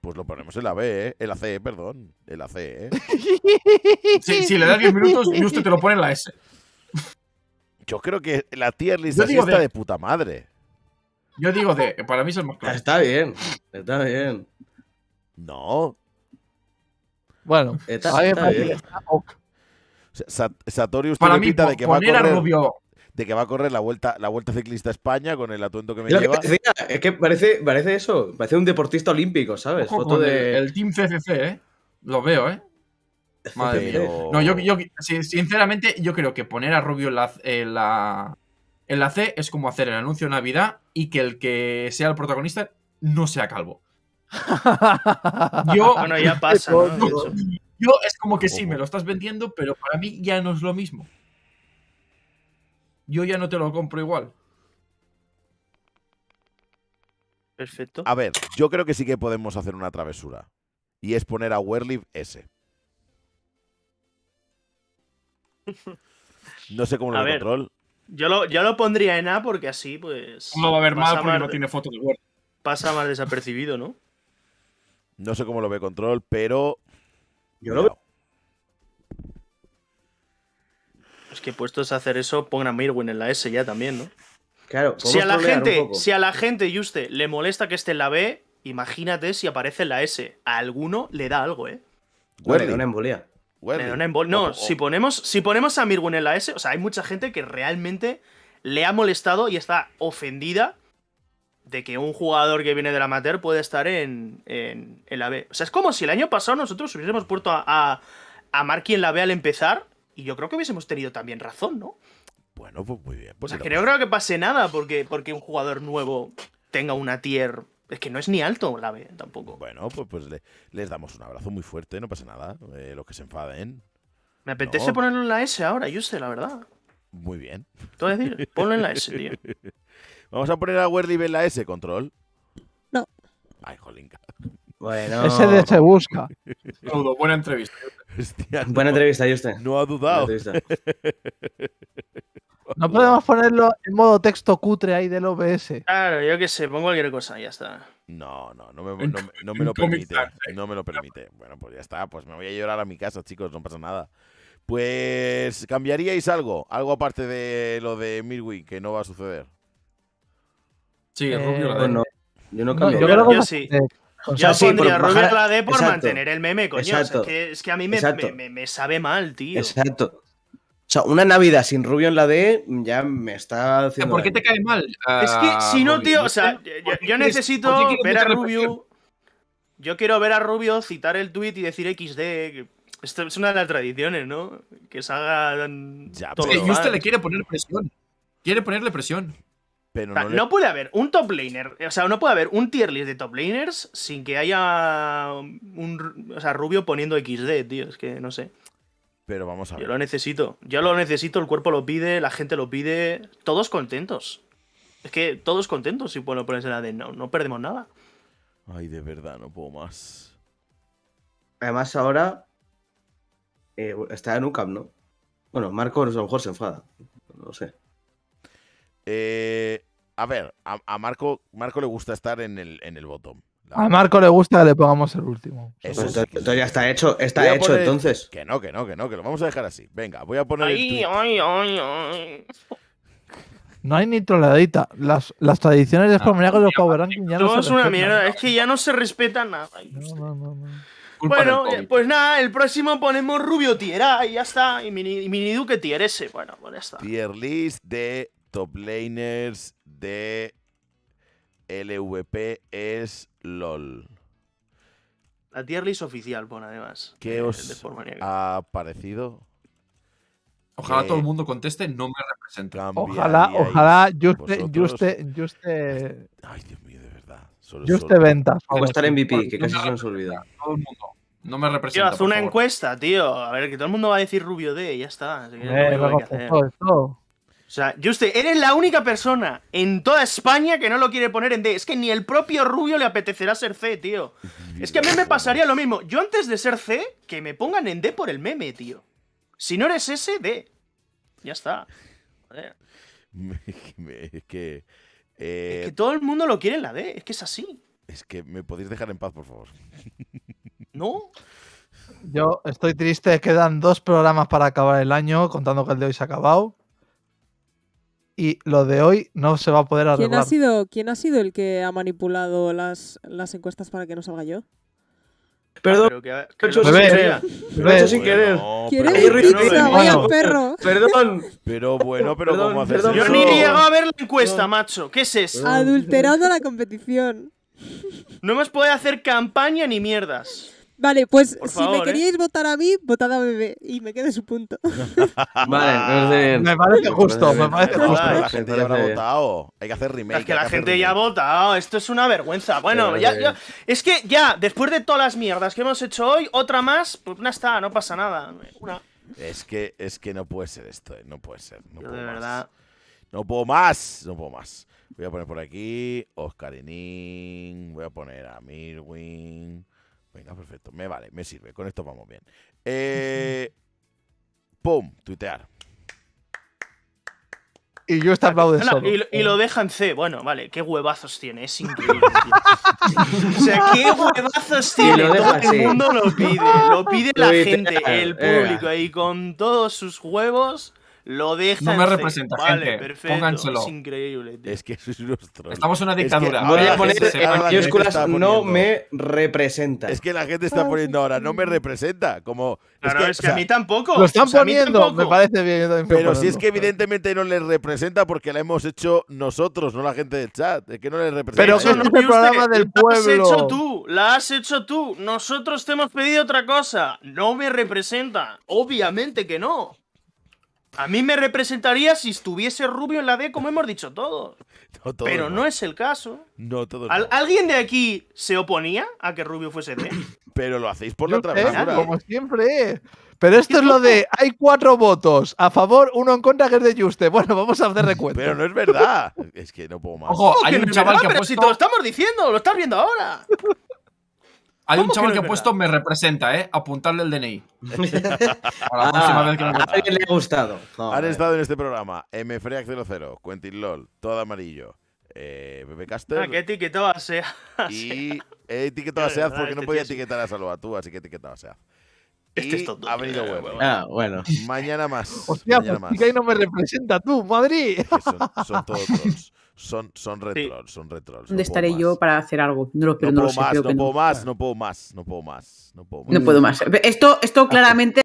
Pues lo ponemos en la B, ¿eh? En la C, perdón. En la C, ¿eh? si, si le das 10 minutos, y usted te lo pone en la S. Yo creo que la tier list así está de... de puta madre. Yo digo de, para mí es el más ah, claro. Está bien, está bien. No, bueno, Satorius Para de que va a correr. De que va a correr la vuelta, la vuelta ciclista España con el atuendo que me lleva. es que parece, parece eso, parece un deportista olímpico, ¿sabes? Foto de... el, Team CCC, ¿eh? Lo veo, ¿eh? Madre mía. No, yo, sinceramente, yo creo que poner a Rubio en la, la, en la C es como hacer el anuncio de Navidad y que el que sea el protagonista no sea calvo. Yo, bueno, ya pasa. Yo, es como que sí, me lo estás vendiendo, pero para mí ya no es lo mismo. Yo ya no te lo compro igual. Perfecto. A ver, yo creo que sí que podemos hacer una travesura. Y es poner a Werlib S. No sé cómo lo control. Yo lo, pondría en A porque así, pues. No va a ver mal porque no tiene foto de Pasa más desapercibido, ¿no? No sé cómo lo ve Control, pero. Yo lo veo. Es que puestos a hacer eso, pongan a Mirwin en la S ya también, ¿no? Claro, si a la gente, si a la gente, y usted le molesta que esté en la B, imagínate si aparece en la S. A alguno le da algo, ¿eh? Bueno, una embolía. No, si ponemos, si ponemos a Mirwin en la S, o sea, hay mucha gente que realmente le ha molestado y está ofendida de que un jugador que viene del amateur puede estar en, en, en, la B. O sea, es como si el año pasado nosotros hubiésemos puesto a, a, en la B al empezar, y yo creo que hubiésemos tenido también razón, ¿no? Bueno, pues muy bien. Pues que no creo que pase nada porque, porque un jugador nuevo tenga una tier es que no es ni alto la B tampoco. Bueno, pues, pues les damos un abrazo muy fuerte, no pasa nada. Eh, los que se enfaden. Me apetece ponerlo en la S ahora, yo sé, la verdad. Muy bien. todo decir, ponlo en la S, tío. Vamos a poner a en la S, control. No. Ay, jolín. Bueno. Ese de se busca. buena entrevista. buena entrevista, y usted. No ha dudado. no podemos ponerlo en modo texto cutre ahí del OBS. Claro, yo qué sé, pongo cualquier cosa, y ya está. No, no, no me, lo permite. Eh. No me lo permite. Bueno, pues ya está, pues me voy a llorar a mi casa, chicos, no pasa nada. Pues cambiaríais algo, algo aparte de lo de Milwi, que no va a suceder. Sí, Rubio eh, la D. yo no cambio. yo, sí. Eh, yo sí, pondría Rubio en la D por mantener el meme, coño. es, que, es, que, a mí me, me, sabe mal, tío. Exacto. O sea, una Navidad sin Rubio en la D ya me está haciendo. ¿Por qué te cae mal? Es que ah, si no, tío, o sea, yo, necesito ver a Rubio. Yo quiero ver a Rubio citar el tweet y decir XD. Esto es una de las tradiciones, ¿no? Que salga Ya, usted le quiere poner presión. Quiere ponerle presión no, puede haber un top laner, o sea, no puede haber un tier list de top laners sin que haya un o sea, Rubio poniendo XD, tío, es que no sé. Pero vamos a ver. Yo lo necesito, yo lo necesito, el cuerpo lo pide, la gente lo pide, todos contentos. Es que todos contentos si puedo ponerse la de no, no perdemos nada. Ay, de verdad, no puedo más. Además, ahora eh, está en un ¿no? Bueno, Marcos a lo mejor se enfada. No sé. Eh, a ver, a, Marco, Marco le gusta estar en el, en el A Marco le gusta que le pongamos el último. esto, ya está hecho, está hecho entonces. Que no, que no, que no, que lo vamos a dejar así. Venga, voy a poner. el no hay ni troleadita. Las, las tradiciones de de los Power ya no es una mierda, es que ya no se respeta nada. bueno, pues nada, el próximo ponemos Rubio Tierra y ya está. Y Mini, mini ese. Bueno, pues ya está. Tier list de top laners de LVP es LOL. La tier list oficial, bueno, además. ¿Qué os ha parecido? Ojalá todo el mundo conteste, no me representa. Ojalá, ojalá, yo esté, este, Ay, Dios mío, de verdad. Solo, yo venta, ventas. estar en MVP, que casi se nos olvida. Todo el mundo. No me representa. haz una encuesta, tío. A ver, que todo el mundo va a decir Rubio D y ya está. O sea, Juste, eres la única persona en toda España que no lo quiere poner en D. Es que ni el propio Rubio le apetecerá ser C, tío. Es que a mí me pasaría lo mismo. Yo antes de ser C, que me pongan en D por el meme, tío. Si no eres ese D. Ya está. es que. Es eh, que todo el mundo lo quiere en la D. Es que es así. Es que me podéis dejar en paz, por favor. ¿No? Yo estoy triste, quedan dos programas para acabar el año, contando que el de hoy se ha acabado y lo de hoy no se va a poder arreglar. ¿Quién ha sido, quién ha sido el que ha manipulado las, encuestas para que no salga yo? Perdón, que, lo, he hecho sin querer. perro. Perdón. Pero bueno, pero ¿cómo haces Yo ni llegado a ver la encuesta, macho. ¿Qué es eso? Adulterando la competición. No hemos podido hacer campaña ni mierdas. Vale, pues si me ¿eh? queríais votar a mí, votad a Bebé y me quede su punto. vale, no sé. Me parece justo, me parece justo. La gente ya habrá votado. Hay que hacer remake. Es que la gente ya ha votado. Esto es una vergüenza. Bueno, es que ya, después de todas las mierdas que hemos hecho hoy, otra más, pues una está, no pasa nada. Es que, es que no puede ser esto, eh. no puede ser. No puedo verdad. Más. No puedo más, no puedo más. Voy a poner por aquí Oscarinín, voy a poner a Mirwin, Venga, perfecto. Me vale, me sirve. Con esto vamos bien. Eh, ¡Pum! Tuitear. Y yo está aplaudo solo. Y lo, y oh. deja en C. Bueno, vale, qué huevazos tiene. Es increíble. o sea, qué huevazos tiene. Todo el mundo lo pide. Lo pide la gente, eh, el eh, público y con todos sus huevos. Lo dejan. No me representa, vale, gente. Perfecto. Pónganselo. Es increíble, tío. Es que es nuestro. Estamos en una dictadura. Voy a poner en mayúsculas no me representa. Es que la gente está poniendo ahora no me representa. Como. Claro, es que, a mí tampoco. Lo están poniendo. Me parece bien. Pero si es que evidentemente no les representa porque la hemos hecho nosotros, no la gente del chat. Es que no les representa. Pero eso no es este el programa del pueblo. La has hecho tú. La has hecho tú. Nosotros te hemos pedido otra cosa. No me representa. Obviamente que no. A mí me representaría si estuviese Rubio en la D, como hemos dicho todos. Pero no. es el caso. No, todo ¿Alguien de aquí se oponía a que Rubio fuese D? Pero lo hacéis por la vez Como siempre. Pero esto es lo de hay cuatro votos a favor, uno en contra que es de Juste. Bueno, vamos a hacer recuento. Pero no es verdad. Es que no puedo más. Ojo, hay un chaval que si te lo estamos diciendo, lo estás viendo ahora. Hay un chaval que, he puesto me representa, ¿eh? Apuntarle el DNI. la ah, próxima vez que a alguien le ha gustado. Han estado en este programa MFREAC00, Quentin LOL, Todo Amarillo, eh, Castel. Caster. Ah, que etiquetó a Sead. Y he etiquetado a Sead porque no este podía etiquetar a Salva tú, así que he etiquetado a Sead. Este es Ha venido huevo. Ah, ah, bueno. Mañana más. Hostia, mañana pues más. no me representa tú, Madrid. Son, todos son, son retrolls, sí. son retrolls. ¿Dónde no estaré yo para hacer algo? No lo, pero no, no, puedo, lo sé, más, no, puedo más, no puedo más, no puedo más, no puedo más, no puedo más. Esto, esto claramente